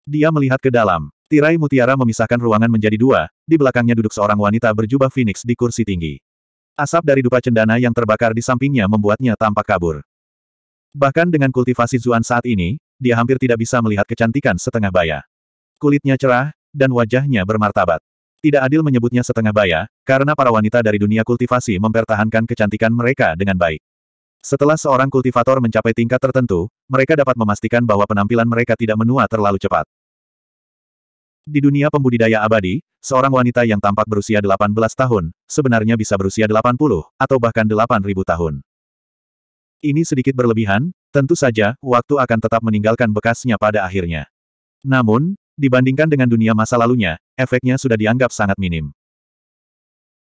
Dia melihat ke dalam. Tirai mutiara memisahkan ruangan menjadi dua, di belakangnya duduk seorang wanita berjubah phoenix di kursi tinggi. Asap dari dupa cendana yang terbakar di sampingnya membuatnya tampak kabur. Bahkan dengan kultivasi Zuan saat ini, dia hampir tidak bisa melihat kecantikan setengah baya. Kulitnya cerah, dan wajahnya bermartabat. Tidak adil menyebutnya setengah baya, karena para wanita dari dunia kultivasi mempertahankan kecantikan mereka dengan baik. Setelah seorang kultivator mencapai tingkat tertentu, mereka dapat memastikan bahwa penampilan mereka tidak menua terlalu cepat. Di dunia pembudidaya abadi, seorang wanita yang tampak berusia 18 tahun, sebenarnya bisa berusia 80, atau bahkan 8.000 tahun. Ini sedikit berlebihan, tentu saja, waktu akan tetap meninggalkan bekasnya pada akhirnya. Namun, dibandingkan dengan dunia masa lalunya, efeknya sudah dianggap sangat minim.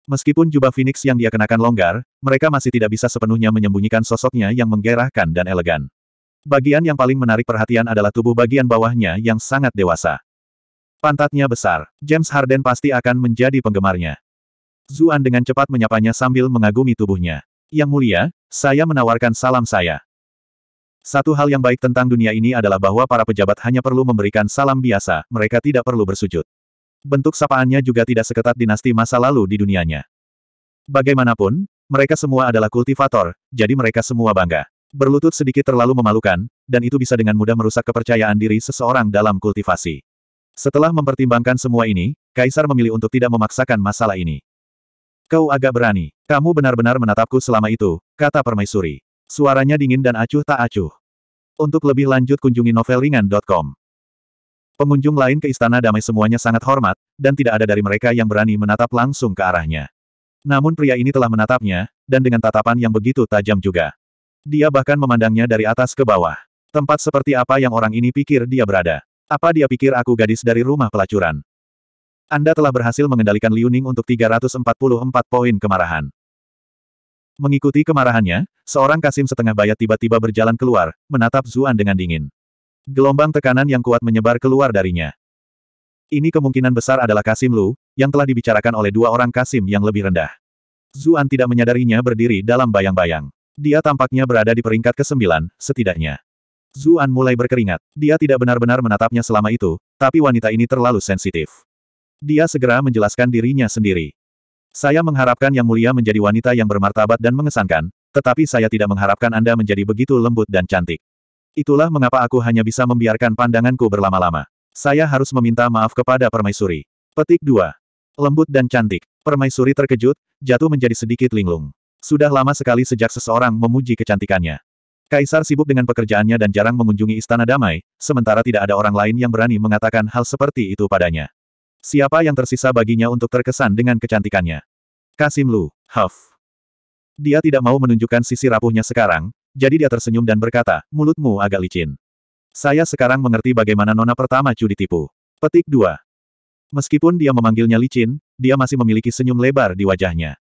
Meskipun jubah Phoenix yang dia kenakan longgar, mereka masih tidak bisa sepenuhnya menyembunyikan sosoknya yang menggerahkan dan elegan. Bagian yang paling menarik perhatian adalah tubuh bagian bawahnya yang sangat dewasa. Pantatnya besar, James Harden pasti akan menjadi penggemarnya. Zuan dengan cepat menyapanya sambil mengagumi tubuhnya. Yang mulia, saya menawarkan salam saya. Satu hal yang baik tentang dunia ini adalah bahwa para pejabat hanya perlu memberikan salam biasa, mereka tidak perlu bersujud. Bentuk sapaannya juga tidak seketat dinasti masa lalu di dunianya. Bagaimanapun, mereka semua adalah kultivator, jadi mereka semua bangga. Berlutut sedikit terlalu memalukan, dan itu bisa dengan mudah merusak kepercayaan diri seseorang dalam kultivasi. Setelah mempertimbangkan semua ini, Kaisar memilih untuk tidak memaksakan masalah ini. Kau agak berani. Kamu benar-benar menatapku selama itu, kata Permaisuri. Suaranya dingin dan acuh tak acuh. Untuk lebih lanjut kunjungi novelringan.com. Pengunjung lain ke Istana Damai semuanya sangat hormat, dan tidak ada dari mereka yang berani menatap langsung ke arahnya. Namun pria ini telah menatapnya, dan dengan tatapan yang begitu tajam juga. Dia bahkan memandangnya dari atas ke bawah. Tempat seperti apa yang orang ini pikir dia berada? Apa dia pikir aku gadis dari rumah pelacuran? Anda telah berhasil mengendalikan Liuning untuk 344 poin kemarahan. Mengikuti kemarahannya, Seorang kasim setengah bayat tiba-tiba berjalan keluar, menatap Zuan dengan dingin. Gelombang tekanan yang kuat menyebar keluar darinya. Ini kemungkinan besar adalah Kasim Lu, yang telah dibicarakan oleh dua orang Kasim yang lebih rendah. Zuan tidak menyadarinya berdiri dalam bayang-bayang. Dia tampaknya berada di peringkat ke-9, setidaknya. Zuan mulai berkeringat. Dia tidak benar-benar menatapnya selama itu, tapi wanita ini terlalu sensitif. Dia segera menjelaskan dirinya sendiri. Saya mengharapkan Yang Mulia menjadi wanita yang bermartabat dan mengesankan, tetapi saya tidak mengharapkan Anda menjadi begitu lembut dan cantik. Itulah mengapa aku hanya bisa membiarkan pandanganku berlama-lama. Saya harus meminta maaf kepada permaisuri. Petik 2. Lembut dan cantik. Permaisuri terkejut, jatuh menjadi sedikit linglung. Sudah lama sekali sejak seseorang memuji kecantikannya. Kaisar sibuk dengan pekerjaannya dan jarang mengunjungi istana damai, sementara tidak ada orang lain yang berani mengatakan hal seperti itu padanya. Siapa yang tersisa baginya untuk terkesan dengan kecantikannya? Kasim Lu, Huff. Dia tidak mau menunjukkan sisi rapuhnya sekarang, jadi dia tersenyum dan berkata, mulutmu agak licin. Saya sekarang mengerti bagaimana nona pertama Chu ditipu. Petik 2. Meskipun dia memanggilnya licin, dia masih memiliki senyum lebar di wajahnya.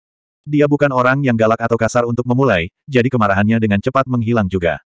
Dia bukan orang yang galak atau kasar untuk memulai, jadi kemarahannya dengan cepat menghilang juga.